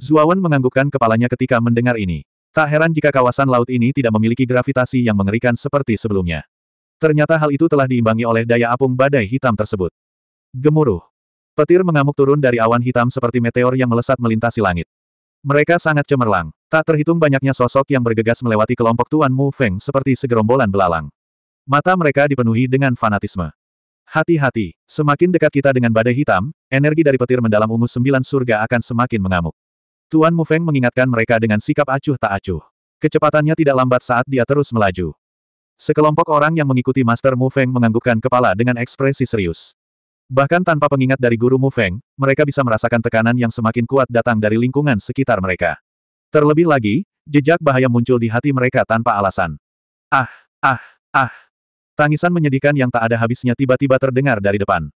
Zuawan menganggukkan kepalanya ketika mendengar ini. Tak heran jika kawasan laut ini tidak memiliki gravitasi yang mengerikan seperti sebelumnya. Ternyata hal itu telah diimbangi oleh daya apung badai hitam tersebut. Gemuruh. Petir mengamuk turun dari awan hitam seperti meteor yang melesat melintasi langit. Mereka sangat cemerlang. Tak terhitung banyaknya sosok yang bergegas melewati kelompok Tuan Mu Feng seperti segerombolan belalang. Mata mereka dipenuhi dengan fanatisme. Hati-hati, semakin dekat kita dengan badai hitam, energi dari petir mendalam ungu sembilan surga akan semakin mengamuk. Tuan Mu Feng mengingatkan mereka dengan sikap acuh tak acuh. Kecepatannya tidak lambat saat dia terus melaju. Sekelompok orang yang mengikuti Master Mu Feng menganggukkan kepala dengan ekspresi serius. Bahkan tanpa pengingat dari guru Mu Feng, mereka bisa merasakan tekanan yang semakin kuat datang dari lingkungan sekitar mereka. Terlebih lagi, jejak bahaya muncul di hati mereka tanpa alasan. Ah, ah, ah. Tangisan menyedihkan yang tak ada habisnya tiba-tiba terdengar dari depan.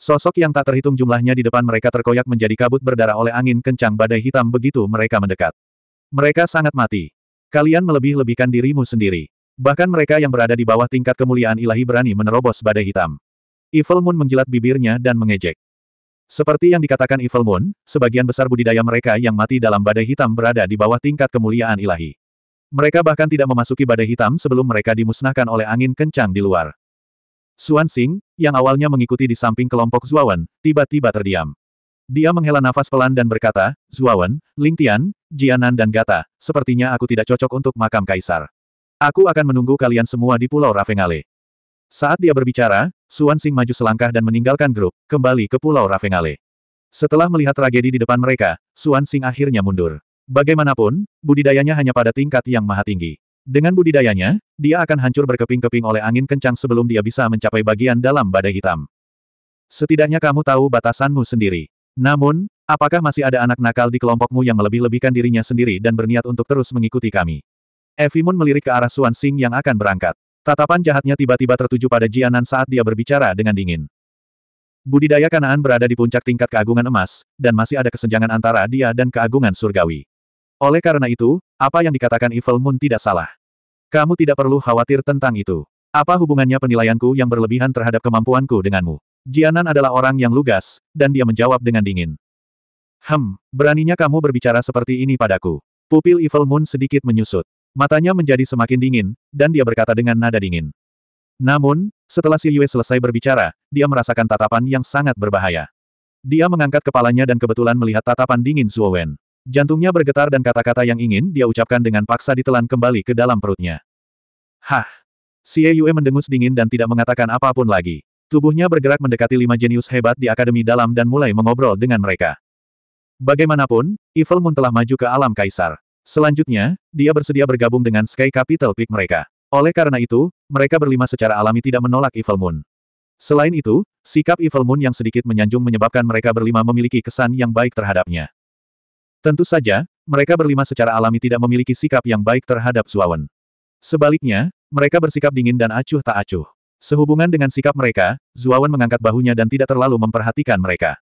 Sosok yang tak terhitung jumlahnya di depan mereka terkoyak menjadi kabut berdarah oleh angin kencang badai hitam begitu mereka mendekat. Mereka sangat mati. Kalian melebih-lebihkan dirimu sendiri. Bahkan mereka yang berada di bawah tingkat kemuliaan ilahi berani menerobos badai hitam. Evil Moon menjilat bibirnya dan mengejek. Seperti yang dikatakan Evil Moon, sebagian besar budidaya mereka yang mati dalam badai hitam berada di bawah tingkat kemuliaan ilahi. Mereka bahkan tidak memasuki badai hitam sebelum mereka dimusnahkan oleh angin kencang di luar. Xuan Xing, yang awalnya mengikuti di samping kelompok Zuawan, tiba-tiba terdiam. Dia menghela nafas pelan dan berkata, Zuawan, Ling Tian, Jianan dan Gata, sepertinya aku tidak cocok untuk makam kaisar. Aku akan menunggu kalian semua di Pulau Ravengale. Saat dia berbicara, Xuan Xing maju selangkah dan meninggalkan grup, kembali ke Pulau Ravengale. Setelah melihat tragedi di depan mereka, Xuan Xing akhirnya mundur. Bagaimanapun, budidayanya hanya pada tingkat yang maha tinggi. Dengan budidayanya, dia akan hancur berkeping-keping oleh angin kencang sebelum dia bisa mencapai bagian dalam badai hitam. Setidaknya kamu tahu batasanmu sendiri. Namun, apakah masih ada anak nakal di kelompokmu yang melebih-lebihkan dirinya sendiri dan berniat untuk terus mengikuti kami? Evimun melirik ke arah Suan Sing yang akan berangkat. Tatapan jahatnya tiba-tiba tertuju pada Jianan saat dia berbicara dengan dingin. Budidaya kanaan berada di puncak tingkat keagungan emas, dan masih ada kesenjangan antara dia dan keagungan surgawi. Oleh karena itu, apa yang dikatakan Evil Moon tidak salah. Kamu tidak perlu khawatir tentang itu. Apa hubungannya penilaianku yang berlebihan terhadap kemampuanku denganmu? Jianan adalah orang yang lugas, dan dia menjawab dengan dingin. Hem, beraninya kamu berbicara seperti ini padaku. Pupil Evil Moon sedikit menyusut. Matanya menjadi semakin dingin, dan dia berkata dengan nada dingin. Namun, setelah si Yue selesai berbicara, dia merasakan tatapan yang sangat berbahaya. Dia mengangkat kepalanya dan kebetulan melihat tatapan dingin Zuo Wen. Jantungnya bergetar dan kata-kata yang ingin dia ucapkan dengan paksa ditelan kembali ke dalam perutnya. Hah! Xie Yue mendengus dingin dan tidak mengatakan apapun lagi. Tubuhnya bergerak mendekati lima jenius hebat di Akademi Dalam dan mulai mengobrol dengan mereka. Bagaimanapun, Evil Moon telah maju ke alam kaisar. Selanjutnya, dia bersedia bergabung dengan Sky Capital Peak mereka. Oleh karena itu, mereka berlima secara alami tidak menolak Evil Moon. Selain itu, sikap Evil Moon yang sedikit menyanjung menyebabkan mereka berlima memiliki kesan yang baik terhadapnya. Tentu saja, mereka berlima secara alami tidak memiliki sikap yang baik terhadap Suawan. Sebaliknya, mereka bersikap dingin dan acuh tak acuh. Sehubungan dengan sikap mereka, Zuawan mengangkat bahunya dan tidak terlalu memperhatikan mereka.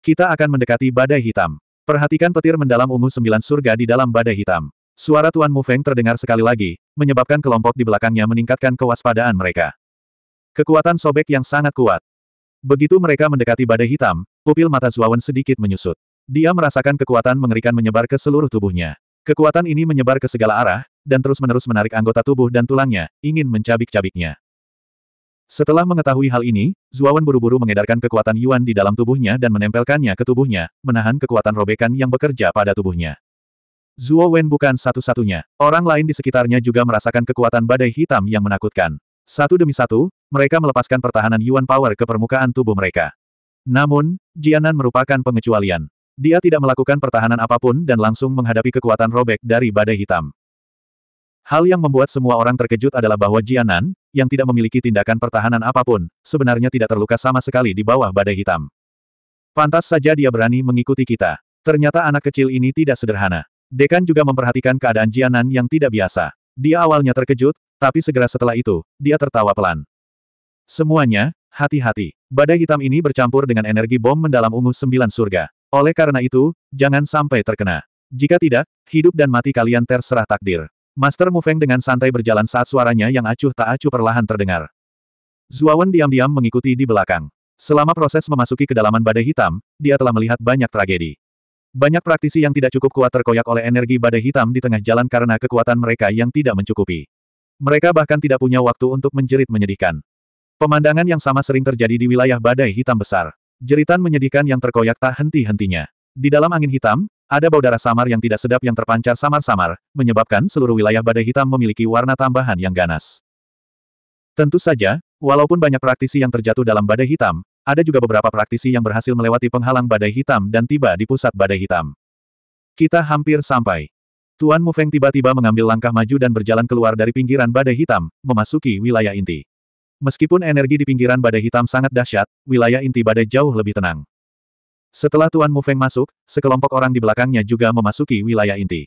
Kita akan mendekati badai hitam. Perhatikan petir mendalam ungu sembilan surga di dalam badai hitam. Suara Tuan Mu Feng terdengar sekali lagi, menyebabkan kelompok di belakangnya meningkatkan kewaspadaan mereka. Kekuatan sobek yang sangat kuat. Begitu mereka mendekati badai hitam, pupil mata Zuawan sedikit menyusut. Dia merasakan kekuatan mengerikan menyebar ke seluruh tubuhnya. Kekuatan ini menyebar ke segala arah, dan terus-menerus menarik anggota tubuh dan tulangnya, ingin mencabik-cabiknya. Setelah mengetahui hal ini, Zuawan buru-buru mengedarkan kekuatan Yuan di dalam tubuhnya dan menempelkannya ke tubuhnya, menahan kekuatan robekan yang bekerja pada tubuhnya. Zuo bukan satu-satunya. Orang lain di sekitarnya juga merasakan kekuatan badai hitam yang menakutkan. Satu demi satu, mereka melepaskan pertahanan Yuan Power ke permukaan tubuh mereka. Namun, Jianan merupakan pengecualian. Dia tidak melakukan pertahanan apapun dan langsung menghadapi kekuatan robek dari badai hitam. Hal yang membuat semua orang terkejut adalah bahwa Jianan, yang tidak memiliki tindakan pertahanan apapun, sebenarnya tidak terluka sama sekali di bawah badai hitam. Pantas saja dia berani mengikuti kita. Ternyata anak kecil ini tidak sederhana. Dekan juga memperhatikan keadaan Jianan yang tidak biasa. Dia awalnya terkejut, tapi segera setelah itu, dia tertawa pelan. Semuanya, hati-hati. Badai hitam ini bercampur dengan energi bom mendalam ungu sembilan surga. Oleh karena itu, jangan sampai terkena. Jika tidak, hidup dan mati kalian terserah takdir. Master Mufeng dengan santai berjalan saat suaranya yang acuh tak acuh perlahan terdengar. Zuawan diam-diam mengikuti di belakang. Selama proses memasuki kedalaman badai hitam, dia telah melihat banyak tragedi. Banyak praktisi yang tidak cukup kuat terkoyak oleh energi badai hitam di tengah jalan karena kekuatan mereka yang tidak mencukupi. Mereka bahkan tidak punya waktu untuk menjerit menyedihkan. Pemandangan yang sama sering terjadi di wilayah badai hitam besar. Jeritan menyedihkan yang terkoyak tak henti-hentinya. Di dalam angin hitam, ada bau darah samar yang tidak sedap yang terpancar samar-samar, menyebabkan seluruh wilayah badai hitam memiliki warna tambahan yang ganas. Tentu saja, walaupun banyak praktisi yang terjatuh dalam badai hitam, ada juga beberapa praktisi yang berhasil melewati penghalang badai hitam dan tiba di pusat badai hitam. Kita hampir sampai. Tuan Mufeng tiba-tiba mengambil langkah maju dan berjalan keluar dari pinggiran badai hitam, memasuki wilayah inti. Meskipun energi di pinggiran badai hitam sangat dahsyat, wilayah inti badai jauh lebih tenang. Setelah Tuan Mu Feng masuk, sekelompok orang di belakangnya juga memasuki wilayah inti.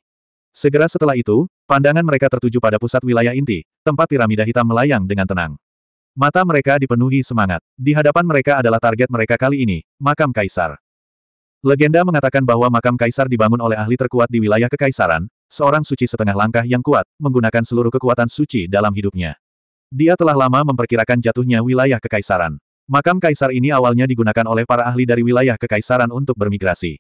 Segera setelah itu, pandangan mereka tertuju pada pusat wilayah inti, tempat piramida hitam melayang dengan tenang. Mata mereka dipenuhi semangat. Di hadapan mereka adalah target mereka kali ini, makam kaisar. Legenda mengatakan bahwa makam kaisar dibangun oleh ahli terkuat di wilayah kekaisaran, seorang suci setengah langkah yang kuat, menggunakan seluruh kekuatan suci dalam hidupnya. Dia telah lama memperkirakan jatuhnya wilayah kekaisaran. Makam kaisar ini awalnya digunakan oleh para ahli dari wilayah kekaisaran untuk bermigrasi.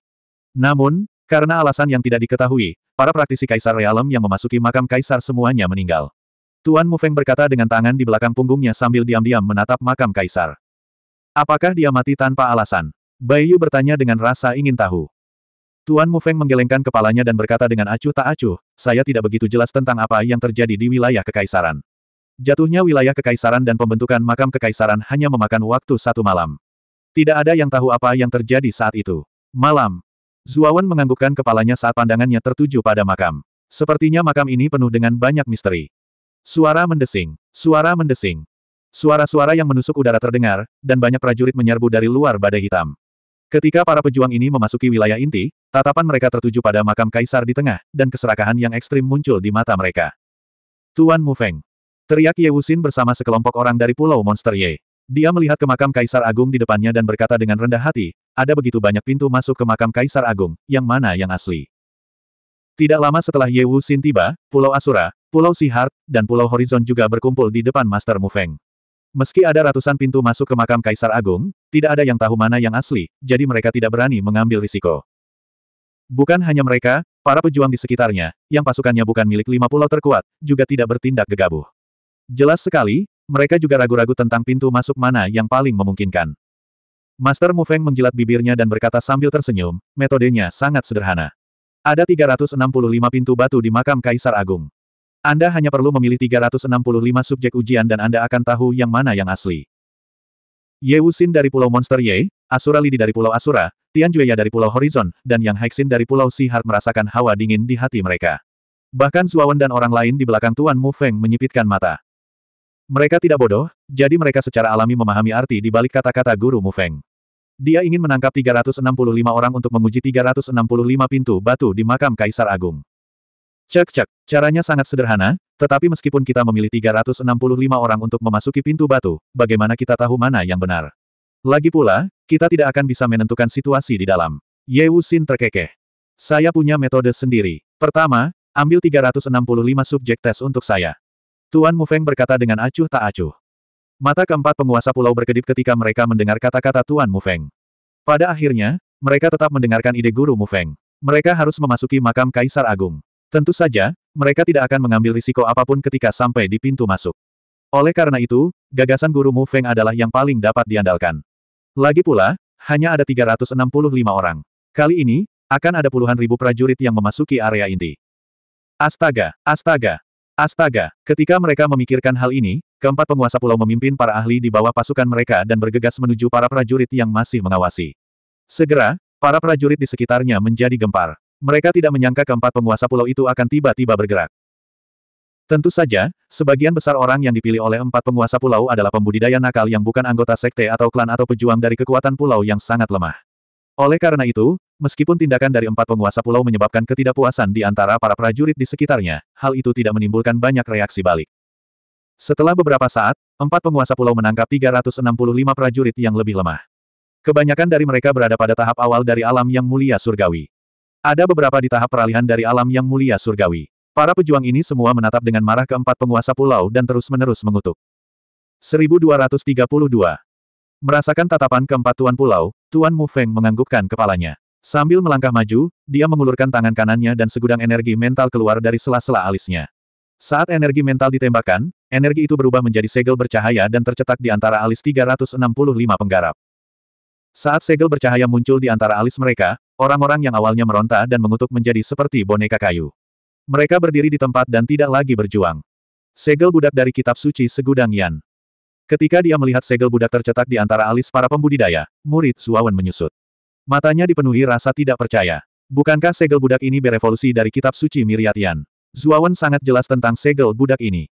Namun, karena alasan yang tidak diketahui, para praktisi kaisar realem yang memasuki makam kaisar semuanya meninggal. Tuan Mufeng berkata dengan tangan di belakang punggungnya sambil diam-diam menatap makam kaisar. Apakah dia mati tanpa alasan? Bai Yu bertanya dengan rasa ingin tahu. Tuan Mufeng menggelengkan kepalanya dan berkata dengan acuh tak acuh, saya tidak begitu jelas tentang apa yang terjadi di wilayah kekaisaran. Jatuhnya wilayah kekaisaran dan pembentukan makam kekaisaran hanya memakan waktu satu malam. Tidak ada yang tahu apa yang terjadi saat itu. Malam. Zuawan menganggukkan kepalanya saat pandangannya tertuju pada makam. Sepertinya makam ini penuh dengan banyak misteri. Suara mendesing. Suara mendesing. Suara-suara yang menusuk udara terdengar, dan banyak prajurit menyerbu dari luar badai hitam. Ketika para pejuang ini memasuki wilayah inti, tatapan mereka tertuju pada makam kaisar di tengah, dan keserakahan yang ekstrim muncul di mata mereka. Tuan Mufeng. Teriak Ye Wuxin bersama sekelompok orang dari Pulau Monster Ye. Dia melihat ke makam Kaisar Agung di depannya dan berkata dengan rendah hati, ada begitu banyak pintu masuk ke makam Kaisar Agung, yang mana yang asli. Tidak lama setelah Ye Wuxin tiba, Pulau Asura, Pulau Sihart, dan Pulau Horizon juga berkumpul di depan Master Mu Feng. Meski ada ratusan pintu masuk ke makam Kaisar Agung, tidak ada yang tahu mana yang asli, jadi mereka tidak berani mengambil risiko. Bukan hanya mereka, para pejuang di sekitarnya, yang pasukannya bukan milik lima pulau terkuat, juga tidak bertindak gegabah. Jelas sekali, mereka juga ragu-ragu tentang pintu masuk mana yang paling memungkinkan. Master Mu Feng menjilat bibirnya dan berkata sambil tersenyum, metodenya sangat sederhana. Ada 365 pintu batu di makam Kaisar Agung. Anda hanya perlu memilih 365 subjek ujian dan Anda akan tahu yang mana yang asli. Ye Wuxin dari Pulau Monster Ye, Asura Lidi dari Pulau Asura, Tian Jueya dari Pulau Horizon, dan Yang Haixin dari Pulau Sihar merasakan hawa dingin di hati mereka. Bahkan Suawan dan orang lain di belakang Tuan Mu Feng menyipitkan mata. Mereka tidak bodoh, jadi mereka secara alami memahami arti di balik kata-kata Guru Mu Feng. Dia ingin menangkap 365 orang untuk menguji 365 pintu batu di makam Kaisar Agung. Cek-cek, caranya sangat sederhana, tetapi meskipun kita memilih 365 orang untuk memasuki pintu batu, bagaimana kita tahu mana yang benar? Lagi pula, kita tidak akan bisa menentukan situasi di dalam. Ye Wu Xin terkekeh. Saya punya metode sendiri. Pertama, ambil 365 subjek tes untuk saya. Tuan Mufeng berkata dengan acuh tak acuh. Mata keempat penguasa pulau berkedip ketika mereka mendengar kata-kata Tuan Mufeng. Pada akhirnya, mereka tetap mendengarkan ide guru Mufeng. Mereka harus memasuki makam Kaisar Agung. Tentu saja, mereka tidak akan mengambil risiko apapun ketika sampai di pintu masuk. Oleh karena itu, gagasan guru Mufeng adalah yang paling dapat diandalkan. Lagi pula, hanya ada 365 orang. Kali ini, akan ada puluhan ribu prajurit yang memasuki area inti. Astaga, astaga, Astaga, ketika mereka memikirkan hal ini, keempat penguasa pulau memimpin para ahli di bawah pasukan mereka dan bergegas menuju para prajurit yang masih mengawasi. Segera, para prajurit di sekitarnya menjadi gempar. Mereka tidak menyangka keempat penguasa pulau itu akan tiba-tiba bergerak. Tentu saja, sebagian besar orang yang dipilih oleh empat penguasa pulau adalah pembudidaya nakal yang bukan anggota sekte atau klan atau pejuang dari kekuatan pulau yang sangat lemah. Oleh karena itu, meskipun tindakan dari empat penguasa pulau menyebabkan ketidakpuasan di antara para prajurit di sekitarnya, hal itu tidak menimbulkan banyak reaksi balik. Setelah beberapa saat, empat penguasa pulau menangkap 365 prajurit yang lebih lemah. Kebanyakan dari mereka berada pada tahap awal dari alam yang mulia surgawi. Ada beberapa di tahap peralihan dari alam yang mulia surgawi. Para pejuang ini semua menatap dengan marah keempat penguasa pulau dan terus-menerus mengutuk. 1232 Merasakan tatapan keempat tuan pulau, Tuan Mu Feng menganggukkan kepalanya. Sambil melangkah maju, dia mengulurkan tangan kanannya dan segudang energi mental keluar dari sela-sela alisnya. Saat energi mental ditembakkan, energi itu berubah menjadi segel bercahaya dan tercetak di antara alis 365 penggarap. Saat segel bercahaya muncul di antara alis mereka, orang-orang yang awalnya meronta dan mengutuk menjadi seperti boneka kayu. Mereka berdiri di tempat dan tidak lagi berjuang. Segel budak dari kitab suci segudang Yan. Ketika dia melihat segel budak tercetak di antara alis para pembudidaya, murid Suawan menyusut. Matanya dipenuhi rasa tidak percaya. Bukankah segel budak ini berevolusi dari kitab suci Miryatian? Zuawan sangat jelas tentang segel budak ini.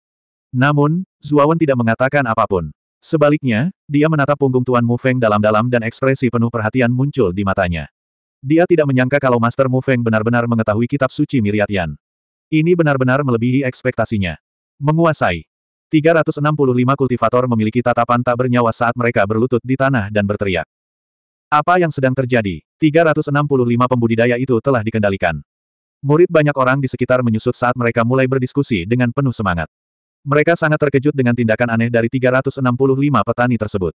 Namun, Zuawan tidak mengatakan apapun. Sebaliknya, dia menatap punggung Tuan Mu Feng dalam-dalam dan ekspresi penuh perhatian muncul di matanya. Dia tidak menyangka kalau Master Mu Feng benar-benar mengetahui kitab suci Miryatian. Ini benar-benar melebihi ekspektasinya. Menguasai. 365 kultivator memiliki tatapan tak bernyawa saat mereka berlutut di tanah dan berteriak. Apa yang sedang terjadi? 365 pembudidaya itu telah dikendalikan. Murid banyak orang di sekitar menyusut saat mereka mulai berdiskusi dengan penuh semangat. Mereka sangat terkejut dengan tindakan aneh dari 365 petani tersebut.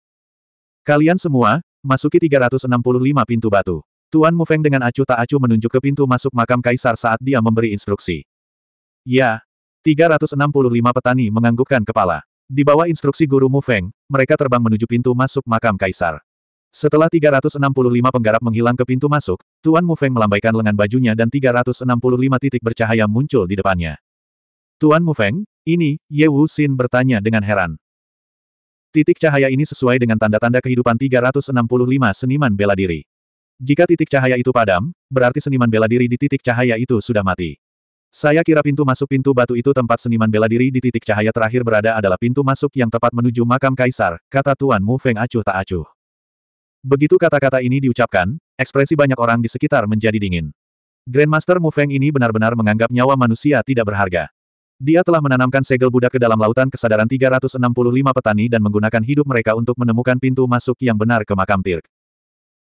Kalian semua, masuki 365 pintu batu. Tuan Mufeng dengan acuh tak acuh menunjuk ke pintu masuk makam kaisar saat dia memberi instruksi. Ya, 365 petani menganggukkan kepala. Di bawah instruksi guru Mu Feng, mereka terbang menuju pintu masuk makam kaisar. Setelah 365 penggarap menghilang ke pintu masuk, Tuan Mu Feng melambaikan lengan bajunya dan 365 titik bercahaya muncul di depannya. Tuan Mu Feng, ini, Ye Wu Xin bertanya dengan heran. Titik cahaya ini sesuai dengan tanda-tanda kehidupan 365 seniman bela diri. Jika titik cahaya itu padam, berarti seniman bela diri di titik cahaya itu sudah mati. Saya kira pintu masuk pintu batu itu tempat seniman bela diri di titik cahaya terakhir berada adalah pintu masuk yang tepat menuju makam kaisar, kata Tuan Mu Feng acuh tak acuh. Begitu kata-kata ini diucapkan, ekspresi banyak orang di sekitar menjadi dingin. Grandmaster Mu Feng ini benar-benar menganggap nyawa manusia tidak berharga. Dia telah menanamkan segel Buddha ke dalam lautan kesadaran 365 petani dan menggunakan hidup mereka untuk menemukan pintu masuk yang benar ke makam Tirk.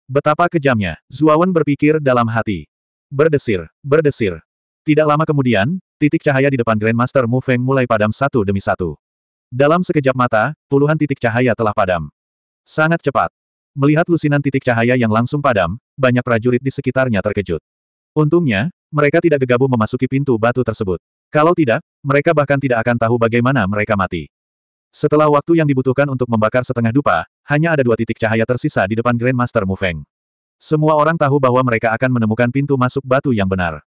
Betapa kejamnya, Zuawan berpikir dalam hati. Berdesir, berdesir, tidak lama kemudian, titik cahaya di depan Grandmaster Mu Feng mulai padam satu demi satu. Dalam sekejap mata, puluhan titik cahaya telah padam. Sangat cepat. Melihat lusinan titik cahaya yang langsung padam, banyak prajurit di sekitarnya terkejut. Untungnya, mereka tidak gegabah memasuki pintu batu tersebut. Kalau tidak, mereka bahkan tidak akan tahu bagaimana mereka mati. Setelah waktu yang dibutuhkan untuk membakar setengah dupa, hanya ada dua titik cahaya tersisa di depan Grandmaster Mu Feng. Semua orang tahu bahwa mereka akan menemukan pintu masuk batu yang benar.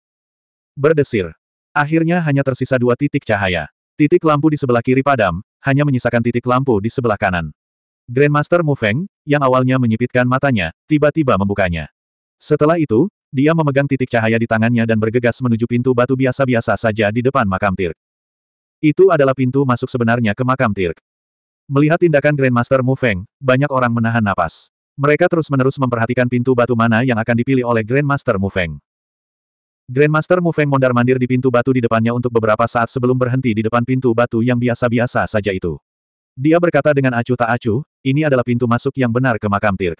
Berdesir. Akhirnya hanya tersisa dua titik cahaya. Titik lampu di sebelah kiri padam, hanya menyisakan titik lampu di sebelah kanan. Grandmaster Mu Feng, yang awalnya menyipitkan matanya, tiba-tiba membukanya. Setelah itu, dia memegang titik cahaya di tangannya dan bergegas menuju pintu batu biasa-biasa saja di depan makam Tirk. Itu adalah pintu masuk sebenarnya ke makam Tirk. Melihat tindakan Grandmaster Mu Feng, banyak orang menahan napas. Mereka terus-menerus memperhatikan pintu batu mana yang akan dipilih oleh Grandmaster Mu Feng. Grandmaster Mu Feng mondar-mandir di pintu batu di depannya untuk beberapa saat sebelum berhenti di depan pintu batu yang biasa-biasa saja itu. Dia berkata dengan acuh tak acuh, ini adalah pintu masuk yang benar ke makam Tirk.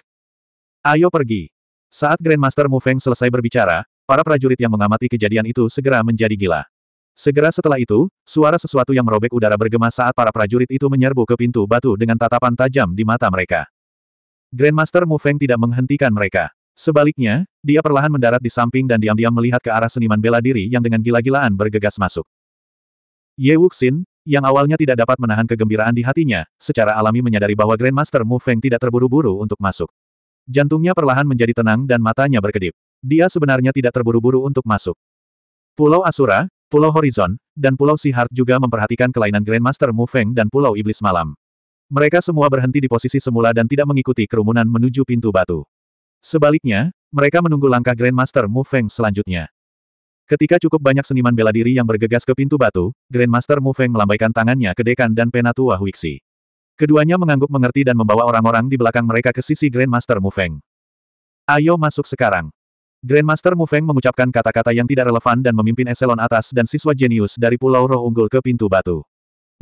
Ayo pergi. Saat Grandmaster Mu Feng selesai berbicara, para prajurit yang mengamati kejadian itu segera menjadi gila. Segera setelah itu, suara sesuatu yang merobek udara bergema saat para prajurit itu menyerbu ke pintu batu dengan tatapan tajam di mata mereka. Grandmaster Mu Feng tidak menghentikan mereka. Sebaliknya, dia perlahan mendarat di samping dan diam-diam melihat ke arah seniman bela diri yang dengan gila-gilaan bergegas masuk. Ye Wuxin, yang awalnya tidak dapat menahan kegembiraan di hatinya, secara alami menyadari bahwa Grandmaster Mu Feng tidak terburu-buru untuk masuk. Jantungnya perlahan menjadi tenang dan matanya berkedip. Dia sebenarnya tidak terburu-buru untuk masuk. Pulau Asura, Pulau Horizon, dan Pulau Sihart juga memperhatikan kelainan Grandmaster Mu Feng dan Pulau Iblis Malam. Mereka semua berhenti di posisi semula dan tidak mengikuti kerumunan menuju pintu batu. Sebaliknya, mereka menunggu langkah Grandmaster Mu Feng selanjutnya. Ketika cukup banyak seniman bela diri yang bergegas ke pintu batu, Grandmaster Mu Feng melambaikan tangannya ke dekan dan penatua Huixi. Keduanya mengangguk mengerti dan membawa orang-orang di belakang mereka ke sisi Grandmaster Mu Feng. Ayo masuk sekarang. Grandmaster Mu Feng mengucapkan kata-kata yang tidak relevan dan memimpin eselon atas dan siswa jenius dari Pulau Roh Unggul ke pintu batu.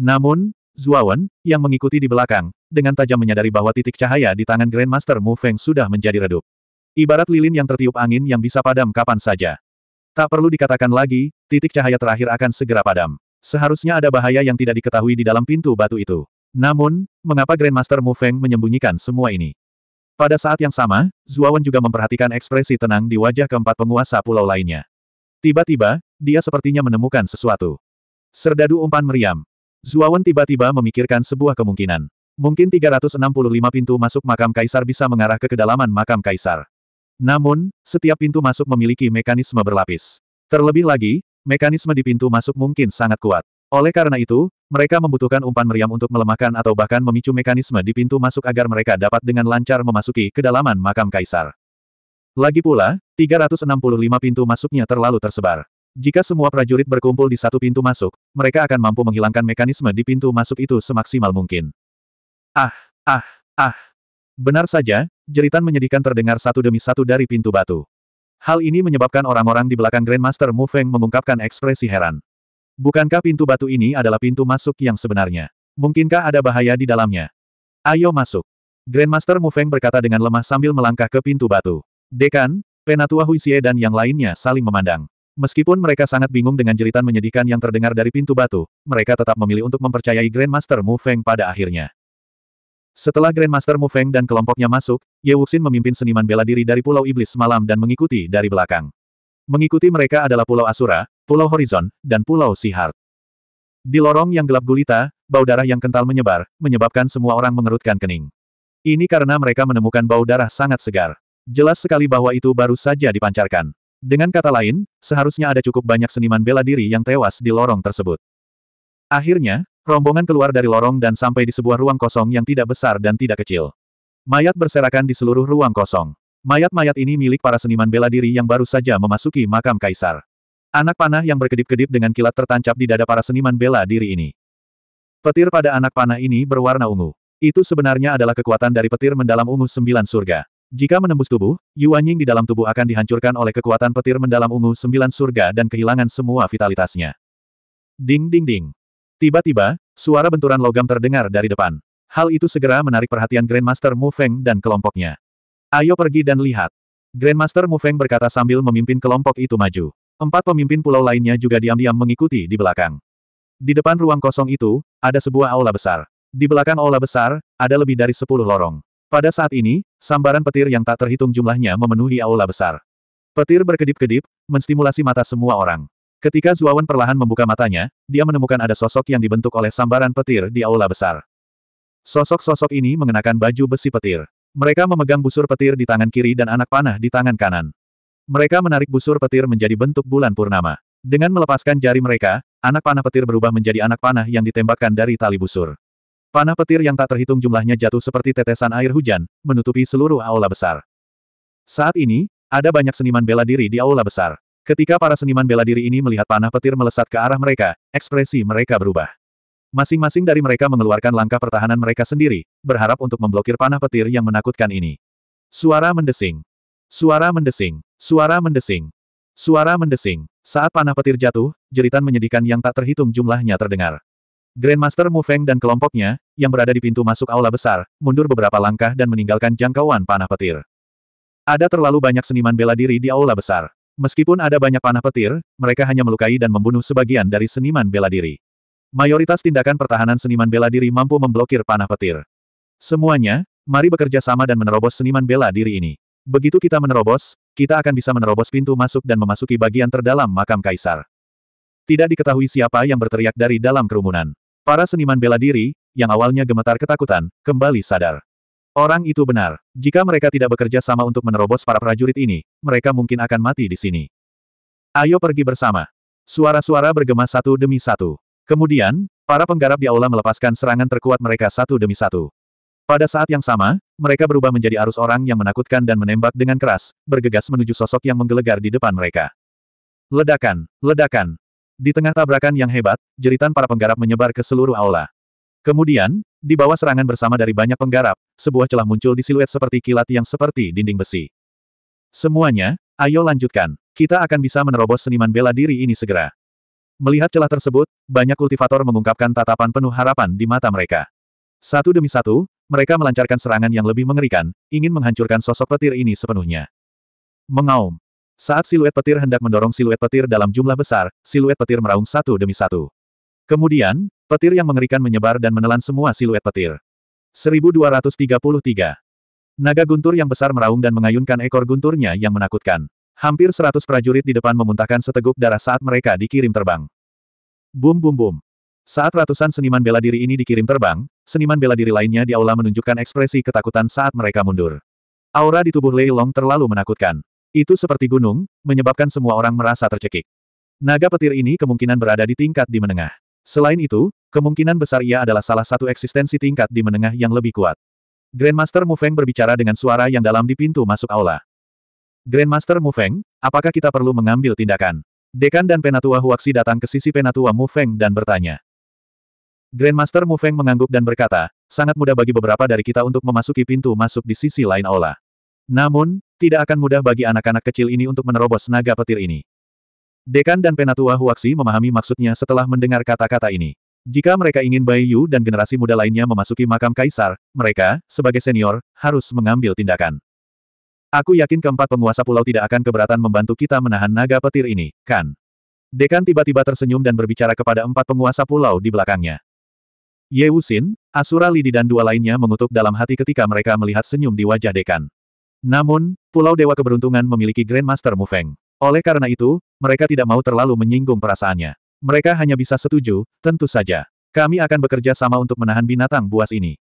Namun, Zuawan, yang mengikuti di belakang, dengan tajam menyadari bahwa titik cahaya di tangan Grandmaster Mu Feng sudah menjadi redup. Ibarat lilin yang tertiup angin yang bisa padam kapan saja. Tak perlu dikatakan lagi, titik cahaya terakhir akan segera padam. Seharusnya ada bahaya yang tidak diketahui di dalam pintu batu itu. Namun, mengapa Grandmaster Mu Feng menyembunyikan semua ini? Pada saat yang sama, Zuawan juga memperhatikan ekspresi tenang di wajah keempat penguasa pulau lainnya. Tiba-tiba, dia sepertinya menemukan sesuatu. Serdadu umpan meriam. Zuawan tiba-tiba memikirkan sebuah kemungkinan. Mungkin 365 pintu masuk makam kaisar bisa mengarah ke kedalaman makam kaisar. Namun, setiap pintu masuk memiliki mekanisme berlapis. Terlebih lagi, mekanisme di pintu masuk mungkin sangat kuat. Oleh karena itu, mereka membutuhkan umpan meriam untuk melemahkan atau bahkan memicu mekanisme di pintu masuk agar mereka dapat dengan lancar memasuki kedalaman makam kaisar. Lagi pula, 365 pintu masuknya terlalu tersebar. Jika semua prajurit berkumpul di satu pintu masuk, mereka akan mampu menghilangkan mekanisme di pintu masuk itu semaksimal mungkin. Ah, ah, ah. Benar saja, jeritan menyedihkan terdengar satu demi satu dari pintu batu. Hal ini menyebabkan orang-orang di belakang Grandmaster Mu Feng mengungkapkan ekspresi heran. Bukankah pintu batu ini adalah pintu masuk yang sebenarnya? Mungkinkah ada bahaya di dalamnya? Ayo masuk. Grandmaster Mu Feng berkata dengan lemah sambil melangkah ke pintu batu. Dekan, Penatua Huisie dan yang lainnya saling memandang. Meskipun mereka sangat bingung dengan jeritan menyedihkan yang terdengar dari pintu batu, mereka tetap memilih untuk mempercayai Grandmaster Mu Feng pada akhirnya. Setelah Grandmaster Mu Feng dan kelompoknya masuk, Ye Wuxin memimpin seniman bela diri dari Pulau Iblis Malam dan mengikuti dari belakang. Mengikuti mereka adalah Pulau Asura, Pulau Horizon, dan Pulau Sihar. Di lorong yang gelap gulita, bau darah yang kental menyebar, menyebabkan semua orang mengerutkan kening. Ini karena mereka menemukan bau darah sangat segar. Jelas sekali bahwa itu baru saja dipancarkan. Dengan kata lain, seharusnya ada cukup banyak seniman bela diri yang tewas di lorong tersebut. Akhirnya, Rombongan keluar dari lorong dan sampai di sebuah ruang kosong yang tidak besar dan tidak kecil. Mayat berserakan di seluruh ruang kosong. Mayat-mayat ini milik para seniman bela diri yang baru saja memasuki makam kaisar. Anak panah yang berkedip-kedip dengan kilat tertancap di dada para seniman bela diri ini. Petir pada anak panah ini berwarna ungu. Itu sebenarnya adalah kekuatan dari petir mendalam ungu sembilan surga. Jika menembus tubuh, Yuanying di dalam tubuh akan dihancurkan oleh kekuatan petir mendalam ungu sembilan surga dan kehilangan semua vitalitasnya. Ding ding ding. Tiba-tiba, suara benturan logam terdengar dari depan. Hal itu segera menarik perhatian Grandmaster Mu Feng dan kelompoknya. Ayo pergi dan lihat. Grandmaster Mu Feng berkata sambil memimpin kelompok itu maju. Empat pemimpin pulau lainnya juga diam-diam mengikuti di belakang. Di depan ruang kosong itu, ada sebuah aula besar. Di belakang aula besar, ada lebih dari sepuluh lorong. Pada saat ini, sambaran petir yang tak terhitung jumlahnya memenuhi aula besar. Petir berkedip-kedip, menstimulasi mata semua orang. Ketika Zuawan perlahan membuka matanya, dia menemukan ada sosok yang dibentuk oleh sambaran petir di aula besar. Sosok-sosok ini mengenakan baju besi petir. Mereka memegang busur petir di tangan kiri dan anak panah di tangan kanan. Mereka menarik busur petir menjadi bentuk bulan purnama. Dengan melepaskan jari mereka, anak panah petir berubah menjadi anak panah yang ditembakkan dari tali busur. Panah petir yang tak terhitung jumlahnya jatuh seperti tetesan air hujan, menutupi seluruh aula besar. Saat ini, ada banyak seniman bela diri di aula besar. Ketika para seniman bela diri ini melihat panah petir melesat ke arah mereka, ekspresi mereka berubah. Masing-masing dari mereka mengeluarkan langkah pertahanan mereka sendiri, berharap untuk memblokir panah petir yang menakutkan ini. Suara mendesing. Suara mendesing. Suara mendesing. Suara mendesing. Saat panah petir jatuh, jeritan menyedihkan yang tak terhitung jumlahnya terdengar. Grandmaster Mu Feng dan kelompoknya, yang berada di pintu masuk aula besar, mundur beberapa langkah dan meninggalkan jangkauan panah petir. Ada terlalu banyak seniman bela diri di aula besar. Meskipun ada banyak panah petir, mereka hanya melukai dan membunuh sebagian dari seniman bela diri. Mayoritas tindakan pertahanan seniman bela diri mampu memblokir panah petir. Semuanya, mari bekerja sama dan menerobos seniman bela diri ini. Begitu kita menerobos, kita akan bisa menerobos pintu masuk dan memasuki bagian terdalam makam kaisar. Tidak diketahui siapa yang berteriak dari dalam kerumunan. Para seniman bela diri, yang awalnya gemetar ketakutan, kembali sadar. Orang itu benar. Jika mereka tidak bekerja sama untuk menerobos para prajurit ini, mereka mungkin akan mati di sini. Ayo pergi bersama. Suara-suara bergema satu demi satu. Kemudian, para penggarap di aula melepaskan serangan terkuat mereka satu demi satu. Pada saat yang sama, mereka berubah menjadi arus orang yang menakutkan dan menembak dengan keras, bergegas menuju sosok yang menggelegar di depan mereka. Ledakan, ledakan. Di tengah tabrakan yang hebat, jeritan para penggarap menyebar ke seluruh aula. Kemudian, di bawah serangan bersama dari banyak penggarap, sebuah celah muncul di siluet seperti kilat yang seperti dinding besi. Semuanya, ayo lanjutkan. Kita akan bisa menerobos seniman bela diri ini segera. Melihat celah tersebut, banyak kultivator mengungkapkan tatapan penuh harapan di mata mereka. Satu demi satu, mereka melancarkan serangan yang lebih mengerikan, ingin menghancurkan sosok petir ini sepenuhnya. Mengaum. Saat siluet petir hendak mendorong siluet petir dalam jumlah besar, siluet petir meraung satu demi satu. Kemudian, petir yang mengerikan menyebar dan menelan semua siluet petir. 1233. Naga guntur yang besar meraung dan mengayunkan ekor gunturnya yang menakutkan. Hampir seratus prajurit di depan memuntahkan seteguk darah saat mereka dikirim terbang. Bum bum bum. Saat ratusan seniman bela diri ini dikirim terbang, seniman bela diri lainnya di aula menunjukkan ekspresi ketakutan saat mereka mundur. Aura di tubuh Lei Long terlalu menakutkan. Itu seperti gunung, menyebabkan semua orang merasa tercekik. Naga petir ini kemungkinan berada di tingkat di menengah. Selain itu, Kemungkinan besar ia adalah salah satu eksistensi tingkat di menengah yang lebih kuat. Grandmaster Mu Feng berbicara dengan suara yang dalam di pintu masuk aula. Grandmaster Mu Feng, apakah kita perlu mengambil tindakan? Dekan dan Penatua Huaxi datang ke sisi Penatua Mu Feng dan bertanya. Grandmaster Mu Feng mengangguk dan berkata, sangat mudah bagi beberapa dari kita untuk memasuki pintu masuk di sisi lain aula. Namun, tidak akan mudah bagi anak-anak kecil ini untuk menerobos naga petir ini. Dekan dan Penatua Huaxi memahami maksudnya setelah mendengar kata-kata ini. Jika mereka ingin Bai Yu dan generasi muda lainnya memasuki makam kaisar, mereka, sebagai senior, harus mengambil tindakan. Aku yakin keempat penguasa pulau tidak akan keberatan membantu kita menahan naga petir ini, kan? Dekan tiba-tiba tersenyum dan berbicara kepada empat penguasa pulau di belakangnya. Ye Wuxin, Asura Lidi dan dua lainnya mengutuk dalam hati ketika mereka melihat senyum di wajah Dekan. Namun, Pulau Dewa Keberuntungan memiliki Grandmaster Mufeng. Oleh karena itu, mereka tidak mau terlalu menyinggung perasaannya. Mereka hanya bisa setuju, tentu saja. Kami akan bekerja sama untuk menahan binatang buas ini.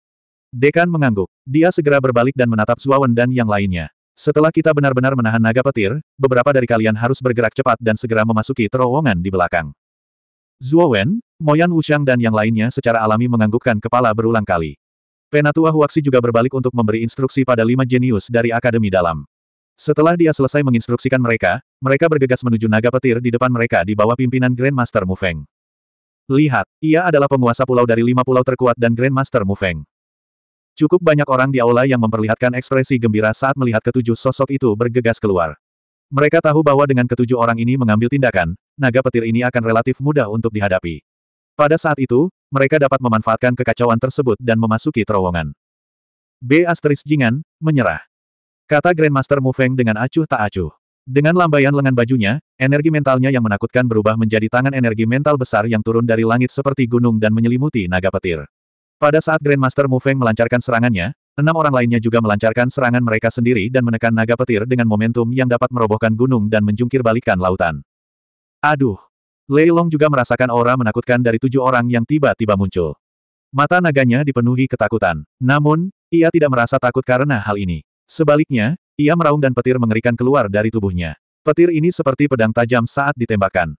Dekan mengangguk. Dia segera berbalik dan menatap Zuawan dan yang lainnya. Setelah kita benar-benar menahan naga petir, beberapa dari kalian harus bergerak cepat dan segera memasuki terowongan di belakang. Zuowen, Moyan Wuxiang dan yang lainnya secara alami menganggukkan kepala berulang kali. Penatua Huaxi juga berbalik untuk memberi instruksi pada lima jenius dari Akademi Dalam. Setelah dia selesai menginstruksikan mereka, mereka bergegas menuju naga petir di depan mereka di bawah pimpinan Grandmaster Mu Feng. Lihat, ia adalah penguasa pulau dari lima pulau terkuat dan Grandmaster Mu Feng. Cukup banyak orang di aula yang memperlihatkan ekspresi gembira saat melihat ketujuh sosok itu bergegas keluar. Mereka tahu bahwa dengan ketujuh orang ini mengambil tindakan, naga petir ini akan relatif mudah untuk dihadapi. Pada saat itu, mereka dapat memanfaatkan kekacauan tersebut dan memasuki terowongan. B. Asteris Jingan, menyerah. Kata Grandmaster Mu Feng dengan acuh tak acuh. Dengan lambaian lengan bajunya, energi mentalnya yang menakutkan berubah menjadi tangan energi mental besar yang turun dari langit seperti gunung dan menyelimuti naga petir. Pada saat Grandmaster Mu Feng melancarkan serangannya, enam orang lainnya juga melancarkan serangan mereka sendiri dan menekan naga petir dengan momentum yang dapat merobohkan gunung dan menjungkir balikan lautan. Aduh! Lei Long juga merasakan aura menakutkan dari tujuh orang yang tiba-tiba muncul. Mata naganya dipenuhi ketakutan. Namun, ia tidak merasa takut karena hal ini. Sebaliknya, ia meraung dan petir mengerikan keluar dari tubuhnya. Petir ini seperti pedang tajam saat ditembakkan.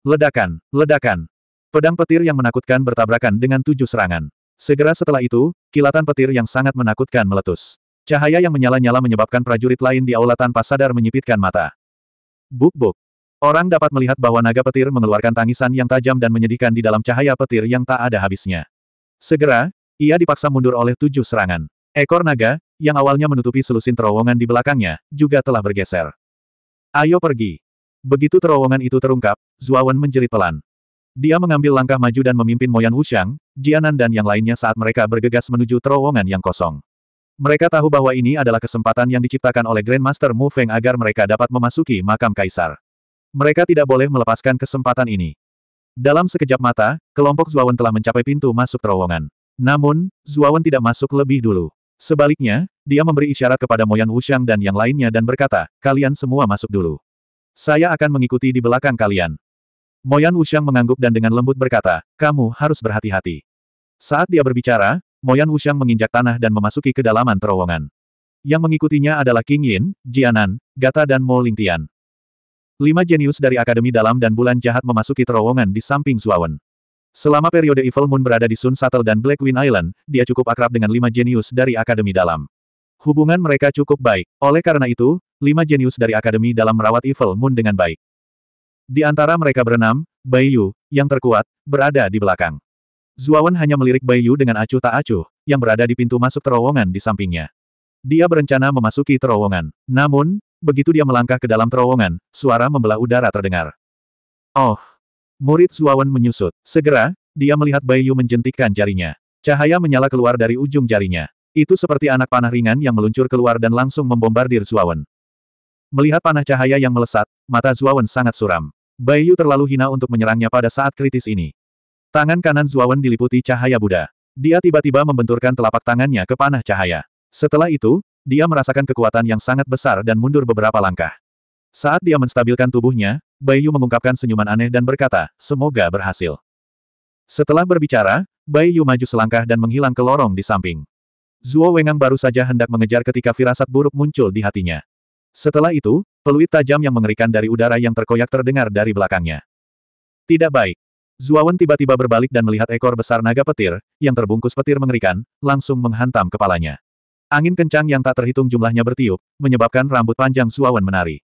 Ledakan, ledakan. Pedang petir yang menakutkan bertabrakan dengan tujuh serangan. Segera setelah itu, kilatan petir yang sangat menakutkan meletus. Cahaya yang menyala-nyala menyebabkan prajurit lain di aula tanpa sadar menyipitkan mata. Buk-buk. Orang dapat melihat bahwa naga petir mengeluarkan tangisan yang tajam dan menyedihkan di dalam cahaya petir yang tak ada habisnya. Segera, ia dipaksa mundur oleh tujuh serangan. Ekor naga, yang awalnya menutupi selusin terowongan di belakangnya, juga telah bergeser. Ayo pergi. Begitu terowongan itu terungkap, Zuawan menjerit pelan. Dia mengambil langkah maju dan memimpin Moyan Wushang, Jianan dan yang lainnya saat mereka bergegas menuju terowongan yang kosong. Mereka tahu bahwa ini adalah kesempatan yang diciptakan oleh Grandmaster Mu Feng agar mereka dapat memasuki makam kaisar. Mereka tidak boleh melepaskan kesempatan ini. Dalam sekejap mata, kelompok Zuawan telah mencapai pintu masuk terowongan. Namun, Zuawan tidak masuk lebih dulu. Sebaliknya, dia memberi isyarat kepada Moyan Wushang dan yang lainnya dan berkata, kalian semua masuk dulu. Saya akan mengikuti di belakang kalian. Moyan Wushang mengangguk dan dengan lembut berkata, kamu harus berhati-hati. Saat dia berbicara, Moyan Wushang menginjak tanah dan memasuki kedalaman terowongan. Yang mengikutinya adalah King Yin, Jianan, Gata dan Mo Lingtian. Lima jenius dari Akademi Dalam dan Bulan Jahat memasuki terowongan di samping Zuawan. Selama periode Evil Moon berada di Sun Sattel dan Black Wind Island, dia cukup akrab dengan lima jenius dari Akademi Dalam. Hubungan mereka cukup baik. Oleh karena itu, lima jenius dari Akademi Dalam merawat Evil Moon dengan baik. Di antara mereka berenam, Bai Yu, yang terkuat, berada di belakang. Zuawan hanya melirik Bai Yu dengan acuh tak acuh, yang berada di pintu masuk terowongan di sampingnya. Dia berencana memasuki terowongan. Namun, begitu dia melangkah ke dalam terowongan, suara membelah udara terdengar. Oh, Murid Zuawan menyusut. Segera, dia melihat Bayu menjentikkan jarinya. Cahaya menyala keluar dari ujung jarinya. Itu seperti anak panah ringan yang meluncur keluar dan langsung membombardir Zuawan. Melihat panah cahaya yang melesat, mata Zuawan sangat suram. Bayu terlalu hina untuk menyerangnya pada saat kritis ini. Tangan kanan Zuawan diliputi cahaya Buddha. Dia tiba-tiba membenturkan telapak tangannya ke panah cahaya. Setelah itu, dia merasakan kekuatan yang sangat besar dan mundur beberapa langkah. Saat dia menstabilkan tubuhnya, Bayu mengungkapkan senyuman aneh dan berkata, semoga berhasil. Setelah berbicara, Bayu maju selangkah dan menghilang ke lorong di samping. Zuo Wengang baru saja hendak mengejar ketika firasat buruk muncul di hatinya. Setelah itu, peluit tajam yang mengerikan dari udara yang terkoyak terdengar dari belakangnya. Tidak baik. Zuawan tiba-tiba berbalik dan melihat ekor besar naga petir, yang terbungkus petir mengerikan, langsung menghantam kepalanya. Angin kencang yang tak terhitung jumlahnya bertiup, menyebabkan rambut panjang Zuawan menari.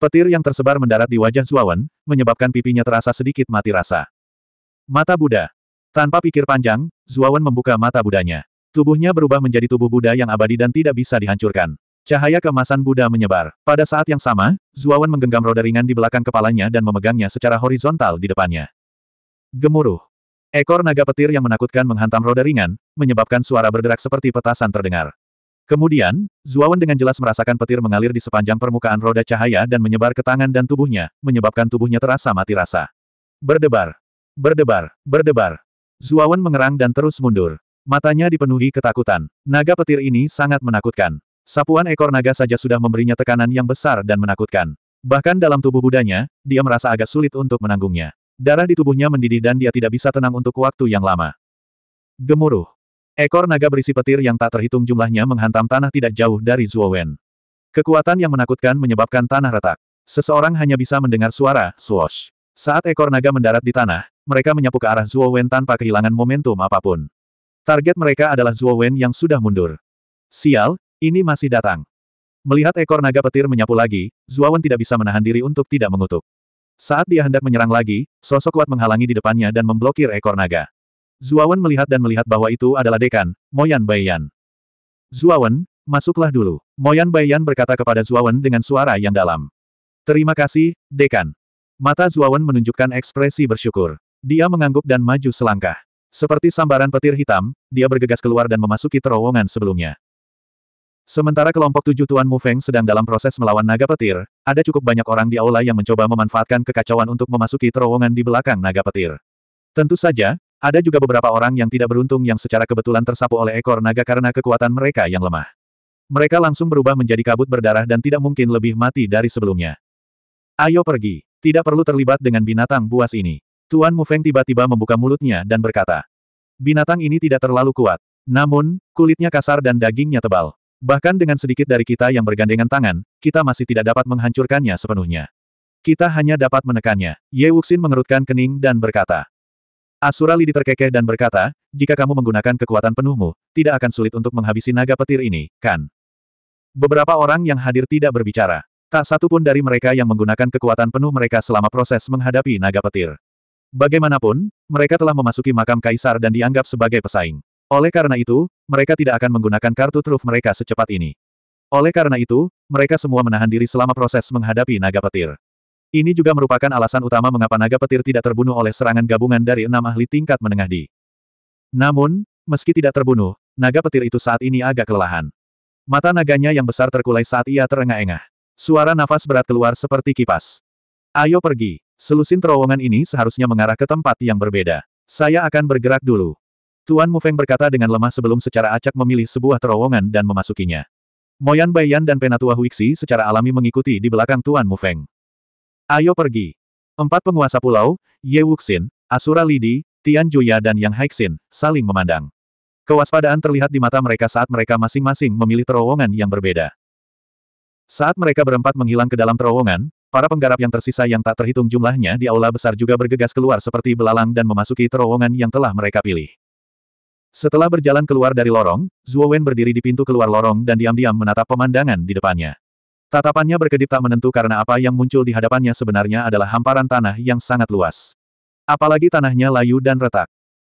Petir yang tersebar mendarat di wajah Zuawan, menyebabkan pipinya terasa sedikit mati rasa. Mata Buddha. Tanpa pikir panjang, Zuawan membuka mata Budanya. Tubuhnya berubah menjadi tubuh Buddha yang abadi dan tidak bisa dihancurkan. Cahaya kemasan Buddha menyebar. Pada saat yang sama, Zuawan menggenggam roda ringan di belakang kepalanya dan memegangnya secara horizontal di depannya. Gemuruh. Ekor naga petir yang menakutkan menghantam roda ringan, menyebabkan suara berderak seperti petasan terdengar. Kemudian, Zuawan dengan jelas merasakan petir mengalir di sepanjang permukaan roda cahaya dan menyebar ke tangan dan tubuhnya, menyebabkan tubuhnya terasa mati rasa. Berdebar. Berdebar. Berdebar. Zuawan mengerang dan terus mundur. Matanya dipenuhi ketakutan. Naga petir ini sangat menakutkan. Sapuan ekor naga saja sudah memberinya tekanan yang besar dan menakutkan. Bahkan dalam tubuh budanya, dia merasa agak sulit untuk menanggungnya. Darah di tubuhnya mendidih dan dia tidak bisa tenang untuk waktu yang lama. Gemuruh. Ekor naga berisi petir yang tak terhitung jumlahnya menghantam tanah tidak jauh dari Zuowen. Kekuatan yang menakutkan menyebabkan tanah retak. Seseorang hanya bisa mendengar suara, swoosh. Saat ekor naga mendarat di tanah, mereka menyapu ke arah Zuowen tanpa kehilangan momentum apapun. Target mereka adalah Zuowen yang sudah mundur. Sial, ini masih datang. Melihat ekor naga petir menyapu lagi, Zuawan tidak bisa menahan diri untuk tidak mengutuk. Saat dia hendak menyerang lagi, sosok kuat menghalangi di depannya dan memblokir ekor naga. Zuawan melihat dan melihat bahwa itu adalah dekan, Moyan Baiyan. Zuawan, masuklah dulu. Moyan Baiyan berkata kepada Zuawan dengan suara yang dalam. Terima kasih, dekan. Mata Zuawan menunjukkan ekspresi bersyukur. Dia mengangguk dan maju selangkah. Seperti sambaran petir hitam, dia bergegas keluar dan memasuki terowongan sebelumnya. Sementara kelompok tujuh Tuan Mu Feng sedang dalam proses melawan naga petir, ada cukup banyak orang di aula yang mencoba memanfaatkan kekacauan untuk memasuki terowongan di belakang naga petir. Tentu saja, ada juga beberapa orang yang tidak beruntung yang secara kebetulan tersapu oleh ekor naga karena kekuatan mereka yang lemah. Mereka langsung berubah menjadi kabut berdarah dan tidak mungkin lebih mati dari sebelumnya. Ayo pergi. Tidak perlu terlibat dengan binatang buas ini. Tuan Mu Feng tiba-tiba membuka mulutnya dan berkata. Binatang ini tidak terlalu kuat. Namun, kulitnya kasar dan dagingnya tebal. Bahkan dengan sedikit dari kita yang bergandengan tangan, kita masih tidak dapat menghancurkannya sepenuhnya. Kita hanya dapat menekannya. Ye Wuxin mengerutkan kening dan berkata. Asura Lidi terkekeh dan berkata, jika kamu menggunakan kekuatan penuhmu, tidak akan sulit untuk menghabisi naga petir ini, kan? Beberapa orang yang hadir tidak berbicara. Tak satu pun dari mereka yang menggunakan kekuatan penuh mereka selama proses menghadapi naga petir. Bagaimanapun, mereka telah memasuki makam kaisar dan dianggap sebagai pesaing. Oleh karena itu, mereka tidak akan menggunakan kartu truf mereka secepat ini. Oleh karena itu, mereka semua menahan diri selama proses menghadapi naga petir. Ini juga merupakan alasan utama mengapa naga petir tidak terbunuh oleh serangan gabungan dari enam ahli tingkat menengah di. Namun, meski tidak terbunuh, naga petir itu saat ini agak kelelahan. Mata naganya yang besar terkulai saat ia terengah-engah. Suara nafas berat keluar seperti kipas. Ayo pergi, selusin terowongan ini seharusnya mengarah ke tempat yang berbeda. Saya akan bergerak dulu. Tuan Mufeng berkata dengan lemah sebelum secara acak memilih sebuah terowongan dan memasukinya. Moyan Baiyan dan Penatua Huixi secara alami mengikuti di belakang Tuan Mufeng. Ayo pergi. Empat penguasa pulau, Ye Wuxin, Asura Lidi, Tian Juya dan Yang Haixin, saling memandang. Kewaspadaan terlihat di mata mereka saat mereka masing-masing memilih terowongan yang berbeda. Saat mereka berempat menghilang ke dalam terowongan, para penggarap yang tersisa yang tak terhitung jumlahnya di aula besar juga bergegas keluar seperti belalang dan memasuki terowongan yang telah mereka pilih. Setelah berjalan keluar dari lorong, Zhuo Wen berdiri di pintu keluar lorong dan diam-diam menatap pemandangan di depannya. Tatapannya berkedip tak menentu karena apa yang muncul di hadapannya sebenarnya adalah hamparan tanah yang sangat luas. Apalagi tanahnya layu dan retak.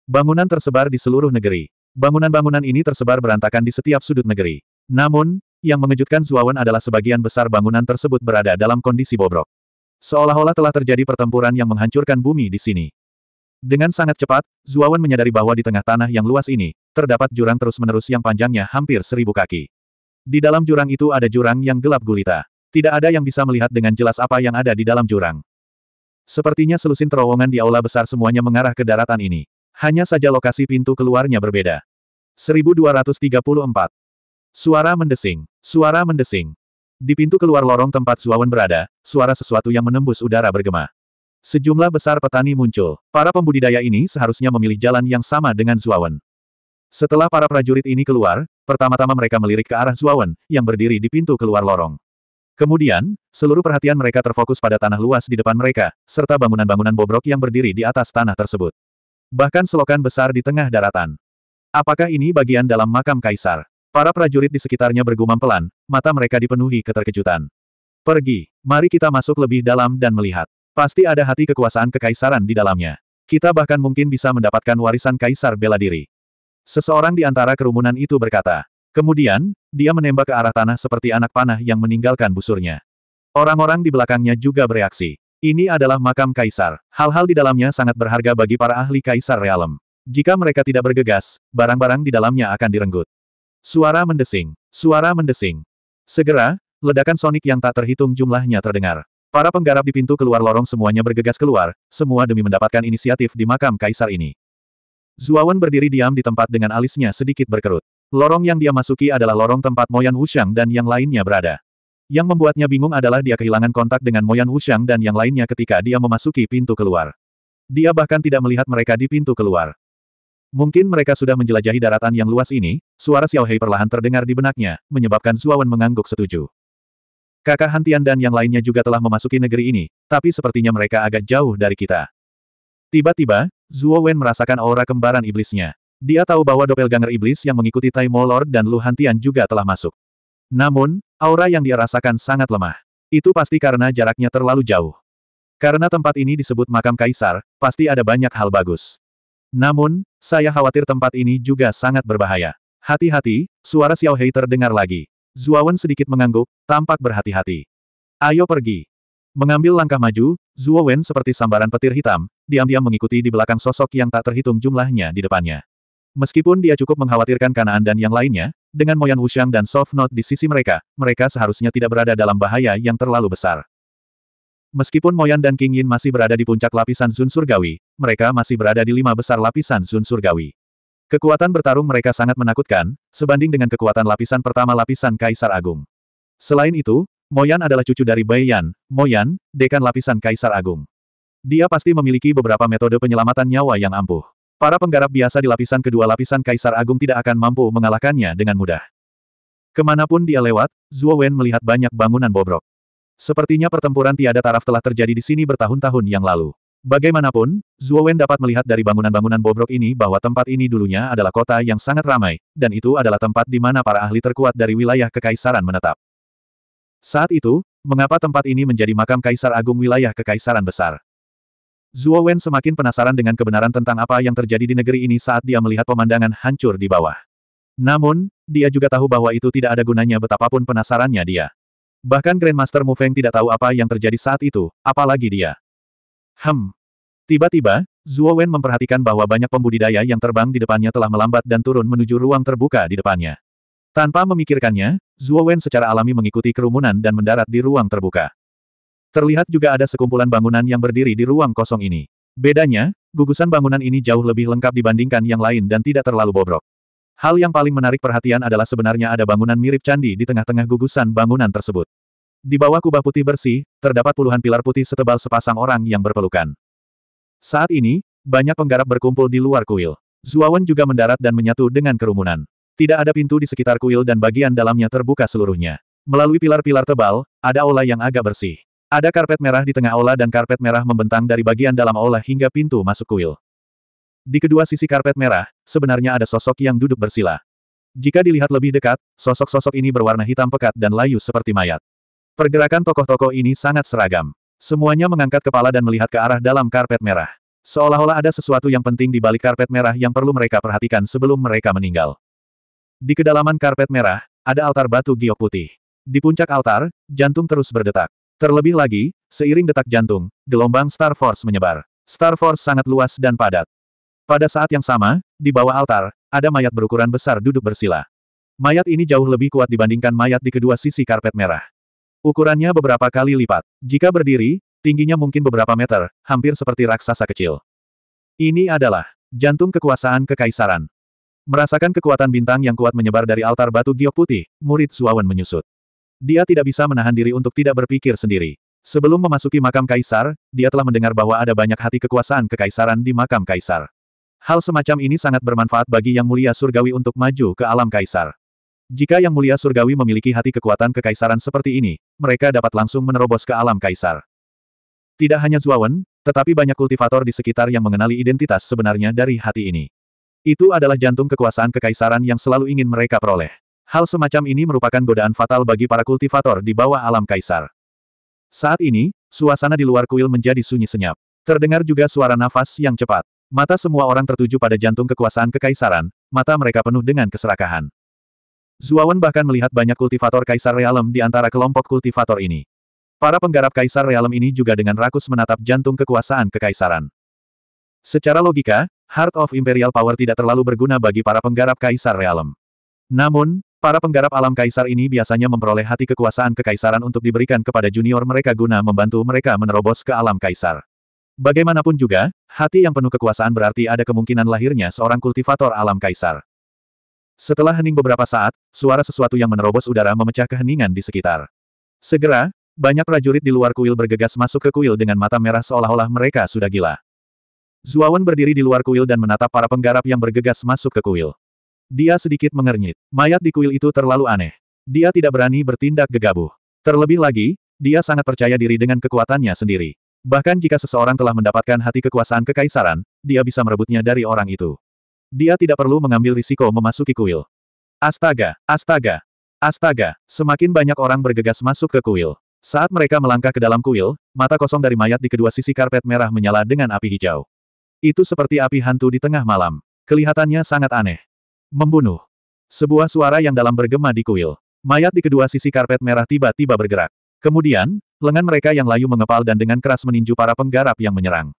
Bangunan tersebar di seluruh negeri. Bangunan-bangunan ini tersebar berantakan di setiap sudut negeri. Namun, yang mengejutkan Zuawan adalah sebagian besar bangunan tersebut berada dalam kondisi bobrok. Seolah-olah telah terjadi pertempuran yang menghancurkan bumi di sini. Dengan sangat cepat, Zuawan menyadari bahwa di tengah tanah yang luas ini, terdapat jurang terus-menerus yang panjangnya hampir seribu kaki. Di dalam jurang itu ada jurang yang gelap gulita. Tidak ada yang bisa melihat dengan jelas apa yang ada di dalam jurang. Sepertinya selusin terowongan di aula besar semuanya mengarah ke daratan ini. Hanya saja lokasi pintu keluarnya berbeda. 1234. Suara mendesing. Suara mendesing. Di pintu keluar lorong tempat Suawan berada, suara sesuatu yang menembus udara bergema. Sejumlah besar petani muncul. Para pembudidaya ini seharusnya memilih jalan yang sama dengan Suawan. Setelah para prajurit ini keluar, pertama-tama mereka melirik ke arah Zuawan, yang berdiri di pintu keluar lorong. Kemudian, seluruh perhatian mereka terfokus pada tanah luas di depan mereka, serta bangunan-bangunan bobrok yang berdiri di atas tanah tersebut. Bahkan selokan besar di tengah daratan. Apakah ini bagian dalam makam kaisar? Para prajurit di sekitarnya bergumam pelan, mata mereka dipenuhi keterkejutan. Pergi, mari kita masuk lebih dalam dan melihat. Pasti ada hati kekuasaan kekaisaran di dalamnya. Kita bahkan mungkin bisa mendapatkan warisan kaisar bela diri. Seseorang di antara kerumunan itu berkata. Kemudian, dia menembak ke arah tanah seperti anak panah yang meninggalkan busurnya. Orang-orang di belakangnya juga bereaksi. Ini adalah makam kaisar. Hal-hal di dalamnya sangat berharga bagi para ahli kaisar realem. Jika mereka tidak bergegas, barang-barang di dalamnya akan direnggut. Suara mendesing. Suara mendesing. Segera, ledakan sonik yang tak terhitung jumlahnya terdengar. Para penggarap di pintu keluar lorong semuanya bergegas keluar, semua demi mendapatkan inisiatif di makam kaisar ini. Zuawan berdiri diam di tempat dengan alisnya sedikit berkerut. Lorong yang dia masuki adalah lorong tempat Moyan Wushang dan yang lainnya berada. Yang membuatnya bingung adalah dia kehilangan kontak dengan Moyan Wushang dan yang lainnya ketika dia memasuki pintu keluar. Dia bahkan tidak melihat mereka di pintu keluar. Mungkin mereka sudah menjelajahi daratan yang luas ini, suara Xiao Hei perlahan terdengar di benaknya, menyebabkan Zuawan mengangguk setuju. Kakak Hantian dan yang lainnya juga telah memasuki negeri ini, tapi sepertinya mereka agak jauh dari kita. Tiba-tiba, Zhuo Wen merasakan aura kembaran iblisnya. Dia tahu bahwa doppelganger iblis yang mengikuti Tai Lord dan Lu Hantian juga telah masuk. Namun, aura yang dia rasakan sangat lemah. Itu pasti karena jaraknya terlalu jauh. Karena tempat ini disebut makam kaisar, pasti ada banyak hal bagus. Namun, saya khawatir tempat ini juga sangat berbahaya. Hati-hati, suara Xiao Hei terdengar lagi. Wen sedikit mengangguk, tampak berhati-hati. Ayo pergi. Mengambil langkah maju, Zuo Wen seperti sambaran petir hitam, diam-diam mengikuti di belakang sosok yang tak terhitung jumlahnya di depannya. Meskipun dia cukup mengkhawatirkan Kanaan dan yang lainnya, dengan Moyan Wuxiang dan Soft Note di sisi mereka, mereka seharusnya tidak berada dalam bahaya yang terlalu besar. Meskipun Moyan dan King Yin masih berada di puncak lapisan Zun Surgawi, mereka masih berada di lima besar lapisan Zun Surgawi. Kekuatan bertarung mereka sangat menakutkan, sebanding dengan kekuatan lapisan pertama lapisan Kaisar Agung. Selain itu, Moyan adalah cucu dari Bai Yan, Moyan, dekan lapisan Kaisar Agung. Dia pasti memiliki beberapa metode penyelamatan nyawa yang ampuh. Para penggarap biasa di lapisan kedua lapisan Kaisar Agung tidak akan mampu mengalahkannya dengan mudah. Kemanapun dia lewat, Zhuo Wen melihat banyak bangunan bobrok. Sepertinya pertempuran tiada taraf telah terjadi di sini bertahun-tahun yang lalu. Bagaimanapun, Zhuo Wen dapat melihat dari bangunan-bangunan bobrok ini bahwa tempat ini dulunya adalah kota yang sangat ramai, dan itu adalah tempat di mana para ahli terkuat dari wilayah kekaisaran menetap. Saat itu, mengapa tempat ini menjadi makam Kaisar Agung wilayah Kekaisaran Besar? Zhuo Wen semakin penasaran dengan kebenaran tentang apa yang terjadi di negeri ini saat dia melihat pemandangan hancur di bawah. Namun, dia juga tahu bahwa itu tidak ada gunanya betapapun penasarannya dia. Bahkan Grandmaster Mu Feng tidak tahu apa yang terjadi saat itu, apalagi dia. Hmm. Tiba-tiba, Zhuo Wen memperhatikan bahwa banyak pembudidaya yang terbang di depannya telah melambat dan turun menuju ruang terbuka di depannya. Tanpa memikirkannya, Zuo Wen secara alami mengikuti kerumunan dan mendarat di ruang terbuka. Terlihat juga ada sekumpulan bangunan yang berdiri di ruang kosong ini. Bedanya, gugusan bangunan ini jauh lebih lengkap dibandingkan yang lain dan tidak terlalu bobrok. Hal yang paling menarik perhatian adalah sebenarnya ada bangunan mirip candi di tengah-tengah gugusan bangunan tersebut. Di bawah kubah putih bersih, terdapat puluhan pilar putih setebal sepasang orang yang berpelukan. Saat ini, banyak penggarap berkumpul di luar kuil. Zuawan juga mendarat dan menyatu dengan kerumunan. Tidak ada pintu di sekitar kuil dan bagian dalamnya terbuka seluruhnya. Melalui pilar-pilar tebal, ada aula yang agak bersih. Ada karpet merah di tengah aula dan karpet merah membentang dari bagian dalam aula hingga pintu masuk kuil. Di kedua sisi karpet merah, sebenarnya ada sosok yang duduk bersila. Jika dilihat lebih dekat, sosok-sosok ini berwarna hitam pekat dan layu seperti mayat. Pergerakan tokoh-tokoh ini sangat seragam. Semuanya mengangkat kepala dan melihat ke arah dalam karpet merah. Seolah-olah ada sesuatu yang penting di balik karpet merah yang perlu mereka perhatikan sebelum mereka meninggal. Di kedalaman karpet merah, ada altar batu giok putih. Di puncak altar, jantung terus berdetak. Terlebih lagi, seiring detak jantung, gelombang Star Force menyebar. Star Force sangat luas dan padat. Pada saat yang sama, di bawah altar, ada mayat berukuran besar duduk bersila. Mayat ini jauh lebih kuat dibandingkan mayat di kedua sisi karpet merah. Ukurannya beberapa kali lipat. Jika berdiri, tingginya mungkin beberapa meter, hampir seperti raksasa kecil. Ini adalah jantung kekuasaan kekaisaran. Merasakan kekuatan bintang yang kuat menyebar dari altar batu giok putih, murid Zuawan menyusut. Dia tidak bisa menahan diri untuk tidak berpikir sendiri. Sebelum memasuki makam kaisar, dia telah mendengar bahwa ada banyak hati kekuasaan kekaisaran di makam kaisar. Hal semacam ini sangat bermanfaat bagi Yang Mulia Surgawi untuk maju ke alam kaisar. Jika Yang Mulia Surgawi memiliki hati kekuatan kekaisaran seperti ini, mereka dapat langsung menerobos ke alam kaisar. Tidak hanya Zuawan, tetapi banyak kultivator di sekitar yang mengenali identitas sebenarnya dari hati ini. Itu adalah jantung kekuasaan kekaisaran yang selalu ingin mereka peroleh. Hal semacam ini merupakan godaan fatal bagi para kultivator di bawah alam kaisar. Saat ini, suasana di luar kuil menjadi sunyi senyap. Terdengar juga suara nafas yang cepat. Mata semua orang tertuju pada jantung kekuasaan kekaisaran, mata mereka penuh dengan keserakahan. Zuawan bahkan melihat banyak kultivator kaisar realem di antara kelompok kultivator ini. Para penggarap kaisar realem ini juga dengan rakus menatap jantung kekuasaan kekaisaran. Secara logika, Heart of Imperial Power tidak terlalu berguna bagi para penggarap Kaisar Realm. Namun, para penggarap alam Kaisar ini biasanya memperoleh hati kekuasaan kekaisaran untuk diberikan kepada junior mereka guna membantu mereka menerobos ke alam Kaisar. Bagaimanapun juga, hati yang penuh kekuasaan berarti ada kemungkinan lahirnya seorang kultivator alam Kaisar. Setelah hening beberapa saat, suara sesuatu yang menerobos udara memecah keheningan di sekitar. Segera, banyak prajurit di luar kuil bergegas masuk ke kuil dengan mata merah seolah-olah mereka sudah gila. Zuawan berdiri di luar kuil dan menatap para penggarap yang bergegas masuk ke kuil. Dia sedikit mengernyit. Mayat di kuil itu terlalu aneh. Dia tidak berani bertindak gegabah. Terlebih lagi, dia sangat percaya diri dengan kekuatannya sendiri. Bahkan jika seseorang telah mendapatkan hati kekuasaan kekaisaran, dia bisa merebutnya dari orang itu. Dia tidak perlu mengambil risiko memasuki kuil. Astaga, astaga, astaga, semakin banyak orang bergegas masuk ke kuil. Saat mereka melangkah ke dalam kuil, mata kosong dari mayat di kedua sisi karpet merah menyala dengan api hijau. Itu seperti api hantu di tengah malam. Kelihatannya sangat aneh. Membunuh. Sebuah suara yang dalam bergema di kuil. Mayat di kedua sisi karpet merah tiba-tiba bergerak. Kemudian, lengan mereka yang layu mengepal dan dengan keras meninju para penggarap yang menyerang.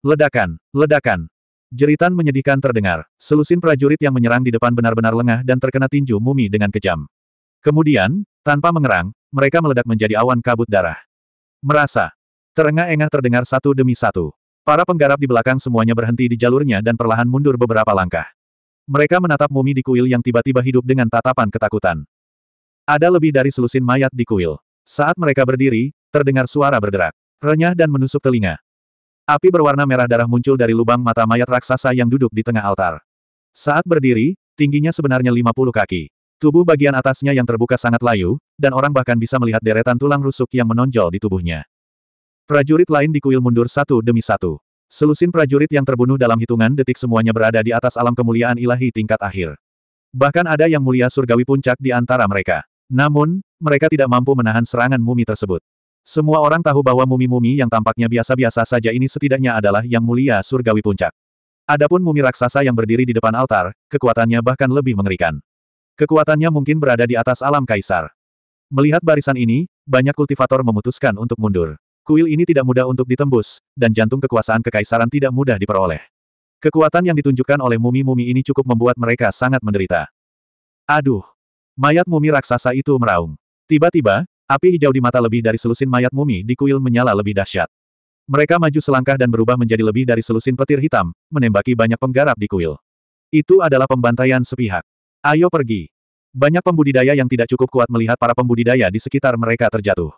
Ledakan, ledakan. Jeritan menyedihkan terdengar. Selusin prajurit yang menyerang di depan benar-benar lengah dan terkena tinju mumi dengan kejam. Kemudian, tanpa mengerang, mereka meledak menjadi awan kabut darah. Merasa. Terengah-engah terdengar satu demi satu. Para penggarap di belakang semuanya berhenti di jalurnya dan perlahan mundur beberapa langkah. Mereka menatap mumi di kuil yang tiba-tiba hidup dengan tatapan ketakutan. Ada lebih dari selusin mayat di kuil. Saat mereka berdiri, terdengar suara berderak, renyah dan menusuk telinga. Api berwarna merah darah muncul dari lubang mata mayat raksasa yang duduk di tengah altar. Saat berdiri, tingginya sebenarnya 50 kaki. Tubuh bagian atasnya yang terbuka sangat layu, dan orang bahkan bisa melihat deretan tulang rusuk yang menonjol di tubuhnya. Prajurit lain di kuil mundur satu demi satu. Selusin prajurit yang terbunuh dalam hitungan detik semuanya berada di atas alam kemuliaan ilahi tingkat akhir. Bahkan ada yang mulia surgawi puncak di antara mereka. Namun, mereka tidak mampu menahan serangan mumi tersebut. Semua orang tahu bahwa mumi-mumi yang tampaknya biasa-biasa saja ini setidaknya adalah yang mulia surgawi puncak. Adapun mumi raksasa yang berdiri di depan altar, kekuatannya bahkan lebih mengerikan. Kekuatannya mungkin berada di atas alam kaisar. Melihat barisan ini, banyak kultivator memutuskan untuk mundur. Kuil ini tidak mudah untuk ditembus, dan jantung kekuasaan kekaisaran tidak mudah diperoleh. Kekuatan yang ditunjukkan oleh mumi-mumi ini cukup membuat mereka sangat menderita. Aduh! Mayat mumi raksasa itu meraung. Tiba-tiba, api hijau di mata lebih dari selusin mayat mumi di kuil menyala lebih dahsyat. Mereka maju selangkah dan berubah menjadi lebih dari selusin petir hitam, menembaki banyak penggarap di kuil. Itu adalah pembantaian sepihak. Ayo pergi. Banyak pembudidaya yang tidak cukup kuat melihat para pembudidaya di sekitar mereka terjatuh.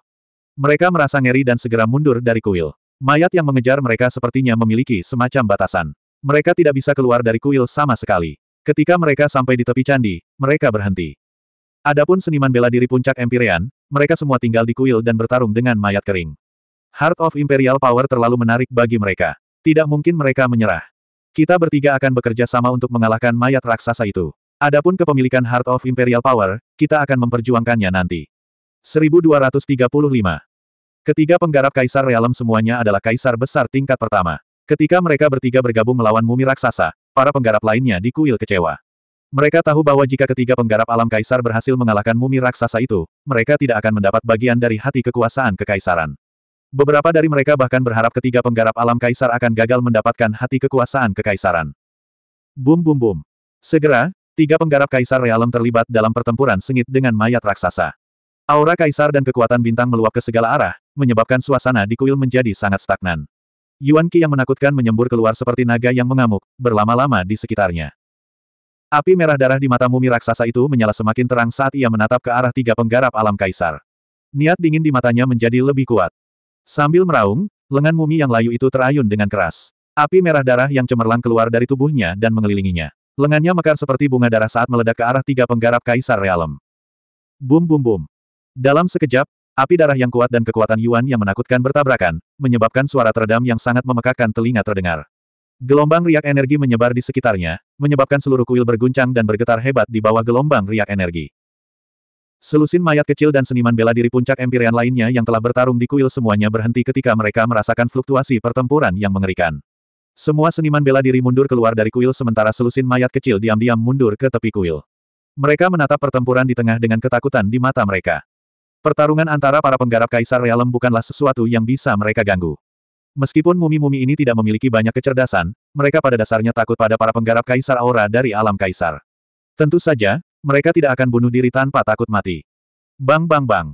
Mereka merasa ngeri dan segera mundur dari kuil. Mayat yang mengejar mereka sepertinya memiliki semacam batasan. Mereka tidak bisa keluar dari kuil sama sekali. Ketika mereka sampai di tepi candi, mereka berhenti. Adapun seniman bela diri puncak Empyrean, mereka semua tinggal di kuil dan bertarung dengan mayat kering. Heart of Imperial Power terlalu menarik bagi mereka. Tidak mungkin mereka menyerah. Kita bertiga akan bekerja sama untuk mengalahkan mayat raksasa itu. Adapun kepemilikan Heart of Imperial Power, kita akan memperjuangkannya nanti. 1235. Ketiga penggarap kaisar realem semuanya adalah kaisar besar tingkat pertama. Ketika mereka bertiga bergabung melawan mumi raksasa, para penggarap lainnya di kuil kecewa. Mereka tahu bahwa jika ketiga penggarap alam kaisar berhasil mengalahkan mumi raksasa itu, mereka tidak akan mendapat bagian dari hati kekuasaan kekaisaran. Beberapa dari mereka bahkan berharap ketiga penggarap alam kaisar akan gagal mendapatkan hati kekuasaan kekaisaran. Bum bum bum. Segera, tiga penggarap kaisar realem terlibat dalam pertempuran sengit dengan mayat raksasa. Aura kaisar dan kekuatan bintang meluap ke segala arah, menyebabkan suasana di kuil menjadi sangat stagnan. Yuan Qi yang menakutkan menyembur keluar seperti naga yang mengamuk, berlama-lama di sekitarnya. Api merah darah di mata mumi raksasa itu menyala semakin terang saat ia menatap ke arah tiga penggarap alam kaisar. Niat dingin di matanya menjadi lebih kuat. Sambil meraung, lengan mumi yang layu itu terayun dengan keras. Api merah darah yang cemerlang keluar dari tubuhnya dan mengelilinginya. Lengannya mekar seperti bunga darah saat meledak ke arah tiga penggarap kaisar realem. Bum bum bum. Dalam sekejap, api darah yang kuat dan kekuatan Yuan yang menakutkan bertabrakan, menyebabkan suara teredam yang sangat memekakkan telinga terdengar. Gelombang riak energi menyebar di sekitarnya, menyebabkan seluruh kuil berguncang dan bergetar hebat di bawah gelombang riak energi. Selusin mayat kecil dan seniman bela diri puncak empirian lainnya yang telah bertarung di kuil semuanya berhenti ketika mereka merasakan fluktuasi pertempuran yang mengerikan. Semua seniman bela diri mundur keluar dari kuil sementara selusin mayat kecil diam-diam mundur ke tepi kuil. Mereka menatap pertempuran di tengah dengan ketakutan di mata mereka. Pertarungan antara para penggarap Kaisar Realem bukanlah sesuatu yang bisa mereka ganggu. Meskipun mumi-mumi ini tidak memiliki banyak kecerdasan, mereka pada dasarnya takut pada para penggarap Kaisar Aura dari alam Kaisar. Tentu saja, mereka tidak akan bunuh diri tanpa takut mati. Bang bang bang.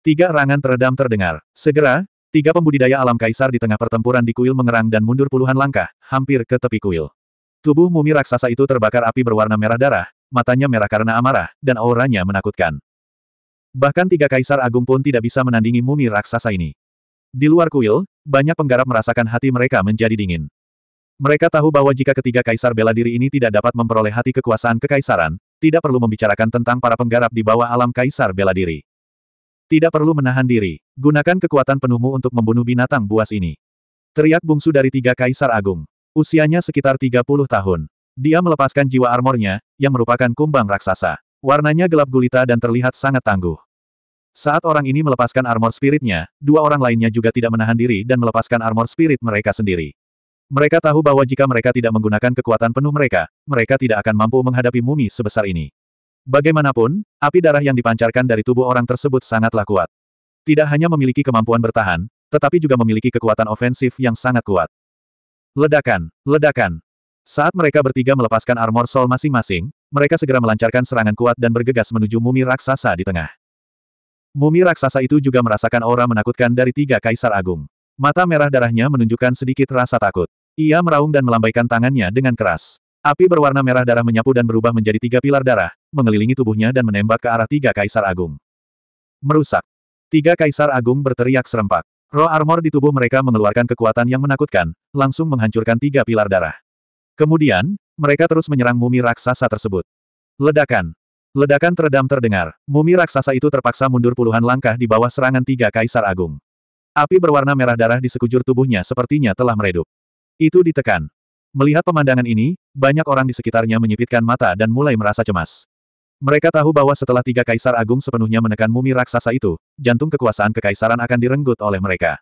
Tiga rangan teredam terdengar. Segera, tiga pembudidaya alam Kaisar di tengah pertempuran di kuil mengerang dan mundur puluhan langkah, hampir ke tepi kuil. Tubuh mumi raksasa itu terbakar api berwarna merah darah, matanya merah karena amarah, dan auranya menakutkan. Bahkan tiga kaisar agung pun tidak bisa menandingi mumi raksasa ini. Di luar kuil, banyak penggarap merasakan hati mereka menjadi dingin. Mereka tahu bahwa jika ketiga kaisar bela diri ini tidak dapat memperoleh hati kekuasaan kekaisaran, tidak perlu membicarakan tentang para penggarap di bawah alam kaisar bela diri. Tidak perlu menahan diri, gunakan kekuatan penuhmu untuk membunuh binatang buas ini. Teriak bungsu dari tiga kaisar agung. Usianya sekitar 30 tahun. Dia melepaskan jiwa armornya, yang merupakan kumbang raksasa. Warnanya gelap gulita dan terlihat sangat tangguh. Saat orang ini melepaskan armor spiritnya, dua orang lainnya juga tidak menahan diri dan melepaskan armor spirit mereka sendiri. Mereka tahu bahwa jika mereka tidak menggunakan kekuatan penuh mereka, mereka tidak akan mampu menghadapi mumi sebesar ini. Bagaimanapun, api darah yang dipancarkan dari tubuh orang tersebut sangatlah kuat. Tidak hanya memiliki kemampuan bertahan, tetapi juga memiliki kekuatan ofensif yang sangat kuat. Ledakan, ledakan. Saat mereka bertiga melepaskan armor soul masing-masing, mereka segera melancarkan serangan kuat dan bergegas menuju mumi raksasa di tengah. Mumi raksasa itu juga merasakan aura menakutkan dari tiga kaisar agung. Mata merah darahnya menunjukkan sedikit rasa takut. Ia meraung dan melambaikan tangannya dengan keras. Api berwarna merah darah menyapu dan berubah menjadi tiga pilar darah, mengelilingi tubuhnya dan menembak ke arah tiga kaisar agung. Merusak. Tiga kaisar agung berteriak serempak. Roh armor di tubuh mereka mengeluarkan kekuatan yang menakutkan, langsung menghancurkan tiga pilar darah. Kemudian, mereka terus menyerang mumi raksasa tersebut. Ledakan. Ledakan teredam terdengar. Mumi raksasa itu terpaksa mundur puluhan langkah di bawah serangan tiga kaisar agung. Api berwarna merah darah di sekujur tubuhnya sepertinya telah meredup. Itu ditekan. Melihat pemandangan ini, banyak orang di sekitarnya menyipitkan mata dan mulai merasa cemas. Mereka tahu bahwa setelah tiga kaisar agung sepenuhnya menekan mumi raksasa itu, jantung kekuasaan kekaisaran akan direnggut oleh mereka.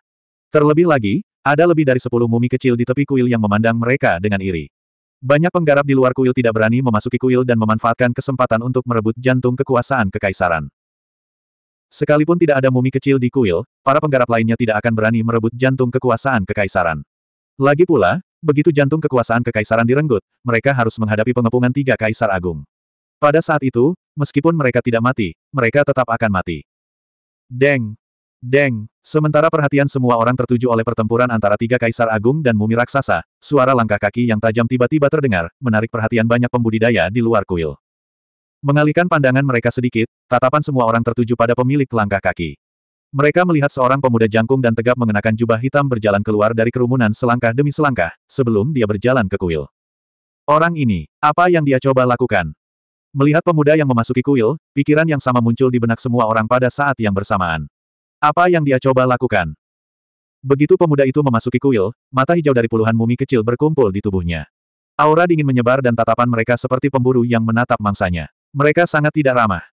Terlebih lagi, ada lebih dari sepuluh mumi kecil di tepi kuil yang memandang mereka dengan iri. Banyak penggarap di luar kuil tidak berani memasuki kuil dan memanfaatkan kesempatan untuk merebut jantung kekuasaan kekaisaran. Sekalipun tidak ada mumi kecil di kuil, para penggarap lainnya tidak akan berani merebut jantung kekuasaan kekaisaran. Lagi pula, begitu jantung kekuasaan kekaisaran direnggut, mereka harus menghadapi pengepungan tiga kaisar agung. Pada saat itu, meskipun mereka tidak mati, mereka tetap akan mati. Deng! Deng, sementara perhatian semua orang tertuju oleh pertempuran antara tiga kaisar agung dan mumi raksasa, suara langkah kaki yang tajam tiba-tiba terdengar, menarik perhatian banyak pembudidaya di luar kuil. Mengalihkan pandangan mereka sedikit, tatapan semua orang tertuju pada pemilik langkah kaki. Mereka melihat seorang pemuda jangkung dan tegap mengenakan jubah hitam berjalan keluar dari kerumunan selangkah demi selangkah, sebelum dia berjalan ke kuil. Orang ini, apa yang dia coba lakukan? Melihat pemuda yang memasuki kuil, pikiran yang sama muncul di benak semua orang pada saat yang bersamaan. Apa yang dia coba lakukan? Begitu pemuda itu memasuki kuil, mata hijau dari puluhan mumi kecil berkumpul di tubuhnya. Aura dingin menyebar dan tatapan mereka seperti pemburu yang menatap mangsanya. Mereka sangat tidak ramah.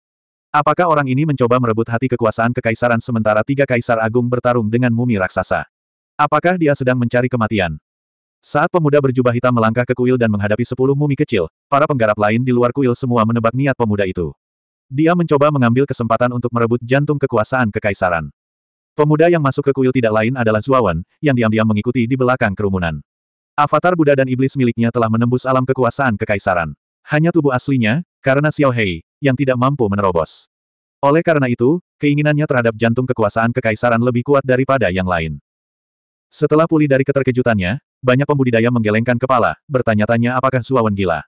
Apakah orang ini mencoba merebut hati kekuasaan kekaisaran sementara tiga kaisar agung bertarung dengan mumi raksasa? Apakah dia sedang mencari kematian? Saat pemuda berjubah hitam melangkah ke kuil dan menghadapi sepuluh mumi kecil, para penggarap lain di luar kuil semua menebak niat pemuda itu. Dia mencoba mengambil kesempatan untuk merebut jantung kekuasaan kekaisaran. Pemuda yang masuk ke kuil tidak lain adalah Zuawan, yang diam-diam mengikuti di belakang kerumunan. Avatar Buddha dan iblis miliknya telah menembus alam kekuasaan kekaisaran. Hanya tubuh aslinya, karena Xiao Hei, yang tidak mampu menerobos. Oleh karena itu, keinginannya terhadap jantung kekuasaan kekaisaran lebih kuat daripada yang lain. Setelah pulih dari keterkejutannya, banyak pembudidaya menggelengkan kepala, bertanya-tanya apakah Zuawan gila.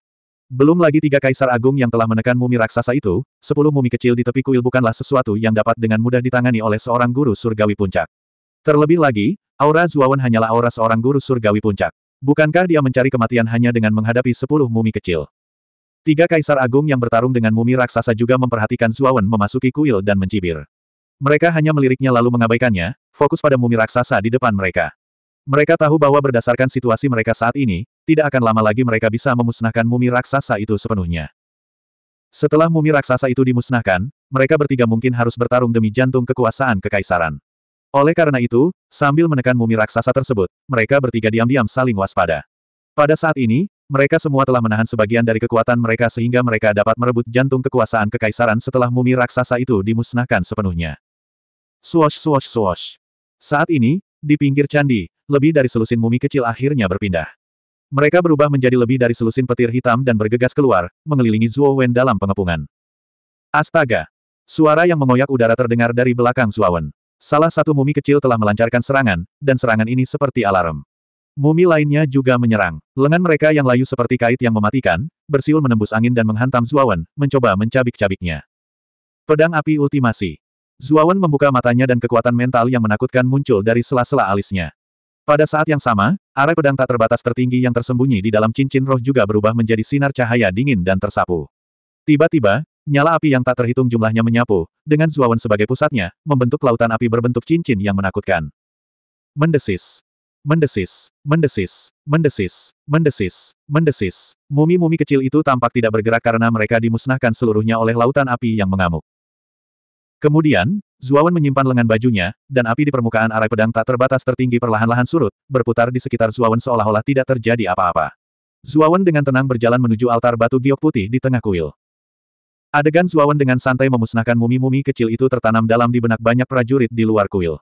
Belum lagi tiga kaisar agung yang telah menekan mumi raksasa itu, sepuluh mumi kecil di tepi kuil bukanlah sesuatu yang dapat dengan mudah ditangani oleh seorang guru surgawi puncak. Terlebih lagi, aura Zuawan hanyalah aura seorang guru surgawi puncak. Bukankah dia mencari kematian hanya dengan menghadapi sepuluh mumi kecil? Tiga kaisar agung yang bertarung dengan mumi raksasa juga memperhatikan Zuawan memasuki kuil dan mencibir. Mereka hanya meliriknya lalu mengabaikannya, fokus pada mumi raksasa di depan mereka. Mereka tahu bahwa berdasarkan situasi mereka saat ini, tidak akan lama lagi mereka bisa memusnahkan mumi raksasa itu sepenuhnya. Setelah mumi raksasa itu dimusnahkan, mereka bertiga mungkin harus bertarung demi jantung kekuasaan kekaisaran. Oleh karena itu, sambil menekan mumi raksasa tersebut, mereka bertiga diam-diam saling waspada. Pada saat ini, mereka semua telah menahan sebagian dari kekuatan mereka sehingga mereka dapat merebut jantung kekuasaan kekaisaran setelah mumi raksasa itu dimusnahkan sepenuhnya. Swash swash swash. Saat ini, di pinggir candi, lebih dari selusin mumi kecil akhirnya berpindah. Mereka berubah menjadi lebih dari selusin petir hitam dan bergegas keluar, mengelilingi Zhuo Wen dalam pengepungan. Astaga! Suara yang mengoyak udara terdengar dari belakang Zhuo Wen. Salah satu mumi kecil telah melancarkan serangan, dan serangan ini seperti alarm. Mumi lainnya juga menyerang. Lengan mereka yang layu seperti kait yang mematikan, bersiul menembus angin dan menghantam Zhuo Wen, mencoba mencabik-cabiknya. Pedang api ultimasi. Wen membuka matanya dan kekuatan mental yang menakutkan muncul dari sela-sela alisnya. Pada saat yang sama, arai pedang tak terbatas tertinggi yang tersembunyi di dalam cincin roh juga berubah menjadi sinar cahaya dingin dan tersapu. Tiba-tiba, nyala api yang tak terhitung jumlahnya menyapu, dengan Zuawan sebagai pusatnya, membentuk lautan api berbentuk cincin yang menakutkan. Mendesis. Mendesis, mendesis, mendesis, mendesis, mendesis. Mumi-mumi kecil itu tampak tidak bergerak karena mereka dimusnahkan seluruhnya oleh lautan api yang mengamuk. Kemudian, Zuawan menyimpan lengan bajunya, dan api di permukaan arai pedang tak terbatas tertinggi perlahan-lahan surut, berputar di sekitar Zuawan seolah-olah tidak terjadi apa-apa. Zuawan dengan tenang berjalan menuju altar batu giok putih di tengah kuil. Adegan Zuawan dengan santai memusnahkan mumi-mumi kecil itu tertanam dalam di benak banyak prajurit di luar kuil.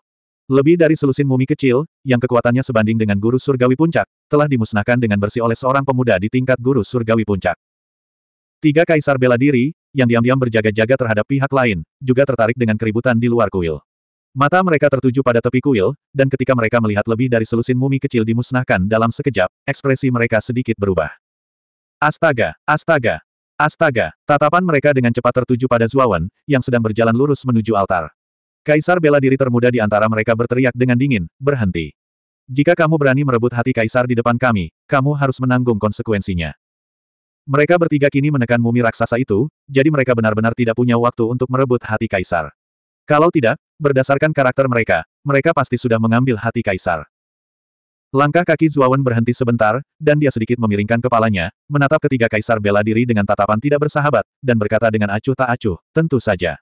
Lebih dari selusin mumi kecil, yang kekuatannya sebanding dengan guru surgawi puncak, telah dimusnahkan dengan bersih oleh seorang pemuda di tingkat guru surgawi puncak. Tiga kaisar bela diri, yang diam-diam berjaga-jaga terhadap pihak lain, juga tertarik dengan keributan di luar kuil. Mata mereka tertuju pada tepi kuil, dan ketika mereka melihat lebih dari selusin mumi kecil dimusnahkan dalam sekejap, ekspresi mereka sedikit berubah. Astaga, astaga, astaga, tatapan mereka dengan cepat tertuju pada Zuawan, yang sedang berjalan lurus menuju altar. Kaisar bela diri termuda di antara mereka berteriak dengan dingin, berhenti. Jika kamu berani merebut hati Kaisar di depan kami, kamu harus menanggung konsekuensinya. Mereka bertiga kini menekan mumi raksasa itu, jadi mereka benar-benar tidak punya waktu untuk merebut hati kaisar. Kalau tidak, berdasarkan karakter mereka, mereka pasti sudah mengambil hati kaisar. Langkah kaki Zuawan berhenti sebentar, dan dia sedikit memiringkan kepalanya, menatap ketiga kaisar bela diri dengan tatapan tidak bersahabat, dan berkata dengan acuh tak acuh, tentu saja.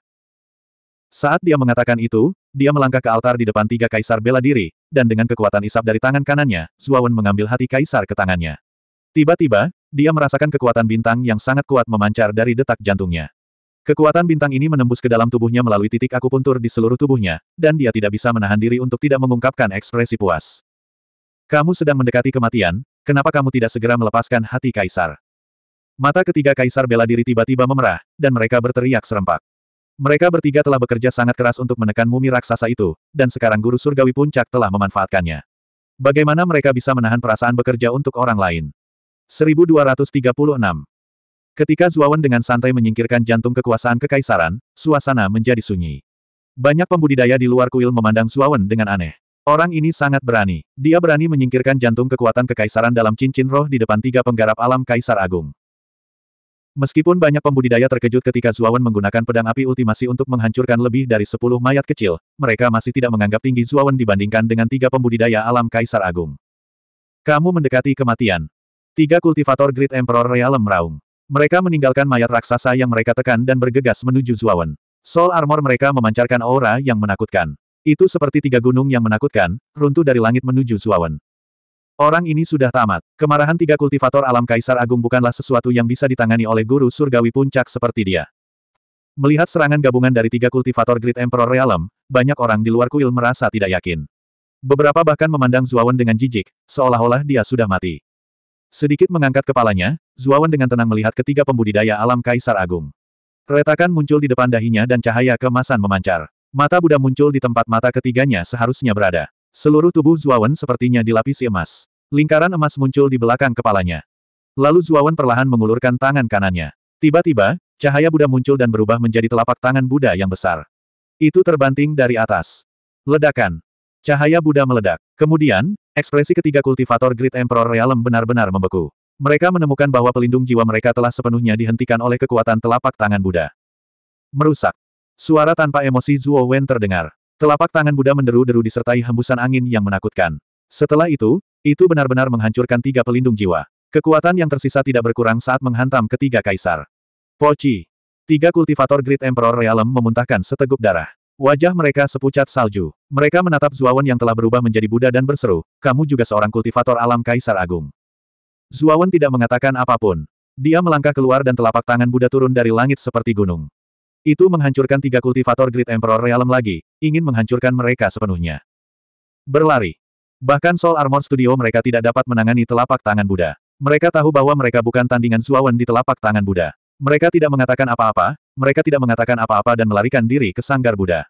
Saat dia mengatakan itu, dia melangkah ke altar di depan tiga kaisar bela diri, dan dengan kekuatan isap dari tangan kanannya, Zuawan mengambil hati kaisar ke tangannya. Tiba-tiba, dia merasakan kekuatan bintang yang sangat kuat memancar dari detak jantungnya. Kekuatan bintang ini menembus ke dalam tubuhnya melalui titik akupuntur di seluruh tubuhnya, dan dia tidak bisa menahan diri untuk tidak mengungkapkan ekspresi puas. Kamu sedang mendekati kematian, kenapa kamu tidak segera melepaskan hati Kaisar? Mata ketiga Kaisar bela diri tiba-tiba memerah, dan mereka berteriak serempak. Mereka bertiga telah bekerja sangat keras untuk menekan mumi raksasa itu, dan sekarang Guru Surgawi Puncak telah memanfaatkannya. Bagaimana mereka bisa menahan perasaan bekerja untuk orang lain? 1236. Ketika Zuawan dengan santai menyingkirkan jantung kekuasaan kekaisaran, suasana menjadi sunyi. Banyak pembudidaya di luar kuil memandang Zuawan dengan aneh. Orang ini sangat berani. Dia berani menyingkirkan jantung kekuatan kekaisaran dalam cincin roh di depan tiga penggarap alam kaisar agung. Meskipun banyak pembudidaya terkejut ketika Zuawan menggunakan pedang api ultimasi untuk menghancurkan lebih dari sepuluh mayat kecil, mereka masih tidak menganggap tinggi Zuawan dibandingkan dengan tiga pembudidaya alam kaisar agung. Kamu mendekati kematian, Tiga kultivator Great Emperor Realm meraung. Mereka meninggalkan mayat raksasa yang mereka tekan dan bergegas menuju Zuawan. Soul armor mereka memancarkan aura yang menakutkan. Itu seperti tiga gunung yang menakutkan, runtuh dari langit menuju Zuawan. Orang ini sudah tamat. Kemarahan tiga kultivator alam Kaisar Agung bukanlah sesuatu yang bisa ditangani oleh guru surgawi puncak seperti dia. Melihat serangan gabungan dari tiga kultivator Great Emperor Realm, banyak orang di luar kuil merasa tidak yakin. Beberapa bahkan memandang Zuawan dengan jijik, seolah-olah dia sudah mati. Sedikit mengangkat kepalanya, Zuawan dengan tenang melihat ketiga pembudidaya alam Kaisar Agung. Retakan muncul di depan dahinya dan cahaya kemasan memancar. Mata Buddha muncul di tempat mata ketiganya seharusnya berada. Seluruh tubuh Zuawan sepertinya dilapisi emas. Lingkaran emas muncul di belakang kepalanya. Lalu Zuawan perlahan mengulurkan tangan kanannya. Tiba-tiba, cahaya Buddha muncul dan berubah menjadi telapak tangan Buddha yang besar. Itu terbanting dari atas. Ledakan. Cahaya Buddha meledak. Kemudian, Ekspresi ketiga kultivator Great Emperor Realm benar-benar membeku. Mereka menemukan bahwa pelindung jiwa mereka telah sepenuhnya dihentikan oleh kekuatan telapak tangan Buddha. Merusak. Suara tanpa emosi Zuo Wen terdengar. Telapak tangan Buddha menderu-deru disertai hembusan angin yang menakutkan. Setelah itu, itu benar-benar menghancurkan tiga pelindung jiwa. Kekuatan yang tersisa tidak berkurang saat menghantam ketiga kaisar. Pochi. Tiga kultivator Great Emperor Realm memuntahkan seteguk darah. Wajah mereka sepucat salju. Mereka menatap Zuawan yang telah berubah menjadi Buddha dan berseru, kamu juga seorang kultivator alam Kaisar Agung. Zuawan tidak mengatakan apapun. Dia melangkah keluar dan telapak tangan Buddha turun dari langit seperti gunung. Itu menghancurkan tiga kultivator Great Emperor Realm lagi, ingin menghancurkan mereka sepenuhnya. Berlari. Bahkan Soul Armor Studio mereka tidak dapat menangani telapak tangan Buddha. Mereka tahu bahwa mereka bukan tandingan Zuawan di telapak tangan Buddha. Mereka tidak mengatakan apa-apa, mereka tidak mengatakan apa-apa dan melarikan diri ke sanggar Buddha.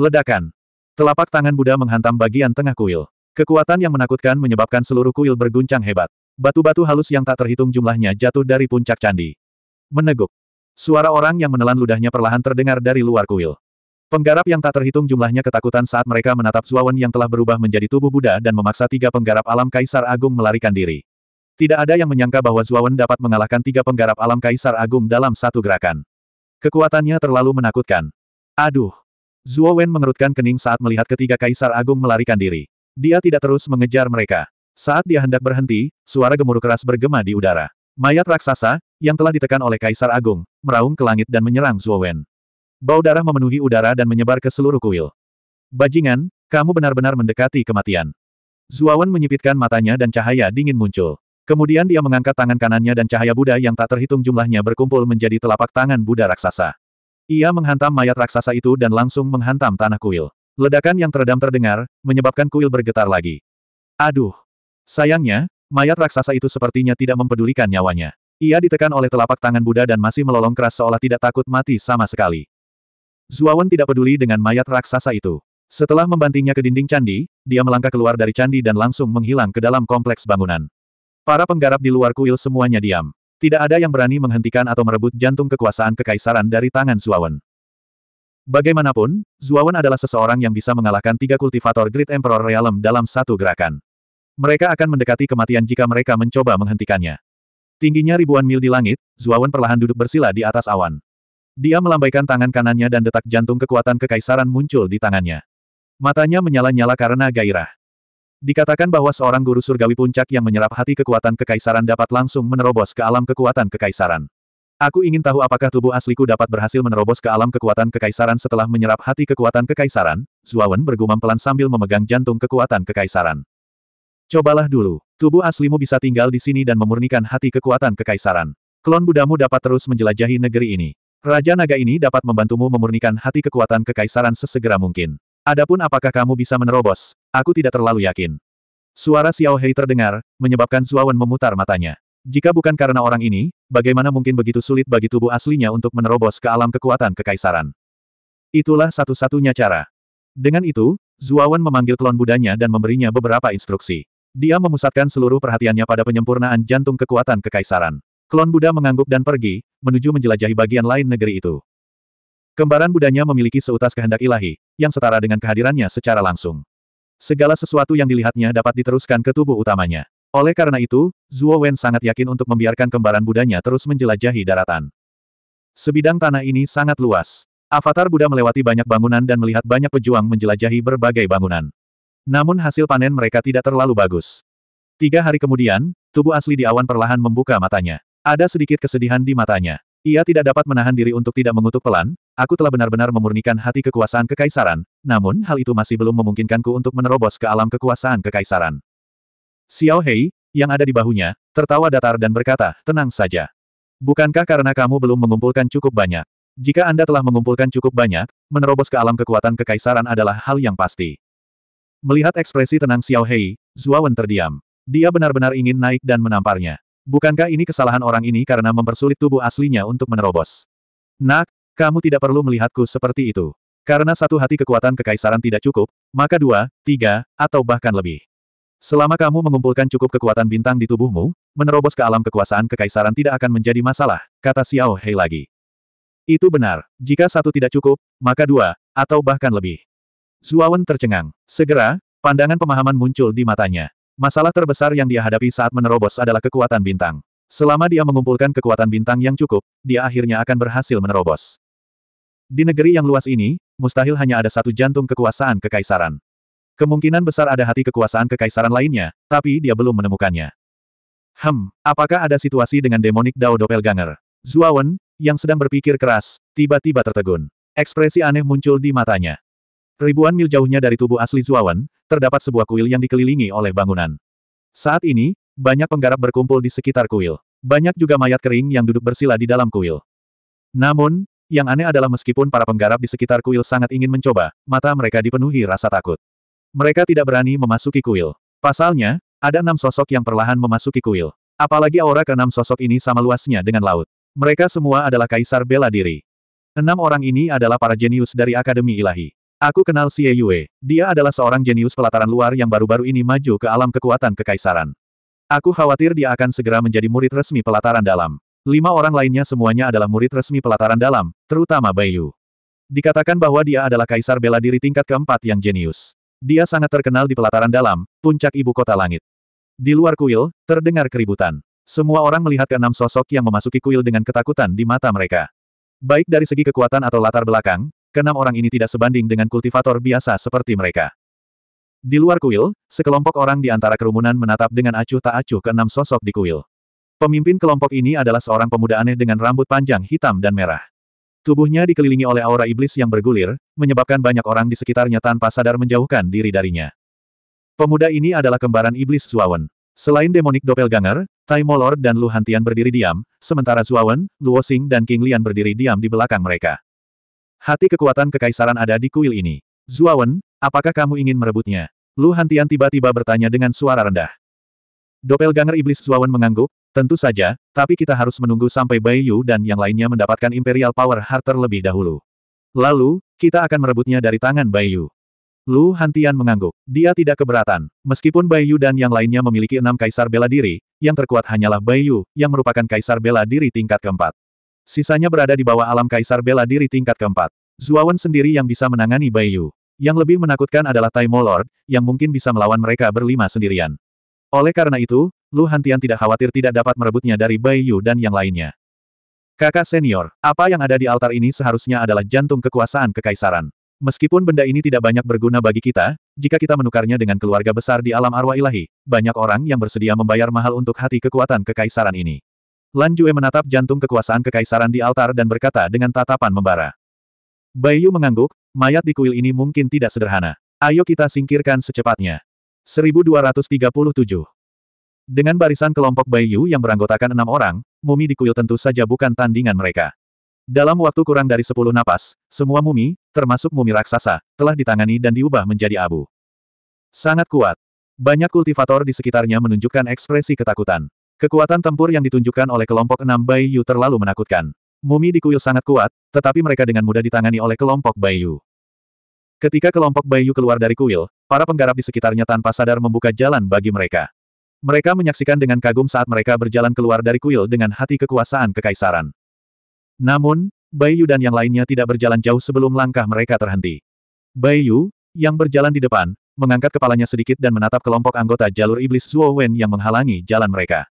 Ledakan. Telapak tangan Buddha menghantam bagian tengah kuil. Kekuatan yang menakutkan menyebabkan seluruh kuil berguncang hebat. Batu-batu halus yang tak terhitung jumlahnya jatuh dari puncak candi. Meneguk. Suara orang yang menelan ludahnya perlahan terdengar dari luar kuil. Penggarap yang tak terhitung jumlahnya ketakutan saat mereka menatap Zuawan yang telah berubah menjadi tubuh Buddha dan memaksa tiga penggarap alam Kaisar Agung melarikan diri. Tidak ada yang menyangka bahwa Zuawan dapat mengalahkan tiga penggarap alam Kaisar Agung dalam satu gerakan. Kekuatannya terlalu menakutkan. Aduh. Zuo Wen mengerutkan kening saat melihat ketiga kaisar agung melarikan diri. Dia tidak terus mengejar mereka. Saat dia hendak berhenti, suara gemuruh keras bergema di udara. Mayat raksasa, yang telah ditekan oleh kaisar agung, meraung ke langit dan menyerang Zuo Wen. Bau darah memenuhi udara dan menyebar ke seluruh kuil. Bajingan, kamu benar-benar mendekati kematian. Wen menyipitkan matanya dan cahaya dingin muncul. Kemudian dia mengangkat tangan kanannya dan cahaya Buddha yang tak terhitung jumlahnya berkumpul menjadi telapak tangan Buddha raksasa. Ia menghantam mayat raksasa itu dan langsung menghantam tanah kuil. Ledakan yang teredam terdengar, menyebabkan kuil bergetar lagi. Aduh! Sayangnya, mayat raksasa itu sepertinya tidak mempedulikan nyawanya. Ia ditekan oleh telapak tangan Buddha dan masih melolong keras seolah tidak takut mati sama sekali. Zuawan tidak peduli dengan mayat raksasa itu. Setelah membantingnya ke dinding candi, dia melangkah keluar dari candi dan langsung menghilang ke dalam kompleks bangunan. Para penggarap di luar kuil semuanya diam. Tidak ada yang berani menghentikan atau merebut jantung kekuasaan kekaisaran dari tangan Zuawan. Bagaimanapun, Zuawan adalah seseorang yang bisa mengalahkan tiga kultivator Great Emperor Realm dalam satu gerakan. Mereka akan mendekati kematian jika mereka mencoba menghentikannya. Tingginya ribuan mil di langit, Zuawan perlahan duduk bersila di atas awan. Dia melambaikan tangan kanannya dan detak jantung kekuatan kekaisaran muncul di tangannya. Matanya menyala-nyala karena gairah. Dikatakan bahwa seorang guru surgawi puncak yang menyerap hati kekuatan kekaisaran dapat langsung menerobos ke alam kekuatan kekaisaran. Aku ingin tahu apakah tubuh asliku dapat berhasil menerobos ke alam kekuatan kekaisaran setelah menyerap hati kekuatan kekaisaran, Zuawan bergumam pelan sambil memegang jantung kekuatan kekaisaran. Cobalah dulu, tubuh aslimu bisa tinggal di sini dan memurnikan hati kekuatan kekaisaran. Klon Budamu dapat terus menjelajahi negeri ini. Raja Naga ini dapat membantumu memurnikan hati kekuatan kekaisaran sesegera mungkin. Adapun apakah kamu bisa menerobos, Aku tidak terlalu yakin. Suara Xiao Hei terdengar, menyebabkan Zuawan memutar matanya. Jika bukan karena orang ini, bagaimana mungkin begitu sulit bagi tubuh aslinya untuk menerobos ke alam kekuatan kekaisaran? Itulah satu-satunya cara. Dengan itu, Zuawan memanggil klon budanya dan memberinya beberapa instruksi. Dia memusatkan seluruh perhatiannya pada penyempurnaan jantung kekuatan kekaisaran. Klon Buddha mengangguk dan pergi, menuju menjelajahi bagian lain negeri itu. Kembaran budanya memiliki seutas kehendak ilahi, yang setara dengan kehadirannya secara langsung. Segala sesuatu yang dilihatnya dapat diteruskan ke tubuh utamanya. Oleh karena itu, Zhuo Wen sangat yakin untuk membiarkan kembaran budanya terus menjelajahi daratan. Sebidang tanah ini sangat luas. Avatar Buddha melewati banyak bangunan dan melihat banyak pejuang menjelajahi berbagai bangunan. Namun hasil panen mereka tidak terlalu bagus. Tiga hari kemudian, tubuh asli di awan perlahan membuka matanya. Ada sedikit kesedihan di matanya. Ia tidak dapat menahan diri untuk tidak mengutuk pelan, aku telah benar-benar memurnikan hati kekuasaan kekaisaran, namun hal itu masih belum memungkinkanku untuk menerobos ke alam kekuasaan kekaisaran. Xiao Hei, yang ada di bahunya, tertawa datar dan berkata, tenang saja. Bukankah karena kamu belum mengumpulkan cukup banyak? Jika Anda telah mengumpulkan cukup banyak, menerobos ke alam kekuatan kekaisaran adalah hal yang pasti. Melihat ekspresi tenang Xiao Hei, Zhuawan terdiam. Dia benar-benar ingin naik dan menamparnya. Bukankah ini kesalahan orang ini karena mempersulit tubuh aslinya untuk menerobos? Nak, kamu tidak perlu melihatku seperti itu. Karena satu hati kekuatan kekaisaran tidak cukup, maka dua, tiga, atau bahkan lebih. Selama kamu mengumpulkan cukup kekuatan bintang di tubuhmu, menerobos ke alam kekuasaan kekaisaran tidak akan menjadi masalah, kata Xiao Hei lagi. Itu benar, jika satu tidak cukup, maka dua, atau bahkan lebih. Zuawan tercengang. Segera, pandangan pemahaman muncul di matanya. Masalah terbesar yang dia hadapi saat menerobos adalah kekuatan bintang. Selama dia mengumpulkan kekuatan bintang yang cukup, dia akhirnya akan berhasil menerobos. Di negeri yang luas ini, mustahil hanya ada satu jantung kekuasaan kekaisaran. Kemungkinan besar ada hati kekuasaan kekaisaran lainnya, tapi dia belum menemukannya. Hem, apakah ada situasi dengan demonik Dao Doppelganger? Zuawan, yang sedang berpikir keras, tiba-tiba tertegun. Ekspresi aneh muncul di matanya. Ribuan mil jauhnya dari tubuh asli Zuawan, terdapat sebuah kuil yang dikelilingi oleh bangunan. Saat ini, banyak penggarap berkumpul di sekitar kuil. Banyak juga mayat kering yang duduk bersila di dalam kuil. Namun, yang aneh adalah meskipun para penggarap di sekitar kuil sangat ingin mencoba, mata mereka dipenuhi rasa takut. Mereka tidak berani memasuki kuil. Pasalnya, ada enam sosok yang perlahan memasuki kuil. Apalagi aura keenam sosok ini sama luasnya dengan laut. Mereka semua adalah kaisar bela diri. Enam orang ini adalah para jenius dari Akademi Ilahi. Aku kenal Xie Yue. Dia adalah seorang jenius pelataran luar yang baru-baru ini maju ke alam kekuatan kekaisaran. Aku khawatir dia akan segera menjadi murid resmi pelataran dalam. Lima orang lainnya semuanya adalah murid resmi pelataran dalam, terutama Bayu. Dikatakan bahwa dia adalah kaisar bela diri tingkat keempat yang jenius. Dia sangat terkenal di pelataran dalam, puncak ibu kota langit. Di luar kuil, terdengar keributan. Semua orang melihat keenam sosok yang memasuki kuil dengan ketakutan di mata mereka. Baik dari segi kekuatan atau latar belakang, Keenam orang ini tidak sebanding dengan kultivator biasa seperti mereka. Di luar kuil, sekelompok orang di antara kerumunan menatap dengan acuh tak acuh enam sosok di kuil. Pemimpin kelompok ini adalah seorang pemuda aneh dengan rambut panjang hitam dan merah. Tubuhnya dikelilingi oleh aura iblis yang bergulir, menyebabkan banyak orang di sekitarnya tanpa sadar menjauhkan diri darinya. Pemuda ini adalah kembaran iblis Zuawan. Selain demonik doppelganger, Tai Molor dan Lu Hantian berdiri diam, sementara Zuawan, Luo Xing dan King Lian berdiri diam di belakang mereka. Hati kekuatan kekaisaran ada di kuil ini. Zuawan, apakah kamu ingin merebutnya? Lu Hantian tiba-tiba bertanya dengan suara rendah. Doppelganger Iblis Zuawan mengangguk, tentu saja, tapi kita harus menunggu sampai Bai Yu dan yang lainnya mendapatkan Imperial Power Heart terlebih dahulu. Lalu, kita akan merebutnya dari tangan Bai Yu. Lu Hantian mengangguk. Dia tidak keberatan. Meskipun Bai Yu dan yang lainnya memiliki enam kaisar bela diri, yang terkuat hanyalah Bai Yu, yang merupakan kaisar bela diri tingkat keempat. Sisanya berada di bawah alam kaisar bela diri tingkat keempat. Zuawan sendiri yang bisa menangani Bai Yu. Yang lebih menakutkan adalah Taimo Lord, yang mungkin bisa melawan mereka berlima sendirian. Oleh karena itu, Lu Hantian tidak khawatir tidak dapat merebutnya dari Bai Yu dan yang lainnya. Kakak senior, apa yang ada di altar ini seharusnya adalah jantung kekuasaan kekaisaran. Meskipun benda ini tidak banyak berguna bagi kita, jika kita menukarnya dengan keluarga besar di alam arwah ilahi, banyak orang yang bersedia membayar mahal untuk hati kekuatan kekaisaran ini. Lan Jue menatap jantung kekuasaan kekaisaran di altar dan berkata dengan tatapan membara. Bayu mengangguk, mayat di kuil ini mungkin tidak sederhana. Ayo kita singkirkan secepatnya. 1237 Dengan barisan kelompok Bayu yang beranggotakan enam orang, mumi di kuil tentu saja bukan tandingan mereka. Dalam waktu kurang dari sepuluh napas, semua mumi, termasuk mumi raksasa, telah ditangani dan diubah menjadi abu. Sangat kuat. Banyak kultivator di sekitarnya menunjukkan ekspresi ketakutan. Kekuatan tempur yang ditunjukkan oleh kelompok enam Bai Yu terlalu menakutkan. Mumi di kuil sangat kuat, tetapi mereka dengan mudah ditangani oleh kelompok Bai Yu. Ketika kelompok Bai Yu keluar dari kuil, para penggarap di sekitarnya tanpa sadar membuka jalan bagi mereka. Mereka menyaksikan dengan kagum saat mereka berjalan keluar dari kuil dengan hati kekuasaan kekaisaran. Namun, Bai Yu dan yang lainnya tidak berjalan jauh sebelum langkah mereka terhenti. Bai Yu, yang berjalan di depan, mengangkat kepalanya sedikit dan menatap kelompok anggota jalur iblis Zhuo Wen yang menghalangi jalan mereka.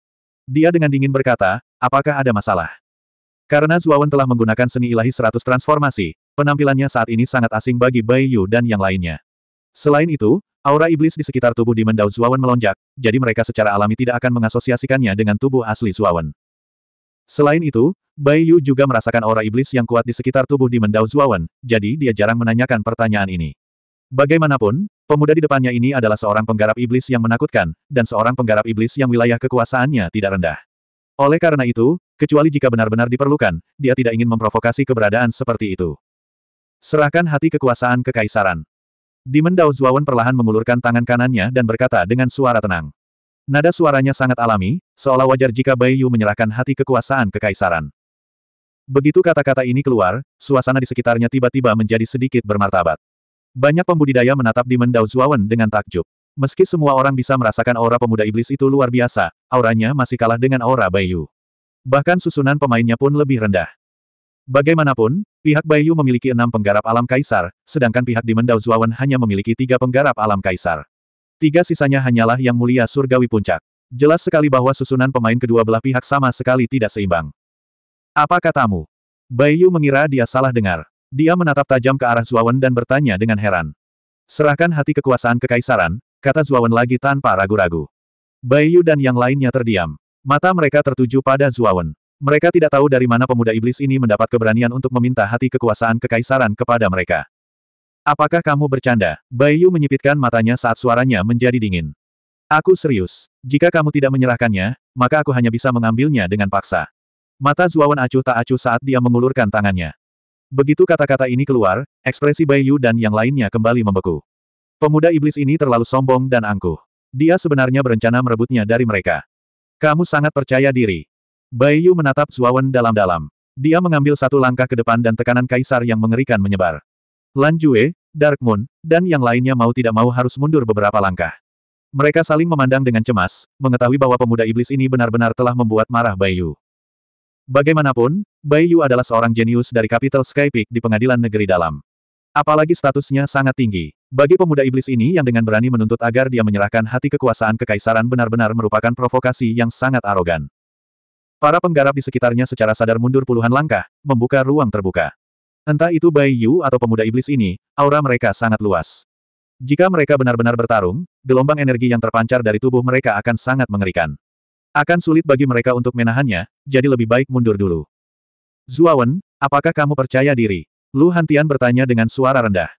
Dia dengan dingin berkata, apakah ada masalah? Karena Zuawan telah menggunakan seni ilahi seratus transformasi, penampilannya saat ini sangat asing bagi Bai Yu dan yang lainnya. Selain itu, aura iblis di sekitar tubuh di mendau Zuawan melonjak, jadi mereka secara alami tidak akan mengasosiasikannya dengan tubuh asli Zuawan. Selain itu, Bai Yu juga merasakan aura iblis yang kuat di sekitar tubuh di mendau Zuawan, jadi dia jarang menanyakan pertanyaan ini. Bagaimanapun, Pemuda di depannya ini adalah seorang penggarap iblis yang menakutkan, dan seorang penggarap iblis yang wilayah kekuasaannya tidak rendah. Oleh karena itu, kecuali jika benar-benar diperlukan, dia tidak ingin memprovokasi keberadaan seperti itu. Serahkan hati kekuasaan kekaisaran. Demon Dao Zuawan perlahan mengulurkan tangan kanannya dan berkata dengan suara tenang. Nada suaranya sangat alami, seolah wajar jika Bai Yu menyerahkan hati kekuasaan kekaisaran. Begitu kata-kata ini keluar, suasana di sekitarnya tiba-tiba menjadi sedikit bermartabat. Banyak pembudidaya menatap Demon Dao Zuawan dengan takjub. Meski semua orang bisa merasakan aura pemuda iblis itu luar biasa, auranya masih kalah dengan aura Bayu. Bahkan susunan pemainnya pun lebih rendah. Bagaimanapun, pihak Bayu memiliki enam penggarap alam kaisar, sedangkan pihak Demon Dao Zuawan hanya memiliki tiga penggarap alam kaisar. Tiga sisanya hanyalah yang mulia surgawi puncak. Jelas sekali bahwa susunan pemain kedua belah pihak sama sekali tidak seimbang. Apa katamu? Bayu mengira dia salah dengar. Dia menatap tajam ke arah Zuawan dan bertanya dengan heran. Serahkan hati kekuasaan kekaisaran, kata Zuawan lagi tanpa ragu-ragu. Bai Yu dan yang lainnya terdiam. Mata mereka tertuju pada Zuawan. Mereka tidak tahu dari mana pemuda iblis ini mendapat keberanian untuk meminta hati kekuasaan kekaisaran kepada mereka. Apakah kamu bercanda? Bayu menyipitkan matanya saat suaranya menjadi dingin. Aku serius. Jika kamu tidak menyerahkannya, maka aku hanya bisa mengambilnya dengan paksa. Mata Zuawan acuh tak acuh saat dia mengulurkan tangannya. Begitu kata-kata ini keluar, ekspresi Bai Yu dan yang lainnya kembali membeku. Pemuda iblis ini terlalu sombong dan angkuh. Dia sebenarnya berencana merebutnya dari mereka. Kamu sangat percaya diri. Bai Yu menatap Zuawan dalam-dalam. Dia mengambil satu langkah ke depan dan tekanan kaisar yang mengerikan menyebar. Lan Jue, Dark Moon, dan yang lainnya mau tidak mau harus mundur beberapa langkah. Mereka saling memandang dengan cemas, mengetahui bahwa pemuda iblis ini benar-benar telah membuat marah Bayu. Bagaimanapun, Bai Yu adalah seorang jenius dari Capital Sky Peak di pengadilan negeri dalam. Apalagi statusnya sangat tinggi. Bagi pemuda iblis ini yang dengan berani menuntut agar dia menyerahkan hati kekuasaan kekaisaran benar-benar merupakan provokasi yang sangat arogan. Para penggarap di sekitarnya secara sadar mundur puluhan langkah, membuka ruang terbuka. Entah itu Bai Yu atau pemuda iblis ini, aura mereka sangat luas. Jika mereka benar-benar bertarung, gelombang energi yang terpancar dari tubuh mereka akan sangat mengerikan. Akan sulit bagi mereka untuk menahannya, jadi lebih baik mundur dulu. Zuawan, apakah kamu percaya diri? Lu Hantian bertanya dengan suara rendah.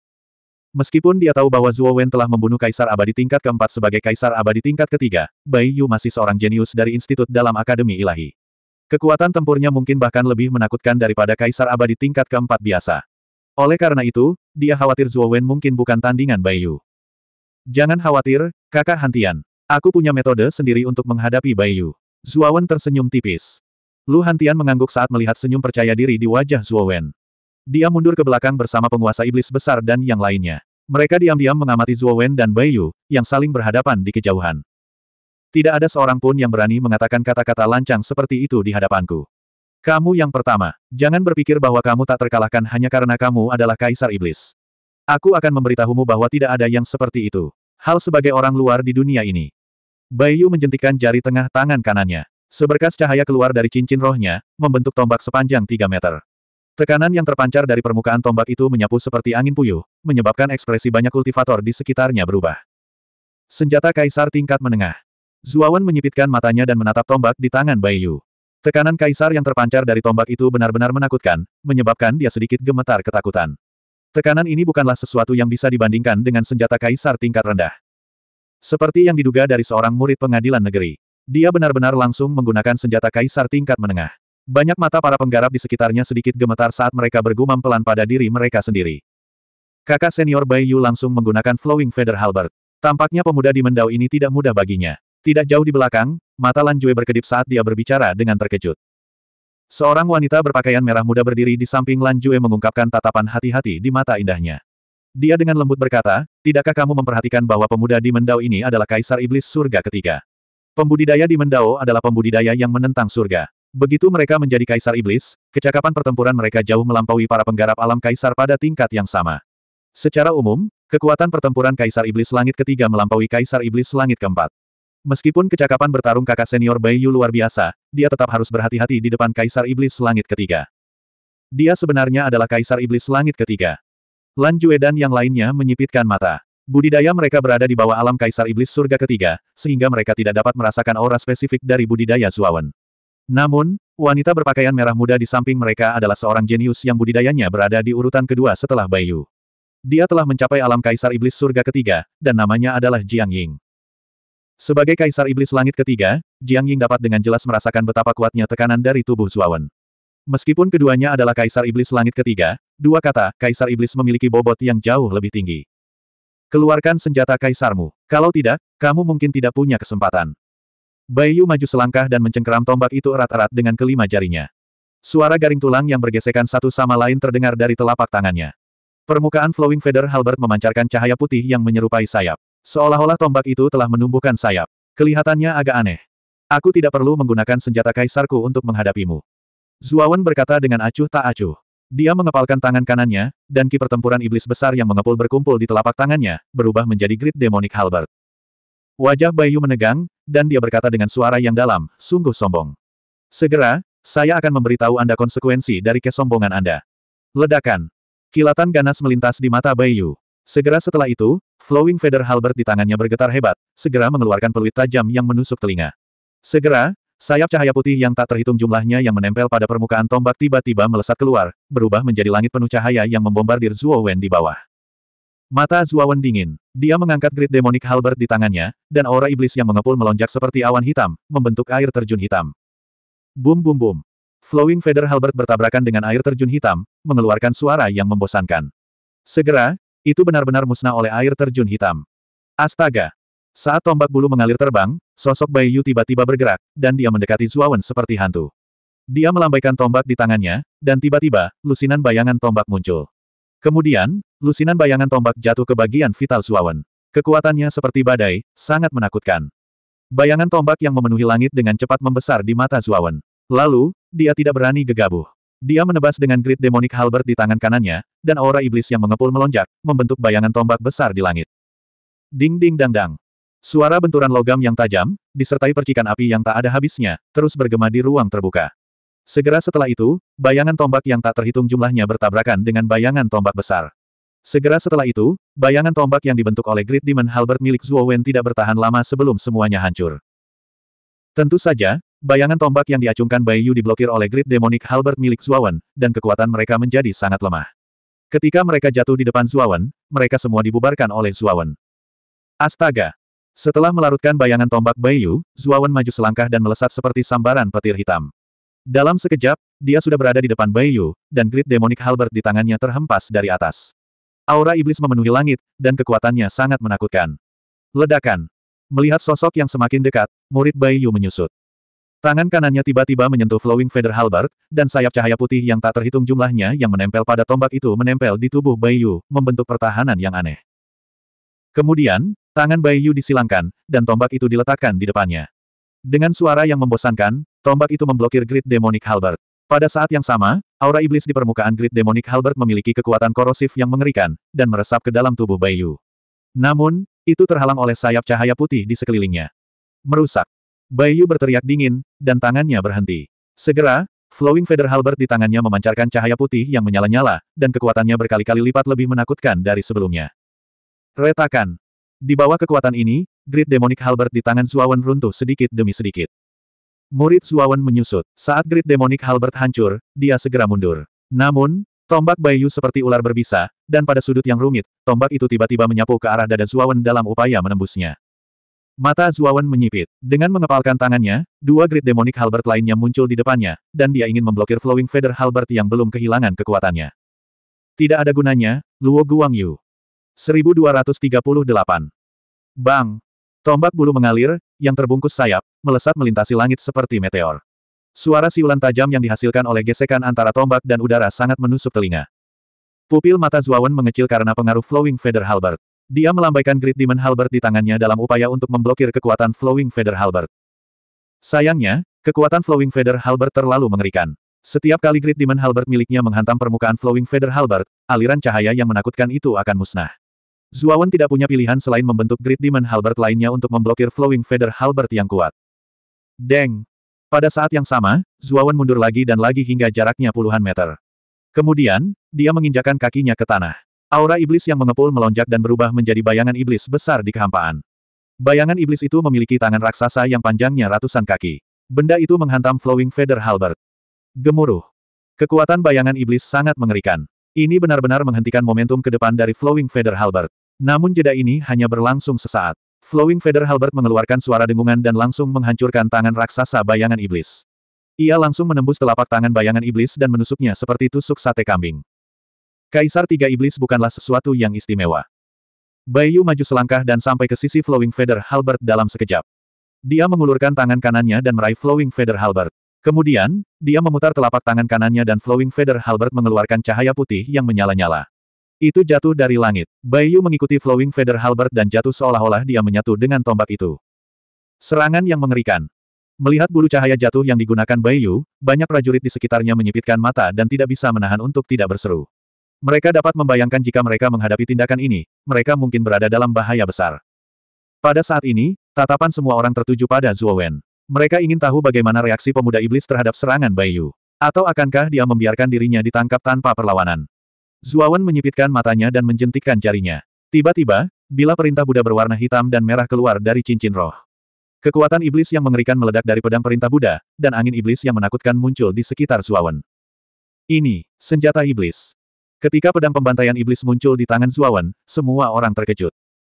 Meskipun dia tahu bahwa Zuo telah membunuh Kaisar Abadi tingkat keempat sebagai Kaisar Abadi tingkat ketiga, Bai Yu masih seorang jenius dari Institut dalam Akademi Ilahi. Kekuatan tempurnya mungkin bahkan lebih menakutkan daripada Kaisar Abadi tingkat keempat biasa. Oleh karena itu, dia khawatir Zuo mungkin bukan tandingan Bai Yu. Jangan khawatir, kakak Hantian. Aku punya metode sendiri untuk menghadapi Bayu. Zuowen tersenyum tipis. Lu Hantian mengangguk saat melihat senyum percaya diri di wajah Zuowen. Dia mundur ke belakang bersama penguasa iblis besar dan yang lainnya. Mereka diam-diam mengamati Zuowen dan Bayu yang saling berhadapan di kejauhan. Tidak ada seorang pun yang berani mengatakan kata-kata lancang seperti itu di hadapanku. Kamu yang pertama, jangan berpikir bahwa kamu tak terkalahkan hanya karena kamu adalah kaisar iblis. Aku akan memberitahumu bahwa tidak ada yang seperti itu. Hal sebagai orang luar di dunia ini. Bayu menjentikan jari tengah tangan kanannya. Seberkas cahaya keluar dari cincin rohnya, membentuk tombak sepanjang 3 meter. Tekanan yang terpancar dari permukaan tombak itu menyapu seperti angin puyuh, menyebabkan ekspresi banyak kultivator di sekitarnya berubah. Senjata kaisar tingkat menengah. Zuawan menyipitkan matanya dan menatap tombak di tangan Bayu. Tekanan kaisar yang terpancar dari tombak itu benar-benar menakutkan, menyebabkan dia sedikit gemetar ketakutan. Tekanan ini bukanlah sesuatu yang bisa dibandingkan dengan senjata kaisar tingkat rendah. Seperti yang diduga dari seorang murid pengadilan negeri. Dia benar-benar langsung menggunakan senjata kaisar tingkat menengah. Banyak mata para penggarap di sekitarnya sedikit gemetar saat mereka bergumam pelan pada diri mereka sendiri. Kakak senior Bai Yu langsung menggunakan Flowing Feather Halberd. Tampaknya pemuda di Mendau ini tidak mudah baginya. Tidak jauh di belakang, mata Lan Jue berkedip saat dia berbicara dengan terkejut. Seorang wanita berpakaian merah muda berdiri di samping Lan Jue mengungkapkan tatapan hati-hati di mata indahnya. Dia dengan lembut berkata, tidakkah kamu memperhatikan bahwa pemuda di Mendao ini adalah kaisar iblis surga ketiga? Pembudidaya di Mendao adalah pembudidaya yang menentang surga. Begitu mereka menjadi kaisar iblis, kecakapan pertempuran mereka jauh melampaui para penggarap alam kaisar pada tingkat yang sama. Secara umum, kekuatan pertempuran kaisar iblis langit ketiga melampaui kaisar iblis langit keempat. Meskipun kecakapan bertarung kakak senior Bai Yu luar biasa, dia tetap harus berhati-hati di depan Kaisar Iblis Langit ketiga. Dia sebenarnya adalah Kaisar Iblis Langit ketiga. Lan Jue dan yang lainnya menyipitkan mata. Budidaya mereka berada di bawah alam Kaisar Iblis Surga ketiga, sehingga mereka tidak dapat merasakan aura spesifik dari budidaya Zuawan. Namun, wanita berpakaian merah muda di samping mereka adalah seorang jenius yang budidayanya berada di urutan kedua setelah Bayu. Dia telah mencapai alam Kaisar Iblis Surga ketiga, dan namanya adalah Jiang Ying. Sebagai Kaisar Iblis Langit ketiga, Jiang Ying dapat dengan jelas merasakan betapa kuatnya tekanan dari tubuh Zuawan. Meskipun keduanya adalah Kaisar Iblis Langit ketiga, dua kata, Kaisar Iblis memiliki bobot yang jauh lebih tinggi. Keluarkan senjata Kaisarmu. Kalau tidak, kamu mungkin tidak punya kesempatan. Bai Yu maju selangkah dan mencengkeram tombak itu erat-erat dengan kelima jarinya. Suara garing tulang yang bergesekan satu sama lain terdengar dari telapak tangannya. Permukaan Flowing Feather Halberd memancarkan cahaya putih yang menyerupai sayap. Seolah-olah tombak itu telah menumbuhkan sayap. Kelihatannya agak aneh. Aku tidak perlu menggunakan senjata kaisarku untuk menghadapimu. Zuawan berkata dengan acuh tak acuh. Dia mengepalkan tangan kanannya, dan ki pertempuran iblis besar yang mengepul berkumpul di telapak tangannya, berubah menjadi grid demonik halbert. Wajah Bayu menegang, dan dia berkata dengan suara yang dalam, sungguh sombong. Segera, saya akan memberitahu Anda konsekuensi dari kesombongan Anda. Ledakan. Kilatan ganas melintas di mata Bayu. Segera setelah itu, Flowing Feather Halbert di tangannya bergetar hebat, segera mengeluarkan peluit tajam yang menusuk telinga. Segera, sayap cahaya putih yang tak terhitung jumlahnya yang menempel pada permukaan tombak tiba-tiba melesat keluar, berubah menjadi langit penuh cahaya yang membombardir Zuo Wen di bawah. Mata Zuo Wen dingin. Dia mengangkat grid demonic Halbert di tangannya, dan aura iblis yang mengepul melonjak seperti awan hitam, membentuk air terjun hitam. Bum bum bum. Flowing Feather Halbert bertabrakan dengan air terjun hitam, mengeluarkan suara yang membosankan. Segera, itu benar-benar musnah oleh air terjun hitam. Astaga! Saat tombak bulu mengalir terbang, sosok Bai Yu tiba-tiba bergerak, dan dia mendekati Zuawan seperti hantu. Dia melambaikan tombak di tangannya, dan tiba-tiba, lusinan bayangan tombak muncul. Kemudian, lusinan bayangan tombak jatuh ke bagian vital Zuawan. Kekuatannya seperti badai, sangat menakutkan. Bayangan tombak yang memenuhi langit dengan cepat membesar di mata Zuawan. Lalu, dia tidak berani gegabah. Dia menebas dengan grid demonik halberd di tangan kanannya, dan aura iblis yang mengepul melonjak, membentuk bayangan tombak besar di langit. Ding ding dang dang. Suara benturan logam yang tajam, disertai percikan api yang tak ada habisnya, terus bergema di ruang terbuka. Segera setelah itu, bayangan tombak yang tak terhitung jumlahnya bertabrakan dengan bayangan tombak besar. Segera setelah itu, bayangan tombak yang dibentuk oleh Great Demon Halbert milik Zhuo Wen tidak bertahan lama sebelum semuanya hancur. Tentu saja, Bayangan tombak yang diacungkan Bai Yu diblokir oleh grid demonik halberd milik Zuawan, dan kekuatan mereka menjadi sangat lemah. Ketika mereka jatuh di depan Zuawan, mereka semua dibubarkan oleh Zuawan. Astaga! Setelah melarutkan bayangan tombak Bai Yu, Zuawan maju selangkah dan melesat seperti sambaran petir hitam. Dalam sekejap, dia sudah berada di depan Bai Yu, dan grid demonik halberd di tangannya terhempas dari atas. Aura iblis memenuhi langit, dan kekuatannya sangat menakutkan. Ledakan. Melihat sosok yang semakin dekat, murid Bai Yu menyusut. Tangan kanannya tiba-tiba menyentuh Flowing Feather Halberd, dan sayap cahaya putih yang tak terhitung jumlahnya yang menempel pada tombak itu menempel di tubuh Yu, membentuk pertahanan yang aneh. Kemudian, tangan Yu disilangkan, dan tombak itu diletakkan di depannya. Dengan suara yang membosankan, tombak itu memblokir grid demonic Halberd. Pada saat yang sama, aura iblis di permukaan grid demonic Halberd memiliki kekuatan korosif yang mengerikan, dan meresap ke dalam tubuh Bayu. Namun, itu terhalang oleh sayap cahaya putih di sekelilingnya. Merusak. Bayu berteriak dingin, dan tangannya berhenti. Segera, Flowing Feather Halberd di tangannya memancarkan cahaya putih yang menyala-nyala, dan kekuatannya berkali-kali lipat lebih menakutkan dari sebelumnya. Retakan. Di bawah kekuatan ini, grid demonic Halberd di tangan Zuawan runtuh sedikit demi sedikit. Murid Zuawan menyusut. Saat grid demonic Halberd hancur, dia segera mundur. Namun, tombak Bayu seperti ular berbisa, dan pada sudut yang rumit, tombak itu tiba-tiba menyapu ke arah dada Zuawan dalam upaya menembusnya. Mata Zuawan menyipit. Dengan mengepalkan tangannya, dua grid demonik halbert lainnya muncul di depannya, dan dia ingin memblokir Flowing Feather halbert yang belum kehilangan kekuatannya. Tidak ada gunanya, Luo Guangyu. 1238. Bang! Tombak bulu mengalir, yang terbungkus sayap, melesat melintasi langit seperti meteor. Suara siulan tajam yang dihasilkan oleh gesekan antara tombak dan udara sangat menusuk telinga. Pupil mata Zuawan mengecil karena pengaruh Flowing Feather halbert. Dia melambaikan Great Demon Halbert di tangannya dalam upaya untuk memblokir kekuatan Flowing Feather Halbert. Sayangnya, kekuatan Flowing Feather Halbert terlalu mengerikan. Setiap kali Great Demon Halbert miliknya menghantam permukaan Flowing Feather Halbert, aliran cahaya yang menakutkan itu akan musnah. Zuawan tidak punya pilihan selain membentuk Great Demon Halbert lainnya untuk memblokir Flowing Feather Halbert yang kuat. Deng! Pada saat yang sama, Zuawan mundur lagi dan lagi hingga jaraknya puluhan meter. Kemudian, dia menginjakan kakinya ke tanah. Aura iblis yang mengepul melonjak dan berubah menjadi bayangan iblis besar di kehampaan. Bayangan iblis itu memiliki tangan raksasa yang panjangnya ratusan kaki. Benda itu menghantam Flowing Feather Halbert. Gemuruh. Kekuatan bayangan iblis sangat mengerikan. Ini benar-benar menghentikan momentum ke depan dari Flowing Feather Halbert. Namun jeda ini hanya berlangsung sesaat. Flowing Feather Halbert mengeluarkan suara dengungan dan langsung menghancurkan tangan raksasa bayangan iblis. Ia langsung menembus telapak tangan bayangan iblis dan menusuknya seperti tusuk sate kambing. Kaisar Tiga Iblis bukanlah sesuatu yang istimewa. Bayu maju selangkah dan sampai ke sisi Flowing Feather Halbert dalam sekejap. Dia mengulurkan tangan kanannya dan meraih Flowing Feather Halbert. Kemudian, dia memutar telapak tangan kanannya dan Flowing Feather Halbert mengeluarkan cahaya putih yang menyala-nyala. Itu jatuh dari langit. Bayu mengikuti Flowing Feather Halbert dan jatuh seolah-olah dia menyatu dengan tombak itu. Serangan yang mengerikan. Melihat bulu cahaya jatuh yang digunakan Bayu, banyak prajurit di sekitarnya menyipitkan mata dan tidak bisa menahan untuk tidak berseru. Mereka dapat membayangkan jika mereka menghadapi tindakan ini, mereka mungkin berada dalam bahaya besar. Pada saat ini, tatapan semua orang tertuju pada Zuo Wen. Mereka ingin tahu bagaimana reaksi pemuda iblis terhadap serangan Bayu, Atau akankah dia membiarkan dirinya ditangkap tanpa perlawanan? Zuo Wen menyipitkan matanya dan menjentikkan jarinya. Tiba-tiba, bila perintah Buddha berwarna hitam dan merah keluar dari cincin roh. Kekuatan iblis yang mengerikan meledak dari pedang perintah Buddha, dan angin iblis yang menakutkan muncul di sekitar Wen. Ini, senjata iblis. Ketika pedang pembantaian iblis muncul di tangan Zuawan, semua orang terkejut.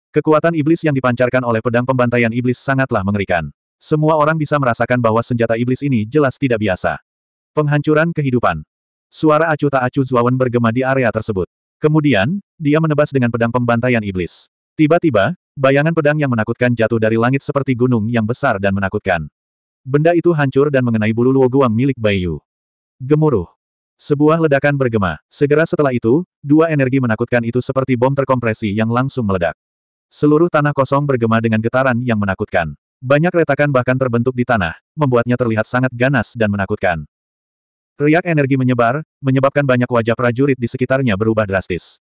Kekuatan iblis yang dipancarkan oleh pedang pembantaian iblis sangatlah mengerikan. Semua orang bisa merasakan bahwa senjata iblis ini jelas tidak biasa. Penghancuran kehidupan. Suara acuh tak acuh Zuawan bergema di area tersebut. Kemudian, dia menebas dengan pedang pembantaian iblis. Tiba-tiba, bayangan pedang yang menakutkan jatuh dari langit seperti gunung yang besar dan menakutkan. Benda itu hancur dan mengenai bulu Luo milik Bayu. Gemuruh. Sebuah ledakan bergema. Segera setelah itu, dua energi menakutkan itu seperti bom terkompresi yang langsung meledak. Seluruh tanah kosong bergema dengan getaran yang menakutkan. Banyak retakan bahkan terbentuk di tanah, membuatnya terlihat sangat ganas dan menakutkan. Riak energi menyebar, menyebabkan banyak wajah prajurit di sekitarnya berubah drastis.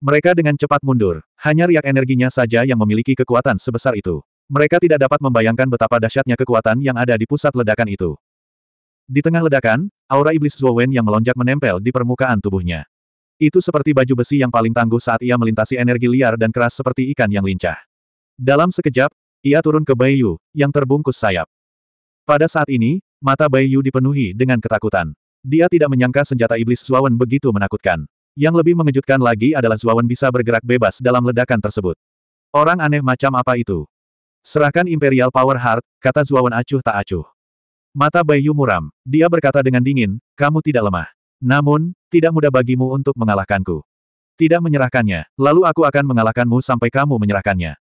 Mereka dengan cepat mundur, hanya riak energinya saja yang memiliki kekuatan sebesar itu. Mereka tidak dapat membayangkan betapa dahsyatnya kekuatan yang ada di pusat ledakan itu. Di tengah ledakan, aura iblis Zuo Wen yang melonjak menempel di permukaan tubuhnya. Itu seperti baju besi yang paling tangguh saat ia melintasi energi liar dan keras seperti ikan yang lincah. Dalam sekejap, ia turun ke Bayu yang terbungkus sayap. Pada saat ini, mata Bayu dipenuhi dengan ketakutan. Dia tidak menyangka senjata iblis Zuo Wen begitu menakutkan. Yang lebih mengejutkan lagi adalah Zuo Wen bisa bergerak bebas dalam ledakan tersebut. Orang aneh macam apa itu? Serahkan Imperial Power Heart, kata Wen acuh tak acuh. Mata Bayu muram. Dia berkata dengan dingin, kamu tidak lemah. Namun, tidak mudah bagimu untuk mengalahkanku. Tidak menyerahkannya, lalu aku akan mengalahkanmu sampai kamu menyerahkannya.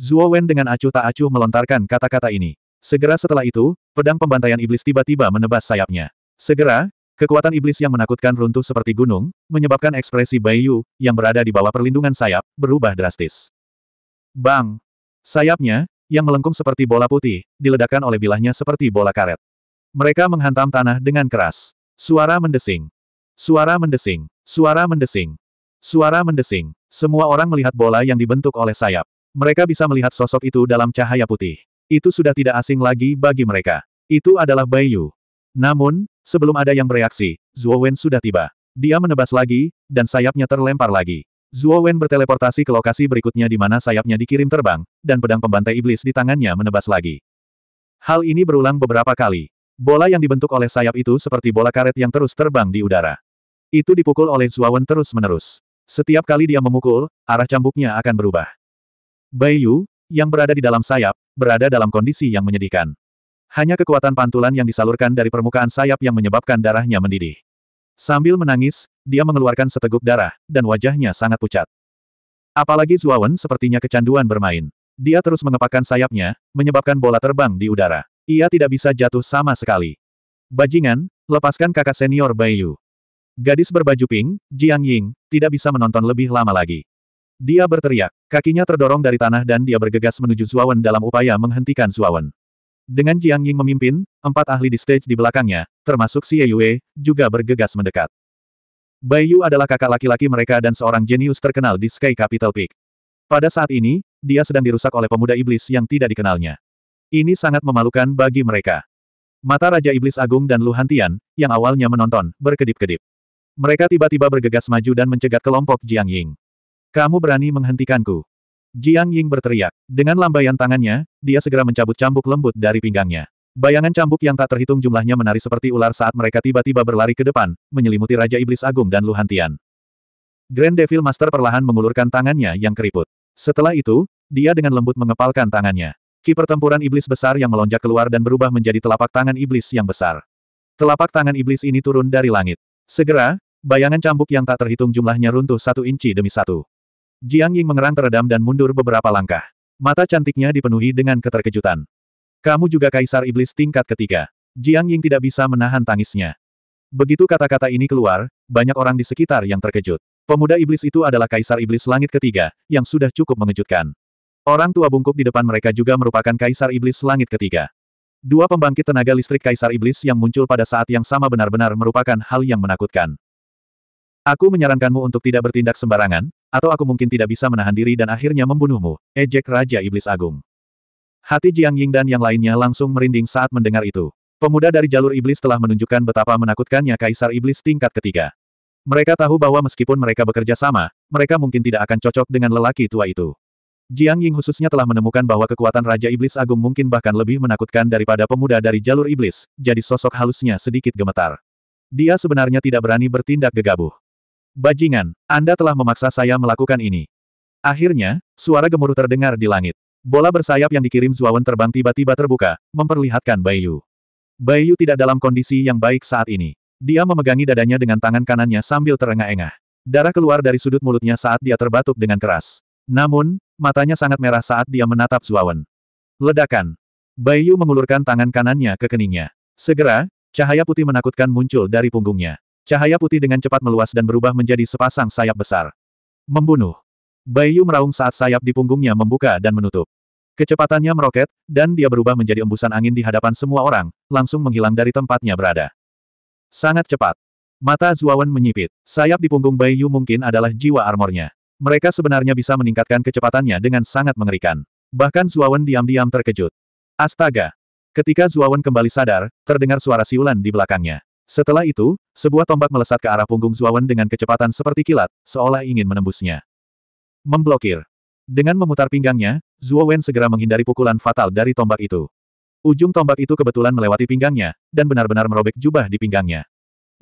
Zhuo Wen dengan acuh tak acuh melontarkan kata-kata ini. Segera setelah itu, pedang pembantaian iblis tiba-tiba menebas sayapnya. Segera, kekuatan iblis yang menakutkan runtuh seperti gunung, menyebabkan ekspresi Bayu, yang berada di bawah perlindungan sayap, berubah drastis. Bang! Sayapnya, yang melengkung seperti bola putih, diledakkan oleh bilahnya seperti bola karet. Mereka menghantam tanah dengan keras. Suara mendesing. Suara mendesing. Suara mendesing. Suara mendesing. Semua orang melihat bola yang dibentuk oleh sayap. Mereka bisa melihat sosok itu dalam cahaya putih. Itu sudah tidak asing lagi bagi mereka. Itu adalah Bai Yu. Namun, sebelum ada yang bereaksi, Zhuo Wen sudah tiba. Dia menebas lagi, dan sayapnya terlempar lagi. Zhuo Wen berteleportasi ke lokasi berikutnya di mana sayapnya dikirim terbang, dan pedang pembantai iblis di tangannya menebas lagi. Hal ini berulang beberapa kali. Bola yang dibentuk oleh sayap itu seperti bola karet yang terus terbang di udara. Itu dipukul oleh Zuawan terus-menerus. Setiap kali dia memukul, arah cambuknya akan berubah. Bai Yu, yang berada di dalam sayap, berada dalam kondisi yang menyedihkan. Hanya kekuatan pantulan yang disalurkan dari permukaan sayap yang menyebabkan darahnya mendidih. Sambil menangis, dia mengeluarkan seteguk darah, dan wajahnya sangat pucat. Apalagi Zuawan sepertinya kecanduan bermain. Dia terus mengepakkan sayapnya, menyebabkan bola terbang di udara. Ia tidak bisa jatuh sama sekali. Bajingan, lepaskan kakak senior Bayu. Gadis berbaju pink, Jiang Ying, tidak bisa menonton lebih lama lagi. Dia berteriak, kakinya terdorong dari tanah dan dia bergegas menuju Zuawan dalam upaya menghentikan Zuawan. Dengan Jiang Ying memimpin, empat ahli di stage di belakangnya, termasuk Xie Yue, juga bergegas mendekat. Bai Yu adalah kakak laki-laki mereka dan seorang jenius terkenal di Sky Capital Peak. Pada saat ini, dia sedang dirusak oleh pemuda iblis yang tidak dikenalnya. Ini sangat memalukan bagi mereka. Mata Raja Iblis Agung dan Lu Hantian, yang awalnya menonton, berkedip-kedip. Mereka tiba-tiba bergegas maju dan mencegat kelompok Jiang Ying. Kamu berani menghentikanku. Jiang Ying berteriak. Dengan lambaian tangannya, dia segera mencabut cambuk lembut dari pinggangnya. Bayangan cambuk yang tak terhitung jumlahnya menari seperti ular saat mereka tiba-tiba berlari ke depan, menyelimuti Raja Iblis Agung dan Lu Hantian. Grand Devil Master perlahan mengulurkan tangannya yang keriput. Setelah itu, dia dengan lembut mengepalkan tangannya. Ki pertempuran iblis besar yang melonjak keluar dan berubah menjadi telapak tangan iblis yang besar. Telapak tangan iblis ini turun dari langit. Segera, bayangan cambuk yang tak terhitung jumlahnya runtuh satu inci demi satu. Jiang Ying mengerang teredam dan mundur beberapa langkah. Mata cantiknya dipenuhi dengan keterkejutan. Kamu juga kaisar iblis tingkat ketiga. Jiang Ying tidak bisa menahan tangisnya. Begitu kata-kata ini keluar, banyak orang di sekitar yang terkejut. Pemuda iblis itu adalah kaisar iblis langit ketiga, yang sudah cukup mengejutkan. Orang tua bungkuk di depan mereka juga merupakan Kaisar Iblis Langit ketiga. Dua pembangkit tenaga listrik Kaisar Iblis yang muncul pada saat yang sama benar-benar merupakan hal yang menakutkan. Aku menyarankanmu untuk tidak bertindak sembarangan, atau aku mungkin tidak bisa menahan diri dan akhirnya membunuhmu, ejek Raja Iblis Agung. Hati Jiang Ying dan yang lainnya langsung merinding saat mendengar itu. Pemuda dari jalur iblis telah menunjukkan betapa menakutkannya Kaisar Iblis tingkat ketiga. Mereka tahu bahwa meskipun mereka bekerja sama, mereka mungkin tidak akan cocok dengan lelaki tua itu. Jiang Ying khususnya telah menemukan bahwa kekuatan Raja Iblis Agung mungkin bahkan lebih menakutkan daripada pemuda dari jalur iblis, jadi sosok halusnya sedikit gemetar. Dia sebenarnya tidak berani bertindak gegabah. Bajingan, Anda telah memaksa saya melakukan ini. Akhirnya, suara gemuruh terdengar di langit. Bola bersayap yang dikirim Zuawan terbang tiba-tiba terbuka, memperlihatkan Bai Yu. Bai Yu tidak dalam kondisi yang baik saat ini. Dia memegangi dadanya dengan tangan kanannya sambil terengah-engah. Darah keluar dari sudut mulutnya saat dia terbatuk dengan keras. Namun, matanya sangat merah saat dia menatap Zuawan. Ledakan. Bayu mengulurkan tangan kanannya ke keningnya. Segera, cahaya putih menakutkan muncul dari punggungnya. Cahaya putih dengan cepat meluas dan berubah menjadi sepasang sayap besar. Membunuh. Bayu meraung saat sayap di punggungnya membuka dan menutup. Kecepatannya meroket, dan dia berubah menjadi embusan angin di hadapan semua orang, langsung menghilang dari tempatnya berada. Sangat cepat. Mata Zuawan menyipit. Sayap di punggung Bayu mungkin adalah jiwa armornya. Mereka sebenarnya bisa meningkatkan kecepatannya dengan sangat mengerikan. Bahkan Zuawan diam-diam terkejut. Astaga! Ketika Zuawan kembali sadar, terdengar suara siulan di belakangnya. Setelah itu, sebuah tombak melesat ke arah punggung Zuawan dengan kecepatan seperti kilat, seolah ingin menembusnya. Memblokir. Dengan memutar pinggangnya, Zuawan segera menghindari pukulan fatal dari tombak itu. Ujung tombak itu kebetulan melewati pinggangnya, dan benar-benar merobek jubah di pinggangnya.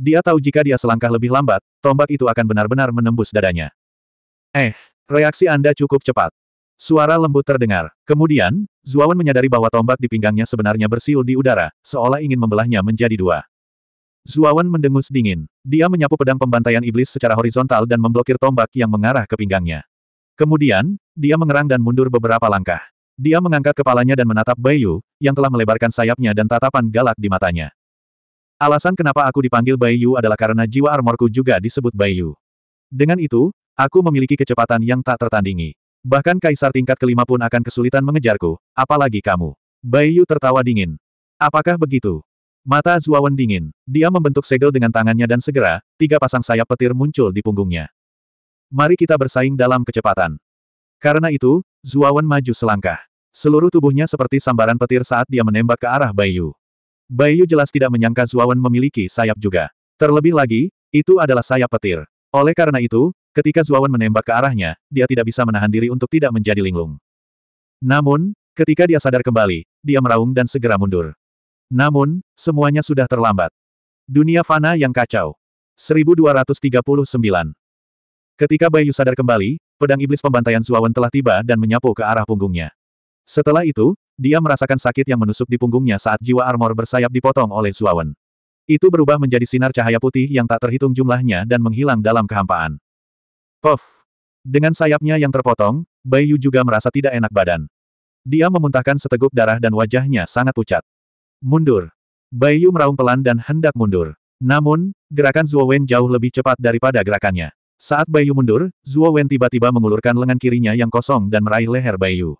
Dia tahu jika dia selangkah lebih lambat, tombak itu akan benar-benar menembus dadanya. Eh, reaksi Anda cukup cepat. Suara lembut terdengar. Kemudian, Zuawan menyadari bahwa tombak di pinggangnya sebenarnya bersiul di udara, seolah ingin membelahnya menjadi dua. Zuawan mendengus dingin. Dia menyapu pedang pembantaian iblis secara horizontal dan memblokir tombak yang mengarah ke pinggangnya. Kemudian, dia mengerang dan mundur beberapa langkah. Dia mengangkat kepalanya dan menatap Bayu, yang telah melebarkan sayapnya dan tatapan galak di matanya. Alasan kenapa aku dipanggil Bayu adalah karena jiwa armorku juga disebut Bayu. Dengan itu, Aku memiliki kecepatan yang tak tertandingi. Bahkan kaisar tingkat kelima pun akan kesulitan mengejarku, apalagi kamu. Bai Yu tertawa dingin. Apakah begitu? Mata Zuawan dingin. Dia membentuk segel dengan tangannya dan segera, tiga pasang sayap petir muncul di punggungnya. Mari kita bersaing dalam kecepatan. Karena itu, Zuawan maju selangkah. Seluruh tubuhnya seperti sambaran petir saat dia menembak ke arah Bayu. Bayu jelas tidak menyangka Zuawan memiliki sayap juga. Terlebih lagi, itu adalah sayap petir. Oleh karena itu, Ketika Zuawan menembak ke arahnya, dia tidak bisa menahan diri untuk tidak menjadi linglung. Namun, ketika dia sadar kembali, dia meraung dan segera mundur. Namun, semuanya sudah terlambat. Dunia fana yang kacau. 1239 Ketika Bayu sadar kembali, pedang iblis pembantaian Zuawan telah tiba dan menyapu ke arah punggungnya. Setelah itu, dia merasakan sakit yang menusuk di punggungnya saat jiwa armor bersayap dipotong oleh Zuawan. Itu berubah menjadi sinar cahaya putih yang tak terhitung jumlahnya dan menghilang dalam kehampaan. Puff. Dengan sayapnya yang terpotong, Bai Yu juga merasa tidak enak badan. Dia memuntahkan seteguk darah dan wajahnya sangat pucat. Mundur. Bai Yu meraung pelan dan hendak mundur. Namun, gerakan Zhuo Wen jauh lebih cepat daripada gerakannya. Saat Bai Yu mundur, Zhuo Wen tiba-tiba mengulurkan lengan kirinya yang kosong dan meraih leher Bai Yu.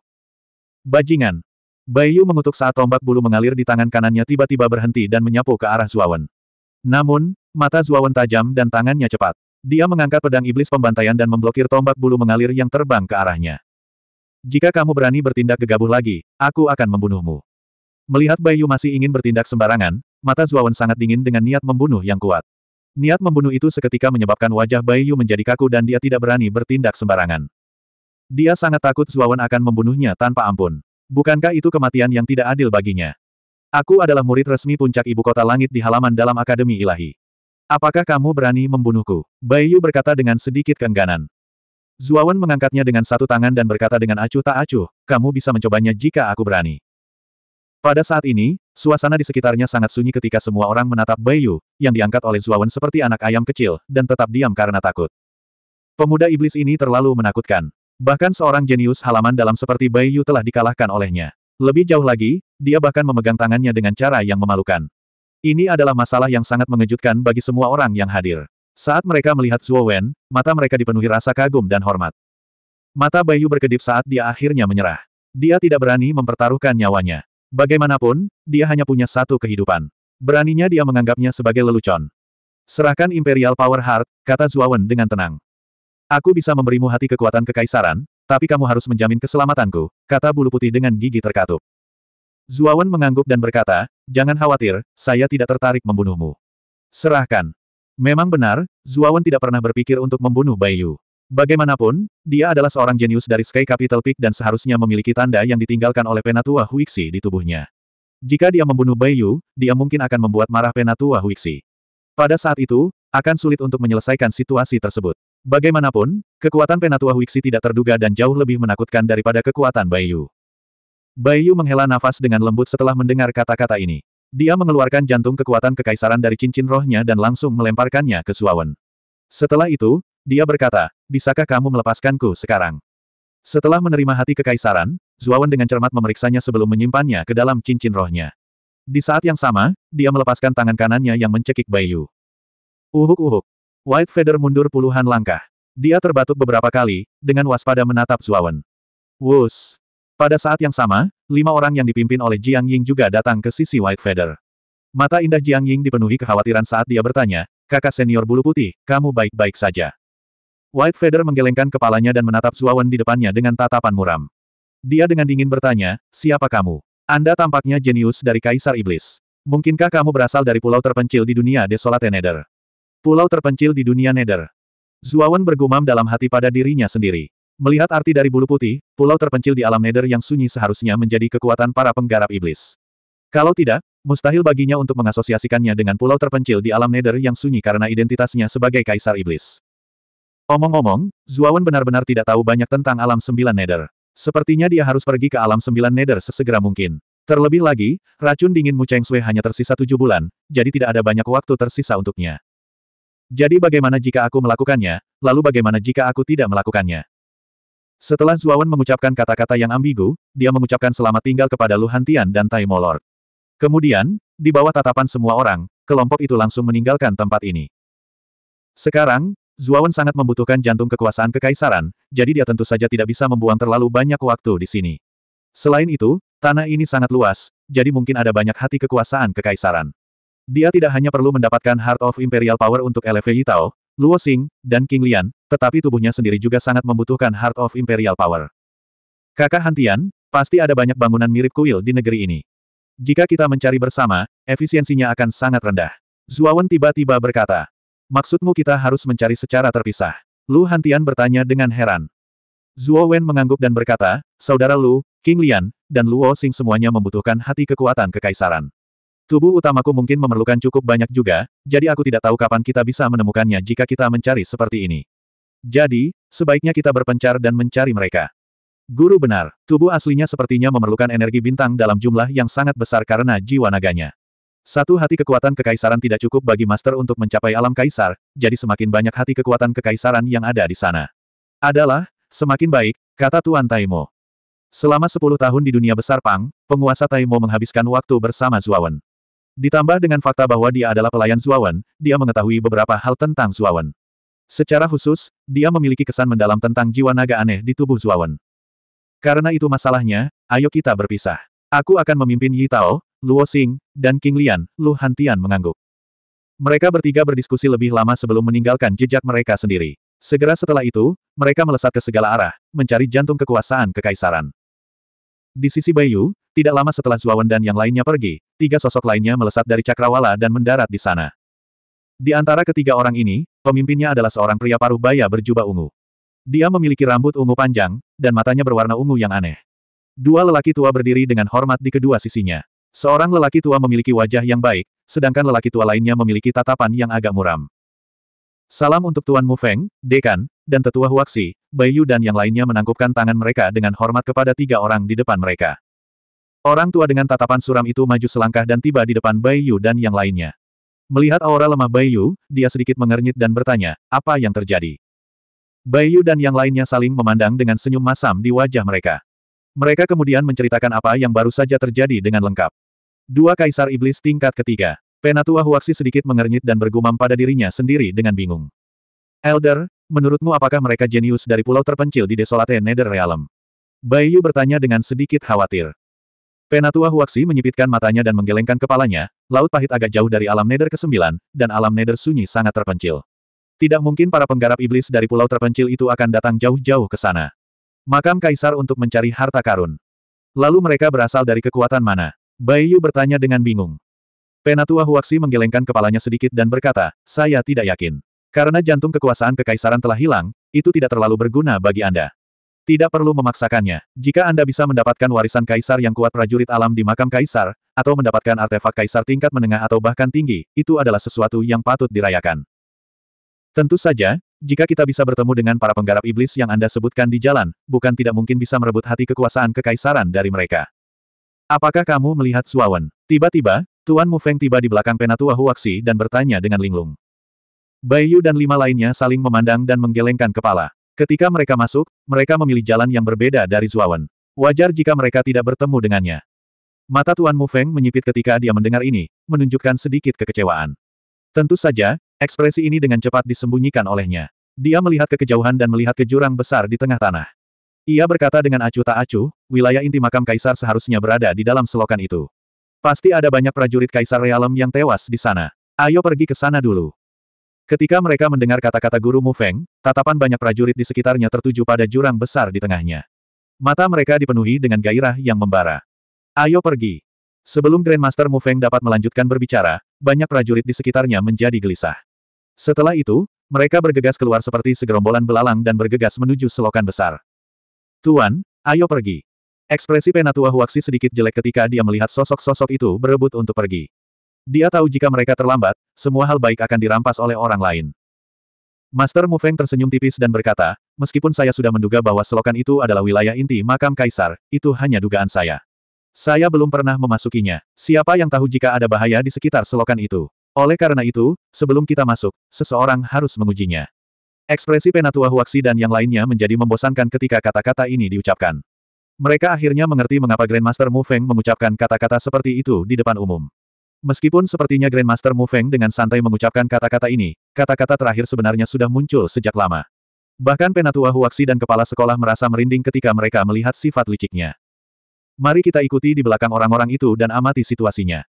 Bajingan. Bai Yu mengutuk saat tombak bulu mengalir di tangan kanannya tiba-tiba berhenti dan menyapu ke arah Zhuo Wen. Namun, mata Zhuo Wen tajam dan tangannya cepat. Dia mengangkat pedang iblis pembantaian dan memblokir tombak bulu mengalir yang terbang ke arahnya. Jika kamu berani bertindak gegabah lagi, aku akan membunuhmu. Melihat Bayu masih ingin bertindak sembarangan, mata Zuawan sangat dingin dengan niat membunuh yang kuat. Niat membunuh itu seketika menyebabkan wajah Bayu menjadi kaku dan dia tidak berani bertindak sembarangan. Dia sangat takut Zuawan akan membunuhnya tanpa ampun. Bukankah itu kematian yang tidak adil baginya? Aku adalah murid resmi puncak ibu kota langit di halaman dalam Akademi Ilahi. Apakah kamu berani membunuhku? Bayu berkata dengan sedikit keengganan. Zuawan mengangkatnya dengan satu tangan dan berkata dengan acuh tak acuh, kamu bisa mencobanya jika aku berani. Pada saat ini, suasana di sekitarnya sangat sunyi ketika semua orang menatap Bayu, yang diangkat oleh Zuawan seperti anak ayam kecil, dan tetap diam karena takut. Pemuda iblis ini terlalu menakutkan. Bahkan seorang jenius halaman dalam seperti Bayu telah dikalahkan olehnya. Lebih jauh lagi, dia bahkan memegang tangannya dengan cara yang memalukan. Ini adalah masalah yang sangat mengejutkan bagi semua orang yang hadir. Saat mereka melihat Zuo Wen, mata mereka dipenuhi rasa kagum dan hormat. Mata Bayu berkedip saat dia akhirnya menyerah. Dia tidak berani mempertaruhkan nyawanya. Bagaimanapun, dia hanya punya satu kehidupan. Beraninya dia menganggapnya sebagai lelucon. Serahkan Imperial Power Heart, kata Wen dengan tenang. Aku bisa memberimu hati kekuatan kekaisaran, tapi kamu harus menjamin keselamatanku, kata bulu putih dengan gigi terkatup. Zuawan mengangguk dan berkata, jangan khawatir, saya tidak tertarik membunuhmu. Serahkan. Memang benar, Zuawan tidak pernah berpikir untuk membunuh Bai Bagaimanapun, dia adalah seorang jenius dari Sky Capital Peak dan seharusnya memiliki tanda yang ditinggalkan oleh Penatua Huixi di tubuhnya. Jika dia membunuh Bai dia mungkin akan membuat marah Penatua Huixi. Pada saat itu, akan sulit untuk menyelesaikan situasi tersebut. Bagaimanapun, kekuatan Penatua Huixi tidak terduga dan jauh lebih menakutkan daripada kekuatan Bai Bayu menghela nafas dengan lembut setelah mendengar kata-kata ini. Dia mengeluarkan jantung kekuatan kekaisaran dari cincin rohnya dan langsung melemparkannya ke Suawen. Setelah itu, dia berkata, bisakah kamu melepaskanku sekarang? Setelah menerima hati kekaisaran, Zuawan dengan cermat memeriksanya sebelum menyimpannya ke dalam cincin rohnya. Di saat yang sama, dia melepaskan tangan kanannya yang mencekik Bayu. Uhuk-uhuk. White Feather mundur puluhan langkah. Dia terbatuk beberapa kali, dengan waspada menatap Zuawan. Wus. Pada saat yang sama, lima orang yang dipimpin oleh Jiang Ying juga datang ke sisi White Feather. Mata indah Jiang Ying dipenuhi kekhawatiran saat dia bertanya, kakak senior bulu putih, kamu baik-baik saja. White Feather menggelengkan kepalanya dan menatap Zuawan di depannya dengan tatapan muram. Dia dengan dingin bertanya, siapa kamu? Anda tampaknya jenius dari Kaisar Iblis. Mungkinkah kamu berasal dari pulau terpencil di dunia Desolate Nether? Pulau terpencil di dunia Nether. Zuawan bergumam dalam hati pada dirinya sendiri. Melihat arti dari bulu putih, pulau terpencil di alam nether yang sunyi seharusnya menjadi kekuatan para penggarap iblis. Kalau tidak, mustahil baginya untuk mengasosiasikannya dengan pulau terpencil di alam nether yang sunyi karena identitasnya sebagai kaisar iblis. Omong-omong, Zuawan benar-benar tidak tahu banyak tentang alam sembilan nether. Sepertinya dia harus pergi ke alam sembilan nether sesegera mungkin. Terlebih lagi, racun dingin Mu Cheng Sui hanya tersisa tujuh bulan, jadi tidak ada banyak waktu tersisa untuknya. Jadi bagaimana jika aku melakukannya, lalu bagaimana jika aku tidak melakukannya? Setelah Zuawan mengucapkan kata-kata yang ambigu, dia mengucapkan selamat tinggal kepada Lu Hantian dan Tai Molor. Kemudian, di bawah tatapan semua orang, kelompok itu langsung meninggalkan tempat ini. Sekarang, Zuawan sangat membutuhkan jantung kekuasaan kekaisaran, jadi dia tentu saja tidak bisa membuang terlalu banyak waktu di sini. Selain itu, tanah ini sangat luas, jadi mungkin ada banyak hati kekuasaan kekaisaran. Dia tidak hanya perlu mendapatkan Heart of Imperial Power untuk LV Yitao, Luo Xing, dan King Lian, tetapi tubuhnya sendiri juga sangat membutuhkan Heart of Imperial Power. Kakak Hantian, pasti ada banyak bangunan mirip kuil di negeri ini. Jika kita mencari bersama, efisiensinya akan sangat rendah. Zuawan tiba-tiba berkata, Maksudmu kita harus mencari secara terpisah? Lu Hantian bertanya dengan heran. Zuo Wen mengangguk dan berkata, Saudara Lu, King Lian, dan Luo Xing semuanya membutuhkan hati kekuatan kekaisaran. Tubuh utamaku mungkin memerlukan cukup banyak juga, jadi aku tidak tahu kapan kita bisa menemukannya jika kita mencari seperti ini. Jadi, sebaiknya kita berpencar dan mencari mereka. Guru benar, tubuh aslinya sepertinya memerlukan energi bintang dalam jumlah yang sangat besar karena jiwa naganya. Satu hati kekuatan kekaisaran tidak cukup bagi master untuk mencapai alam kaisar, jadi semakin banyak hati kekuatan kekaisaran yang ada di sana. Adalah, semakin baik, kata Tuan Taimo. Selama sepuluh tahun di dunia besar Pang, penguasa Taimo menghabiskan waktu bersama Zuawan. Ditambah dengan fakta bahwa dia adalah pelayan Zuawan, dia mengetahui beberapa hal tentang Zuawan. Secara khusus, dia memiliki kesan mendalam tentang jiwa naga aneh di tubuh Zuawan. Karena itu masalahnya, ayo kita berpisah. Aku akan memimpin Yi Tao, Luo Xing, dan King Lian, Lu Hantian mengangguk. Mereka bertiga berdiskusi lebih lama sebelum meninggalkan jejak mereka sendiri. Segera setelah itu, mereka melesat ke segala arah, mencari jantung kekuasaan kekaisaran. Di sisi Bayu, tidak lama setelah Zuawan dan yang lainnya pergi, tiga sosok lainnya melesat dari cakrawala dan mendarat di sana. Di antara ketiga orang ini, pemimpinnya adalah seorang pria paruh baya berjubah ungu. Dia memiliki rambut ungu panjang, dan matanya berwarna ungu yang aneh. Dua lelaki tua berdiri dengan hormat di kedua sisinya. Seorang lelaki tua memiliki wajah yang baik, sedangkan lelaki tua lainnya memiliki tatapan yang agak muram. Salam untuk Tuan Mu Feng, Dekan, dan Tetua Huaxi, Bayu dan yang lainnya menangkupkan tangan mereka dengan hormat kepada tiga orang di depan mereka. Orang tua dengan tatapan suram itu maju selangkah dan tiba di depan Bai Yu dan yang lainnya. Melihat aura lemah Bai Yu, dia sedikit mengernyit dan bertanya, apa yang terjadi? Bai Yu dan yang lainnya saling memandang dengan senyum masam di wajah mereka. Mereka kemudian menceritakan apa yang baru saja terjadi dengan lengkap. Dua kaisar iblis tingkat ketiga. Penatua Huaxi sedikit mengernyit dan bergumam pada dirinya sendiri dengan bingung. Elder, menurutmu apakah mereka jenius dari pulau terpencil di desolate Nether Realm? Bai bertanya dengan sedikit khawatir. Penatua Huaxi menyipitkan matanya dan menggelengkan kepalanya, laut pahit agak jauh dari alam nether ke-9, dan alam nether sunyi sangat terpencil. Tidak mungkin para penggarap iblis dari pulau terpencil itu akan datang jauh-jauh ke sana. Makam kaisar untuk mencari harta karun. Lalu mereka berasal dari kekuatan mana? Bai Yu bertanya dengan bingung. Penatua Huaxi menggelengkan kepalanya sedikit dan berkata, saya tidak yakin. Karena jantung kekuasaan kekaisaran telah hilang, itu tidak terlalu berguna bagi Anda. Tidak perlu memaksakannya. Jika Anda bisa mendapatkan warisan kaisar yang kuat prajurit alam di makam kaisar, atau mendapatkan artefak kaisar tingkat menengah atau bahkan tinggi, itu adalah sesuatu yang patut dirayakan. Tentu saja, jika kita bisa bertemu dengan para penggarap iblis yang Anda sebutkan di jalan, bukan tidak mungkin bisa merebut hati kekuasaan kekaisaran dari mereka. Apakah kamu melihat Suawan? Tiba-tiba, Tuan Mufeng tiba di belakang Penatua Huaxi dan bertanya dengan linglung. Bayu dan lima lainnya saling memandang dan menggelengkan kepala. Ketika mereka masuk, mereka memilih jalan yang berbeda dari Zuawan. Wajar jika mereka tidak bertemu dengannya. Mata Tuan Mu Feng menyipit ketika dia mendengar ini, menunjukkan sedikit kekecewaan. Tentu saja, ekspresi ini dengan cepat disembunyikan olehnya. Dia melihat kekejauhan dan melihat ke jurang besar di tengah tanah. Ia berkata dengan acuh tak acuh, wilayah inti makam kaisar seharusnya berada di dalam selokan itu. Pasti ada banyak prajurit kaisar realem yang tewas di sana. Ayo pergi ke sana dulu. Ketika mereka mendengar kata-kata guru Mu Feng, tatapan banyak prajurit di sekitarnya tertuju pada jurang besar di tengahnya. Mata mereka dipenuhi dengan gairah yang membara. Ayo pergi. Sebelum Grandmaster Mu Feng dapat melanjutkan berbicara, banyak prajurit di sekitarnya menjadi gelisah. Setelah itu, mereka bergegas keluar seperti segerombolan belalang dan bergegas menuju selokan besar. Tuan, ayo pergi. Ekspresi Penatua Huaxi sedikit jelek ketika dia melihat sosok-sosok itu berebut untuk pergi. Dia tahu jika mereka terlambat, semua hal baik akan dirampas oleh orang lain. Master Mu Feng tersenyum tipis dan berkata, meskipun saya sudah menduga bahwa selokan itu adalah wilayah inti makam kaisar, itu hanya dugaan saya. Saya belum pernah memasukinya. Siapa yang tahu jika ada bahaya di sekitar selokan itu? Oleh karena itu, sebelum kita masuk, seseorang harus mengujinya. Ekspresi Penatua Huaxi dan yang lainnya menjadi membosankan ketika kata-kata ini diucapkan. Mereka akhirnya mengerti mengapa Grandmaster Mu Feng mengucapkan kata-kata seperti itu di depan umum. Meskipun sepertinya Grandmaster Mu Feng dengan santai mengucapkan kata-kata ini, kata-kata terakhir sebenarnya sudah muncul sejak lama. Bahkan Penatua Huaxi dan kepala sekolah merasa merinding ketika mereka melihat sifat liciknya. Mari kita ikuti di belakang orang-orang itu dan amati situasinya.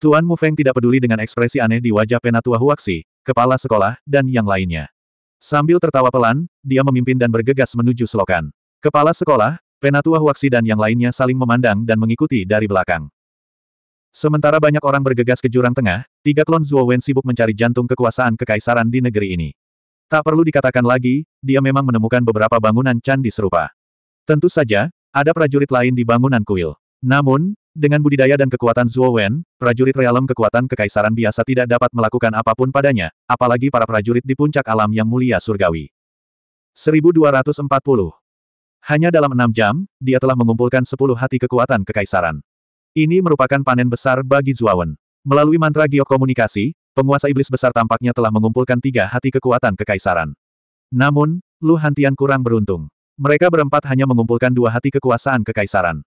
Tuan Mu Feng tidak peduli dengan ekspresi aneh di wajah Penatua Huaxi, kepala sekolah, dan yang lainnya. Sambil tertawa pelan, dia memimpin dan bergegas menuju selokan. Kepala sekolah, Penatua Huaxi dan yang lainnya saling memandang dan mengikuti dari belakang. Sementara banyak orang bergegas ke jurang tengah, tiga klon Zhuo Wen sibuk mencari jantung kekuasaan kekaisaran di negeri ini. Tak perlu dikatakan lagi, dia memang menemukan beberapa bangunan candi serupa. Tentu saja, ada prajurit lain di bangunan kuil. Namun, dengan budidaya dan kekuatan Zhuo Wen, prajurit realem kekuatan kekaisaran biasa tidak dapat melakukan apapun padanya, apalagi para prajurit di puncak alam yang mulia surgawi. 1240 Hanya dalam enam jam, dia telah mengumpulkan sepuluh hati kekuatan kekaisaran. Ini merupakan panen besar bagi Zuawan. Melalui mantra geokomunikasi, penguasa iblis besar tampaknya telah mengumpulkan tiga hati kekuatan kekaisaran. Namun, Lu Hantian kurang beruntung. Mereka berempat hanya mengumpulkan dua hati kekuasaan kekaisaran.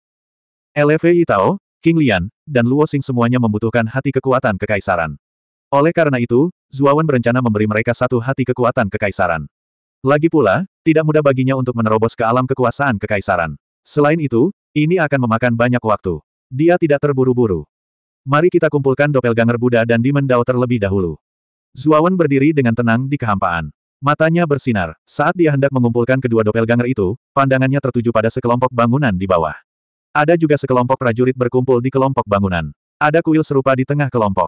LFE TAO, King Lian, dan Luo Xing semuanya membutuhkan hati kekuatan kekaisaran. Oleh karena itu, Zuawan berencana memberi mereka satu hati kekuatan kekaisaran. Lagi pula, tidak mudah baginya untuk menerobos ke alam kekuasaan kekaisaran. Selain itu, ini akan memakan banyak waktu. Dia tidak terburu-buru. Mari kita kumpulkan dopel ganger Buddha dan Demon Dao terlebih dahulu. Zuawan berdiri dengan tenang di kehampaan. Matanya bersinar. Saat dia hendak mengumpulkan kedua dopel ganger itu, pandangannya tertuju pada sekelompok bangunan di bawah. Ada juga sekelompok prajurit berkumpul di kelompok bangunan. Ada kuil serupa di tengah kelompok.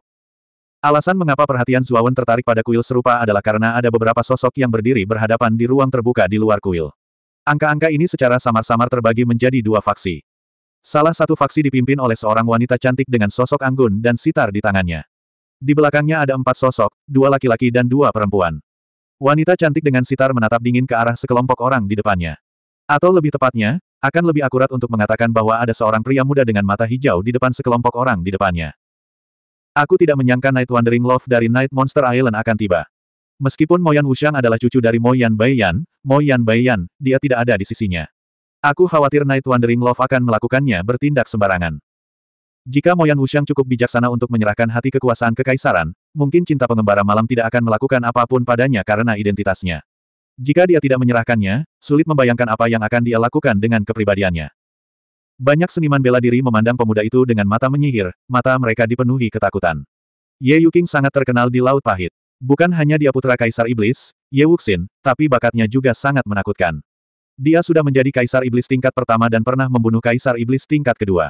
Alasan mengapa perhatian Zuawan tertarik pada kuil serupa adalah karena ada beberapa sosok yang berdiri berhadapan di ruang terbuka di luar kuil. Angka-angka ini secara samar-samar terbagi menjadi dua faksi. Salah satu faksi dipimpin oleh seorang wanita cantik dengan sosok anggun dan sitar di tangannya. Di belakangnya ada empat sosok, dua laki-laki dan dua perempuan. Wanita cantik dengan sitar menatap dingin ke arah sekelompok orang di depannya. Atau lebih tepatnya, akan lebih akurat untuk mengatakan bahwa ada seorang pria muda dengan mata hijau di depan sekelompok orang di depannya. Aku tidak menyangka Night Wandering Love dari Night Monster Island akan tiba. Meskipun Moyan Wushang adalah cucu dari Moyan Baiyan, Moyan Baiyan, dia tidak ada di sisinya. Aku khawatir Night Wandering Love akan melakukannya bertindak sembarangan. Jika Moyan Wuxiang cukup bijaksana untuk menyerahkan hati kekuasaan kekaisaran, mungkin cinta pengembara malam tidak akan melakukan apapun padanya karena identitasnya. Jika dia tidak menyerahkannya, sulit membayangkan apa yang akan dia lakukan dengan kepribadiannya. Banyak seniman bela diri memandang pemuda itu dengan mata menyihir, mata mereka dipenuhi ketakutan. Ye Yuking sangat terkenal di Laut Pahit. Bukan hanya dia putra Kaisar Iblis, Ye Wuxin, tapi bakatnya juga sangat menakutkan. Dia sudah menjadi kaisar iblis tingkat pertama dan pernah membunuh kaisar iblis tingkat kedua.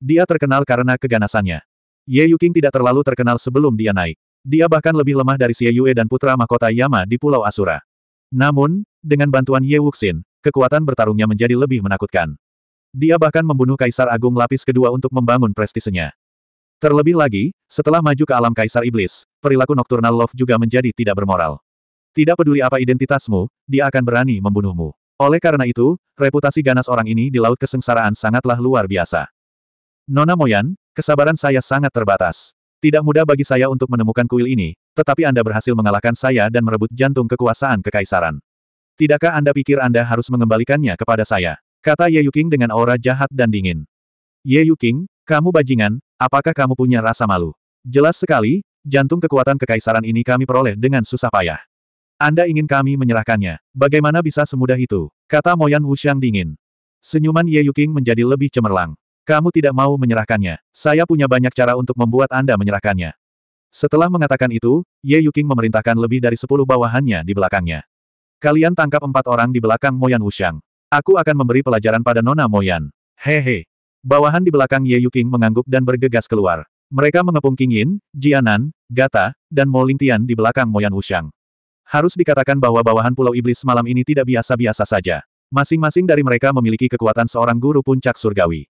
Dia terkenal karena keganasannya. Ye Yuking tidak terlalu terkenal sebelum dia naik. Dia bahkan lebih lemah dari Xie Yue dan putra mahkota Yama di Pulau Asura. Namun, dengan bantuan Ye Wuxin, kekuatan bertarungnya menjadi lebih menakutkan. Dia bahkan membunuh Kaisar Agung Lapis kedua untuk membangun prestisenya. Terlebih lagi, setelah maju ke alam Kaisar Iblis, perilaku Nocturnal Love juga menjadi tidak bermoral. Tidak peduli apa identitasmu, dia akan berani membunuhmu. Oleh karena itu, reputasi ganas orang ini di Laut Kesengsaraan sangatlah luar biasa. Nona Moyan, kesabaran saya sangat terbatas. Tidak mudah bagi saya untuk menemukan kuil ini, tetapi Anda berhasil mengalahkan saya dan merebut jantung kekuasaan kekaisaran. Tidakkah Anda pikir Anda harus mengembalikannya kepada saya? Kata Ye Yuking dengan aura jahat dan dingin. Ye Yuking, kamu bajingan, apakah kamu punya rasa malu? Jelas sekali, jantung kekuatan kekaisaran ini kami peroleh dengan susah payah. Anda ingin kami menyerahkannya. Bagaimana bisa semudah itu? Kata Moyan Wuxiang dingin. Senyuman Ye Yuking menjadi lebih cemerlang. Kamu tidak mau menyerahkannya. Saya punya banyak cara untuk membuat Anda menyerahkannya. Setelah mengatakan itu, Ye Yuking memerintahkan lebih dari sepuluh bawahannya di belakangnya. Kalian tangkap empat orang di belakang Moyan Wuxiang. Aku akan memberi pelajaran pada Nona Moyan. Hehe. Bawahan di belakang Ye Yuking mengangguk dan bergegas keluar. Mereka mengepung Kingin, Yin, Jianan, Gata, dan Mo Lingtian di belakang Moyan Wuxiang. Harus dikatakan bahwa bawahan Pulau Iblis malam ini tidak biasa-biasa saja. Masing-masing dari mereka memiliki kekuatan seorang guru puncak surgawi.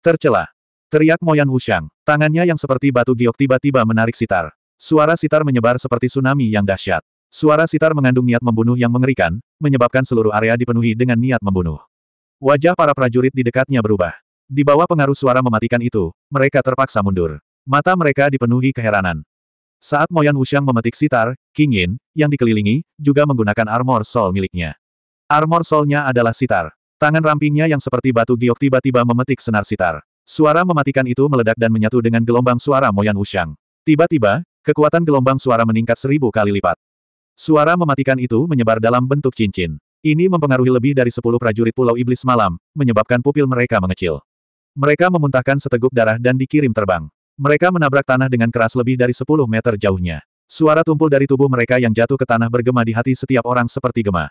Tercelah, Teriak Moyan Wushang. Tangannya yang seperti batu giok tiba-tiba menarik sitar. Suara sitar menyebar seperti tsunami yang dahsyat. Suara sitar mengandung niat membunuh yang mengerikan, menyebabkan seluruh area dipenuhi dengan niat membunuh. Wajah para prajurit di dekatnya berubah. Di bawah pengaruh suara mematikan itu, mereka terpaksa mundur. Mata mereka dipenuhi keheranan. Saat Moyan Wuxiang memetik sitar, King Yin, yang dikelilingi, juga menggunakan armor soul miliknya. Armor soulnya adalah sitar. Tangan rampingnya yang seperti batu giok tiba-tiba memetik senar sitar. Suara mematikan itu meledak dan menyatu dengan gelombang suara Moyan Wuxiang. Tiba-tiba, kekuatan gelombang suara meningkat seribu kali lipat. Suara mematikan itu menyebar dalam bentuk cincin. Ini mempengaruhi lebih dari sepuluh prajurit Pulau Iblis Malam, menyebabkan pupil mereka mengecil. Mereka memuntahkan seteguk darah dan dikirim terbang. Mereka menabrak tanah dengan keras lebih dari 10 meter jauhnya. Suara tumpul dari tubuh mereka yang jatuh ke tanah bergema di hati setiap orang seperti gema.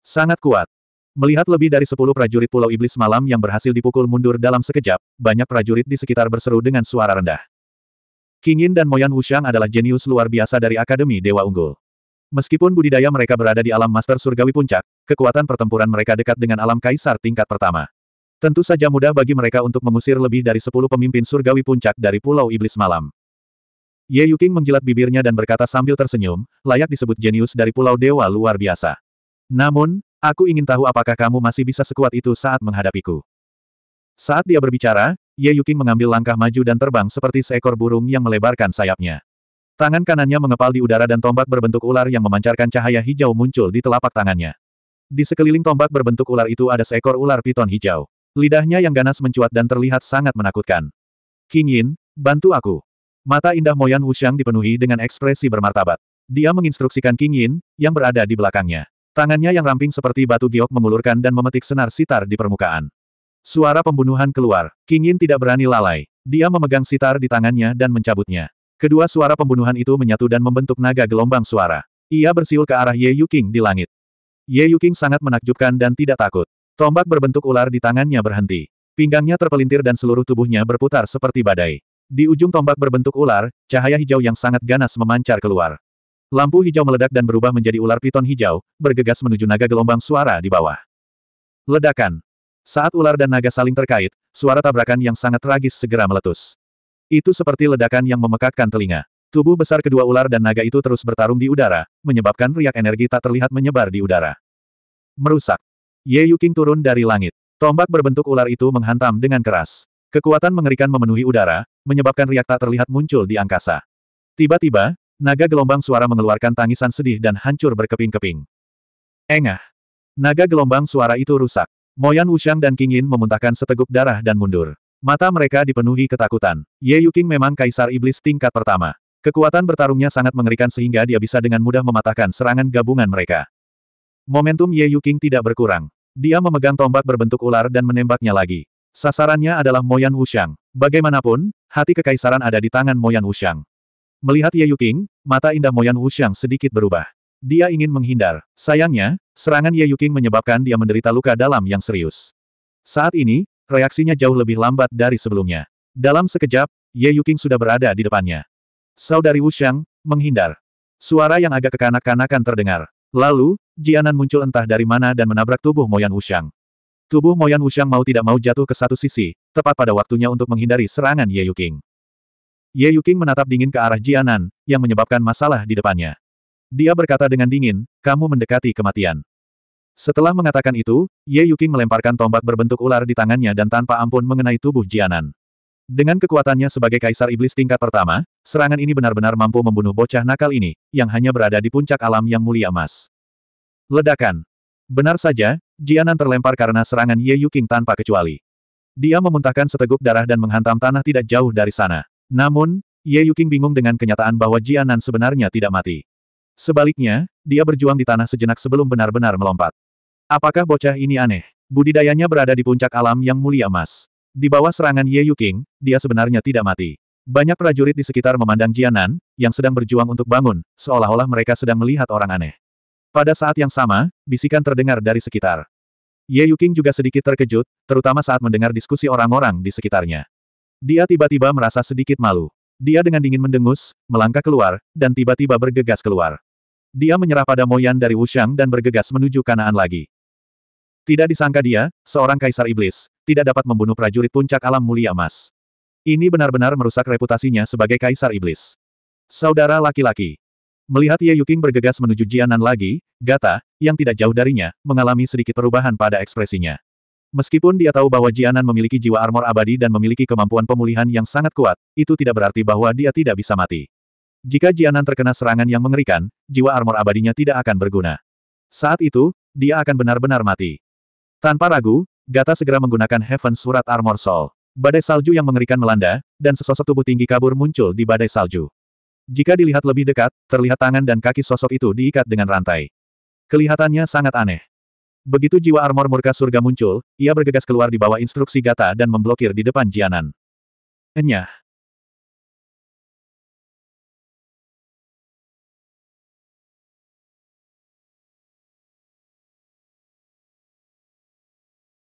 Sangat kuat. Melihat lebih dari 10 prajurit Pulau Iblis malam yang berhasil dipukul mundur dalam sekejap, banyak prajurit di sekitar berseru dengan suara rendah. King Yin dan Moyan Wushang adalah jenius luar biasa dari Akademi Dewa Unggul. Meskipun budidaya mereka berada di alam Master Surgawi Puncak, kekuatan pertempuran mereka dekat dengan alam Kaisar tingkat pertama. Tentu saja mudah bagi mereka untuk mengusir lebih dari sepuluh pemimpin surgawi puncak dari Pulau Iblis Malam. Ye Yuking menjilat bibirnya dan berkata sambil tersenyum, layak disebut jenius dari Pulau Dewa luar biasa. Namun, aku ingin tahu apakah kamu masih bisa sekuat itu saat menghadapiku. Saat dia berbicara, Ye Yuking mengambil langkah maju dan terbang seperti seekor burung yang melebarkan sayapnya. Tangan kanannya mengepal di udara dan tombak berbentuk ular yang memancarkan cahaya hijau muncul di telapak tangannya. Di sekeliling tombak berbentuk ular itu ada seekor ular piton hijau. Lidahnya yang ganas mencuat dan terlihat sangat menakutkan. King Yin, bantu aku. Mata indah Moyan Wuxiang dipenuhi dengan ekspresi bermartabat. Dia menginstruksikan King Yin, yang berada di belakangnya. Tangannya yang ramping seperti batu giok mengulurkan dan memetik senar sitar di permukaan. Suara pembunuhan keluar. King Yin tidak berani lalai. Dia memegang sitar di tangannya dan mencabutnya. Kedua suara pembunuhan itu menyatu dan membentuk naga gelombang suara. Ia bersiul ke arah Ye King di langit. Ye King sangat menakjubkan dan tidak takut. Tombak berbentuk ular di tangannya berhenti. Pinggangnya terpelintir dan seluruh tubuhnya berputar seperti badai. Di ujung tombak berbentuk ular, cahaya hijau yang sangat ganas memancar keluar. Lampu hijau meledak dan berubah menjadi ular piton hijau, bergegas menuju naga gelombang suara di bawah. Ledakan. Saat ular dan naga saling terkait, suara tabrakan yang sangat tragis segera meletus. Itu seperti ledakan yang memekakkan telinga. Tubuh besar kedua ular dan naga itu terus bertarung di udara, menyebabkan riak energi tak terlihat menyebar di udara. Merusak. Ye Yuking turun dari langit. Tombak berbentuk ular itu menghantam dengan keras. Kekuatan mengerikan memenuhi udara, menyebabkan riak tak terlihat muncul di angkasa. Tiba-tiba, naga gelombang suara mengeluarkan tangisan sedih dan hancur berkeping-keping. Engah. Naga gelombang suara itu rusak. Moyan Wuxiang dan King Yin memuntahkan seteguk darah dan mundur. Mata mereka dipenuhi ketakutan. Ye Yuking memang kaisar iblis tingkat pertama. Kekuatan bertarungnya sangat mengerikan sehingga dia bisa dengan mudah mematahkan serangan gabungan mereka. Momentum Ye Yuking tidak berkurang. Dia memegang tombak berbentuk ular dan menembaknya lagi. Sasarannya adalah Moyan Wushang. Bagaimanapun, hati kekaisaran ada di tangan Moyan Wushang. Melihat Ye Yuking, mata indah Moyan Wushang sedikit berubah. Dia ingin menghindar. Sayangnya, serangan Ye Yuking menyebabkan dia menderita luka dalam yang serius. Saat ini, reaksinya jauh lebih lambat dari sebelumnya. Dalam sekejap, Ye Yuking sudah berada di depannya. Saudari Wushang, menghindar. Suara yang agak kekanak-kanakan terdengar. Lalu, Jianan muncul entah dari mana dan menabrak tubuh Moyan Wuxiang. Tubuh Moyan Wuxiang mau tidak mau jatuh ke satu sisi, tepat pada waktunya untuk menghindari serangan Ye Yuking. Ye Yuking menatap dingin ke arah Jianan, yang menyebabkan masalah di depannya. Dia berkata dengan dingin, kamu mendekati kematian. Setelah mengatakan itu, Ye Yuking melemparkan tombak berbentuk ular di tangannya dan tanpa ampun mengenai tubuh Jianan. Dengan kekuatannya sebagai kaisar iblis tingkat pertama, serangan ini benar-benar mampu membunuh bocah nakal ini, yang hanya berada di puncak alam yang mulia emas. Ledakan. Benar saja, Jianan terlempar karena serangan Ye Yuking tanpa kecuali. Dia memuntahkan seteguk darah dan menghantam tanah tidak jauh dari sana. Namun, Ye Yuking bingung dengan kenyataan bahwa Jianan sebenarnya tidak mati. Sebaliknya, dia berjuang di tanah sejenak sebelum benar-benar melompat. Apakah bocah ini aneh? Budidayanya berada di puncak alam yang mulia emas. Di bawah serangan Ye Yuking, dia sebenarnya tidak mati. Banyak prajurit di sekitar memandang Jianan, yang sedang berjuang untuk bangun, seolah-olah mereka sedang melihat orang aneh. Pada saat yang sama, bisikan terdengar dari sekitar. Ye Yuking juga sedikit terkejut, terutama saat mendengar diskusi orang-orang di sekitarnya. Dia tiba-tiba merasa sedikit malu. Dia dengan dingin mendengus, melangkah keluar, dan tiba-tiba bergegas keluar. Dia menyerah pada Moyan dari Wushang dan bergegas menuju kanaan lagi. Tidak disangka dia, seorang kaisar iblis, tidak dapat membunuh prajurit puncak alam mulia emas. Ini benar-benar merusak reputasinya sebagai kaisar iblis. Saudara laki-laki. Melihat Ye Yuking bergegas menuju Jianan lagi, Gata, yang tidak jauh darinya, mengalami sedikit perubahan pada ekspresinya. Meskipun dia tahu bahwa Jianan memiliki jiwa armor abadi dan memiliki kemampuan pemulihan yang sangat kuat, itu tidak berarti bahwa dia tidak bisa mati. Jika Jianan terkena serangan yang mengerikan, jiwa armor abadinya tidak akan berguna. Saat itu, dia akan benar-benar mati. Tanpa ragu, Gata segera menggunakan Heaven Surat Armor Soul. Badai salju yang mengerikan melanda, dan sesosok tubuh tinggi kabur muncul di badai salju. Jika dilihat lebih dekat, terlihat tangan dan kaki sosok itu diikat dengan rantai. Kelihatannya sangat aneh. Begitu jiwa armor murka surga muncul, ia bergegas keluar di bawah instruksi Gata dan memblokir di depan Jianan. Enyah.